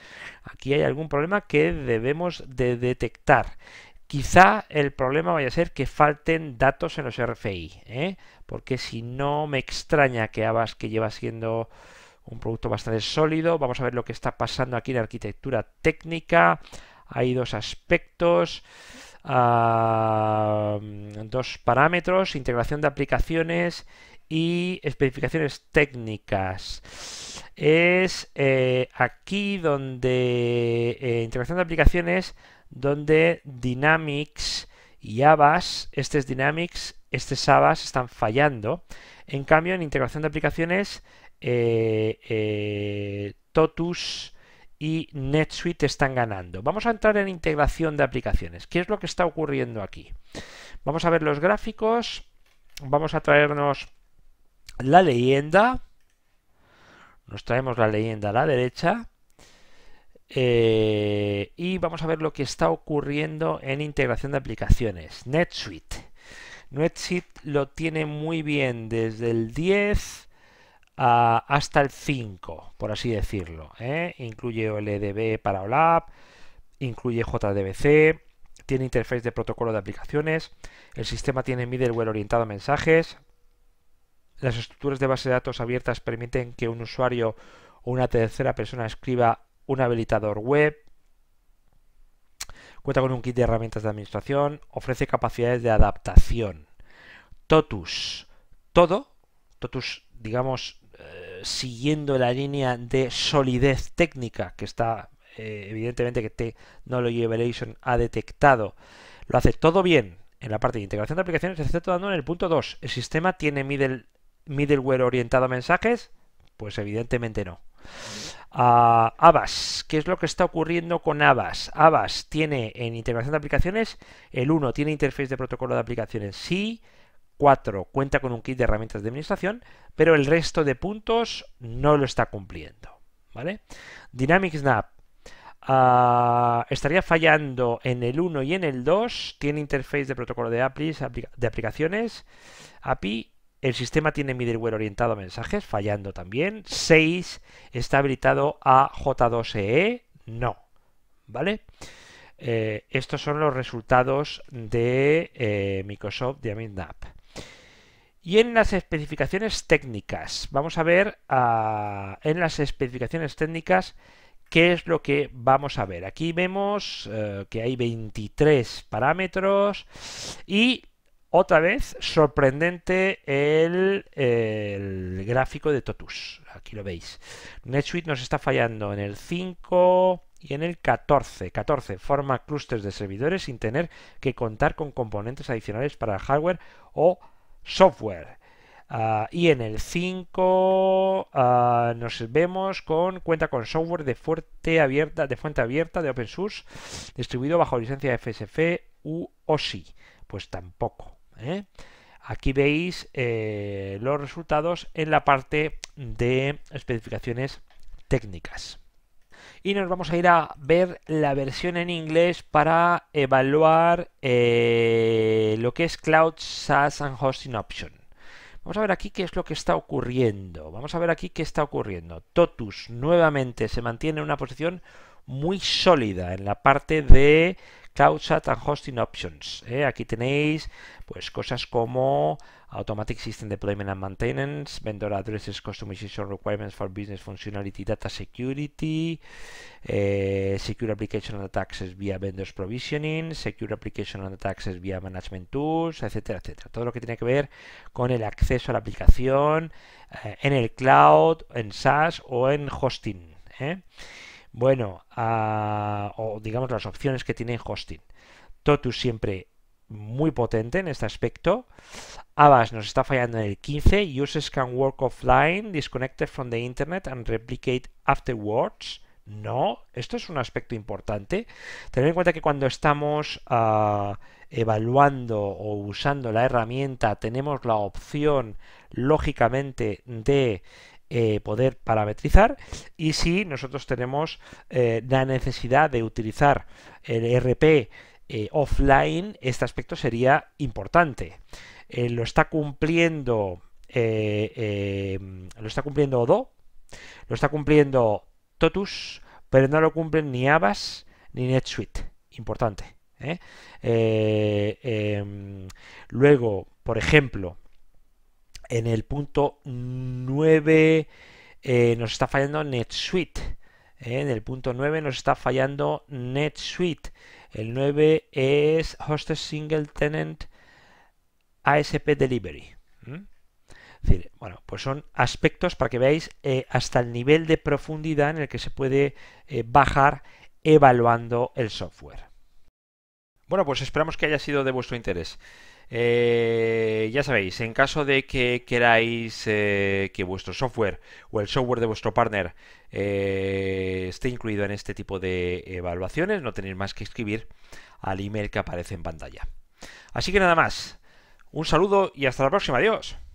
Aquí hay algún problema que debemos de detectar. Quizá el problema vaya a ser que falten datos en los RFI, ¿eh? porque si no me extraña que ABAS que lleva siendo un producto bastante sólido, vamos a ver lo que está pasando aquí en arquitectura técnica. Hay dos aspectos. Mm, dos parámetros, integración de aplicaciones y especificaciones técnicas. Es eh, aquí donde eh, integración de aplicaciones, donde Dynamics y Avas, este es Dynamics, este es Avas, están fallando. En cambio, en integración de aplicaciones, eh, Totus y NetSuite están ganando. Vamos a entrar en integración de aplicaciones. ¿Qué es lo que está ocurriendo aquí? Vamos a ver los gráficos. Vamos a traernos la leyenda. Nos traemos la leyenda a la derecha. Eh, y vamos a ver lo que está ocurriendo en integración de aplicaciones. NetSuite. NetSuite lo tiene muy bien desde el 10 hasta el 5, por así decirlo. ¿eh? Incluye OLDB para OLAP, incluye JDBC, tiene interface de protocolo de aplicaciones, el sistema tiene middleware orientado a mensajes, las estructuras de base de datos abiertas permiten que un usuario o una tercera persona escriba un habilitador web, cuenta con un kit de herramientas de administración, ofrece capacidades de adaptación. Totus, todo, Totus, digamos, eh, siguiendo la línea de solidez técnica que está eh, evidentemente que Technology Evaluation ha detectado. Lo hace todo bien en la parte de integración de aplicaciones, excepto dando en el punto 2. ¿El sistema tiene middleware orientado a mensajes? Pues evidentemente no. a ah, Abas, ¿qué es lo que está ocurriendo con Abas? Abas tiene en integración de aplicaciones el 1, tiene interface de protocolo de aplicaciones, sí, cuenta con un kit de herramientas de administración, pero el resto de puntos no lo está cumpliendo. ¿Vale? Dynamics Snap ah, estaría fallando en el 1 y en el 2. Tiene interface de protocolo de, de aplicaciones, API. El sistema tiene middleware orientado a mensajes, fallando también. 6 está habilitado a J2EE, e? no. ¿Vale? Eh, estos son los resultados de eh, Microsoft Dynamic Snap. Y en las especificaciones técnicas, vamos a ver ah, en las especificaciones técnicas qué es lo que vamos a ver. Aquí vemos eh, que hay 23 parámetros y otra vez sorprendente el, gráfico de Totus. Aquí lo veis. NetSuite nos está fallando en el 5 y en el 14. 14 forma clústeres de servidores sin tener que contar con componentes adicionales para el hardware o software. Ah, y en el 5 ah, nos vemos con cuenta con software de, fuente abierta, de fuente abierta de open source distribuido bajo licencia FSF u OSI. Pues tampoco. ¿eh? Aquí veis eh, los resultados en la parte de especificaciones técnicas y nos vamos a ir a ver la versión en inglés para evaluar eh, lo que es Cloud SaaS and Hosting Option. Vamos a ver aquí qué es lo que está ocurriendo. Vamos a ver aquí qué está ocurriendo. Totus nuevamente se mantiene en una posición muy sólida en la parte de Cloud Chat and Hosting Options. Eh? Aquí tenéis pues cosas como Automatic System Deployment and Maintenance, Vendor Addresses Customization Requirements for Business Functionality, Data Security, eh, Secure Application and Access via Vendors Provisioning, Secure Application and Access via Management Tools, etcétera, etcétera. Todo lo que tiene que ver con el acceso a la aplicación eh, en el cloud, en SaaS o en hosting. Bueno, o digamos las opciones que tiene hosting. Totu siempre muy potente en este aspecto. Abbas nos está fallando en el 15. Users can work offline, disconnected from the internet and replicate afterwards. No, esto es un aspecto importante. Tener en cuenta que cuando estamos ah, evaluando o usando la herramienta, tenemos la opción, lógicamente, de eh, poder parametrizar y si nosotros tenemos eh, la necesidad de utilizar el RP eh, offline, este aspecto sería importante. lo está cumpliendo lo está cumpliendo Odo, lo está cumpliendo Totus, pero no lo cumplen ni ABAS ni NetSuite. Importante. Em, luego, por ejemplo, en el punto 9 eh, nos está fallando NetSuite. Eh, en el punto 9 nos está fallando NetSuite. El 9 es Hosted Single Tenant ASP Delivery. bueno, pues son aspectos para que veáis eh, hasta el nivel de profundidad en el que se puede bajar evaluando el software. Bueno, pues esperamos que haya sido de vuestro interés. Eh, ya sabéis, en caso de que queráis eh, que vuestro software o el software de vuestro partner eh, esté incluido en este tipo de evaluaciones, no tenéis más que escribir al email que aparece en pantalla. Así que nada más, un saludo y hasta la próxima, adiós.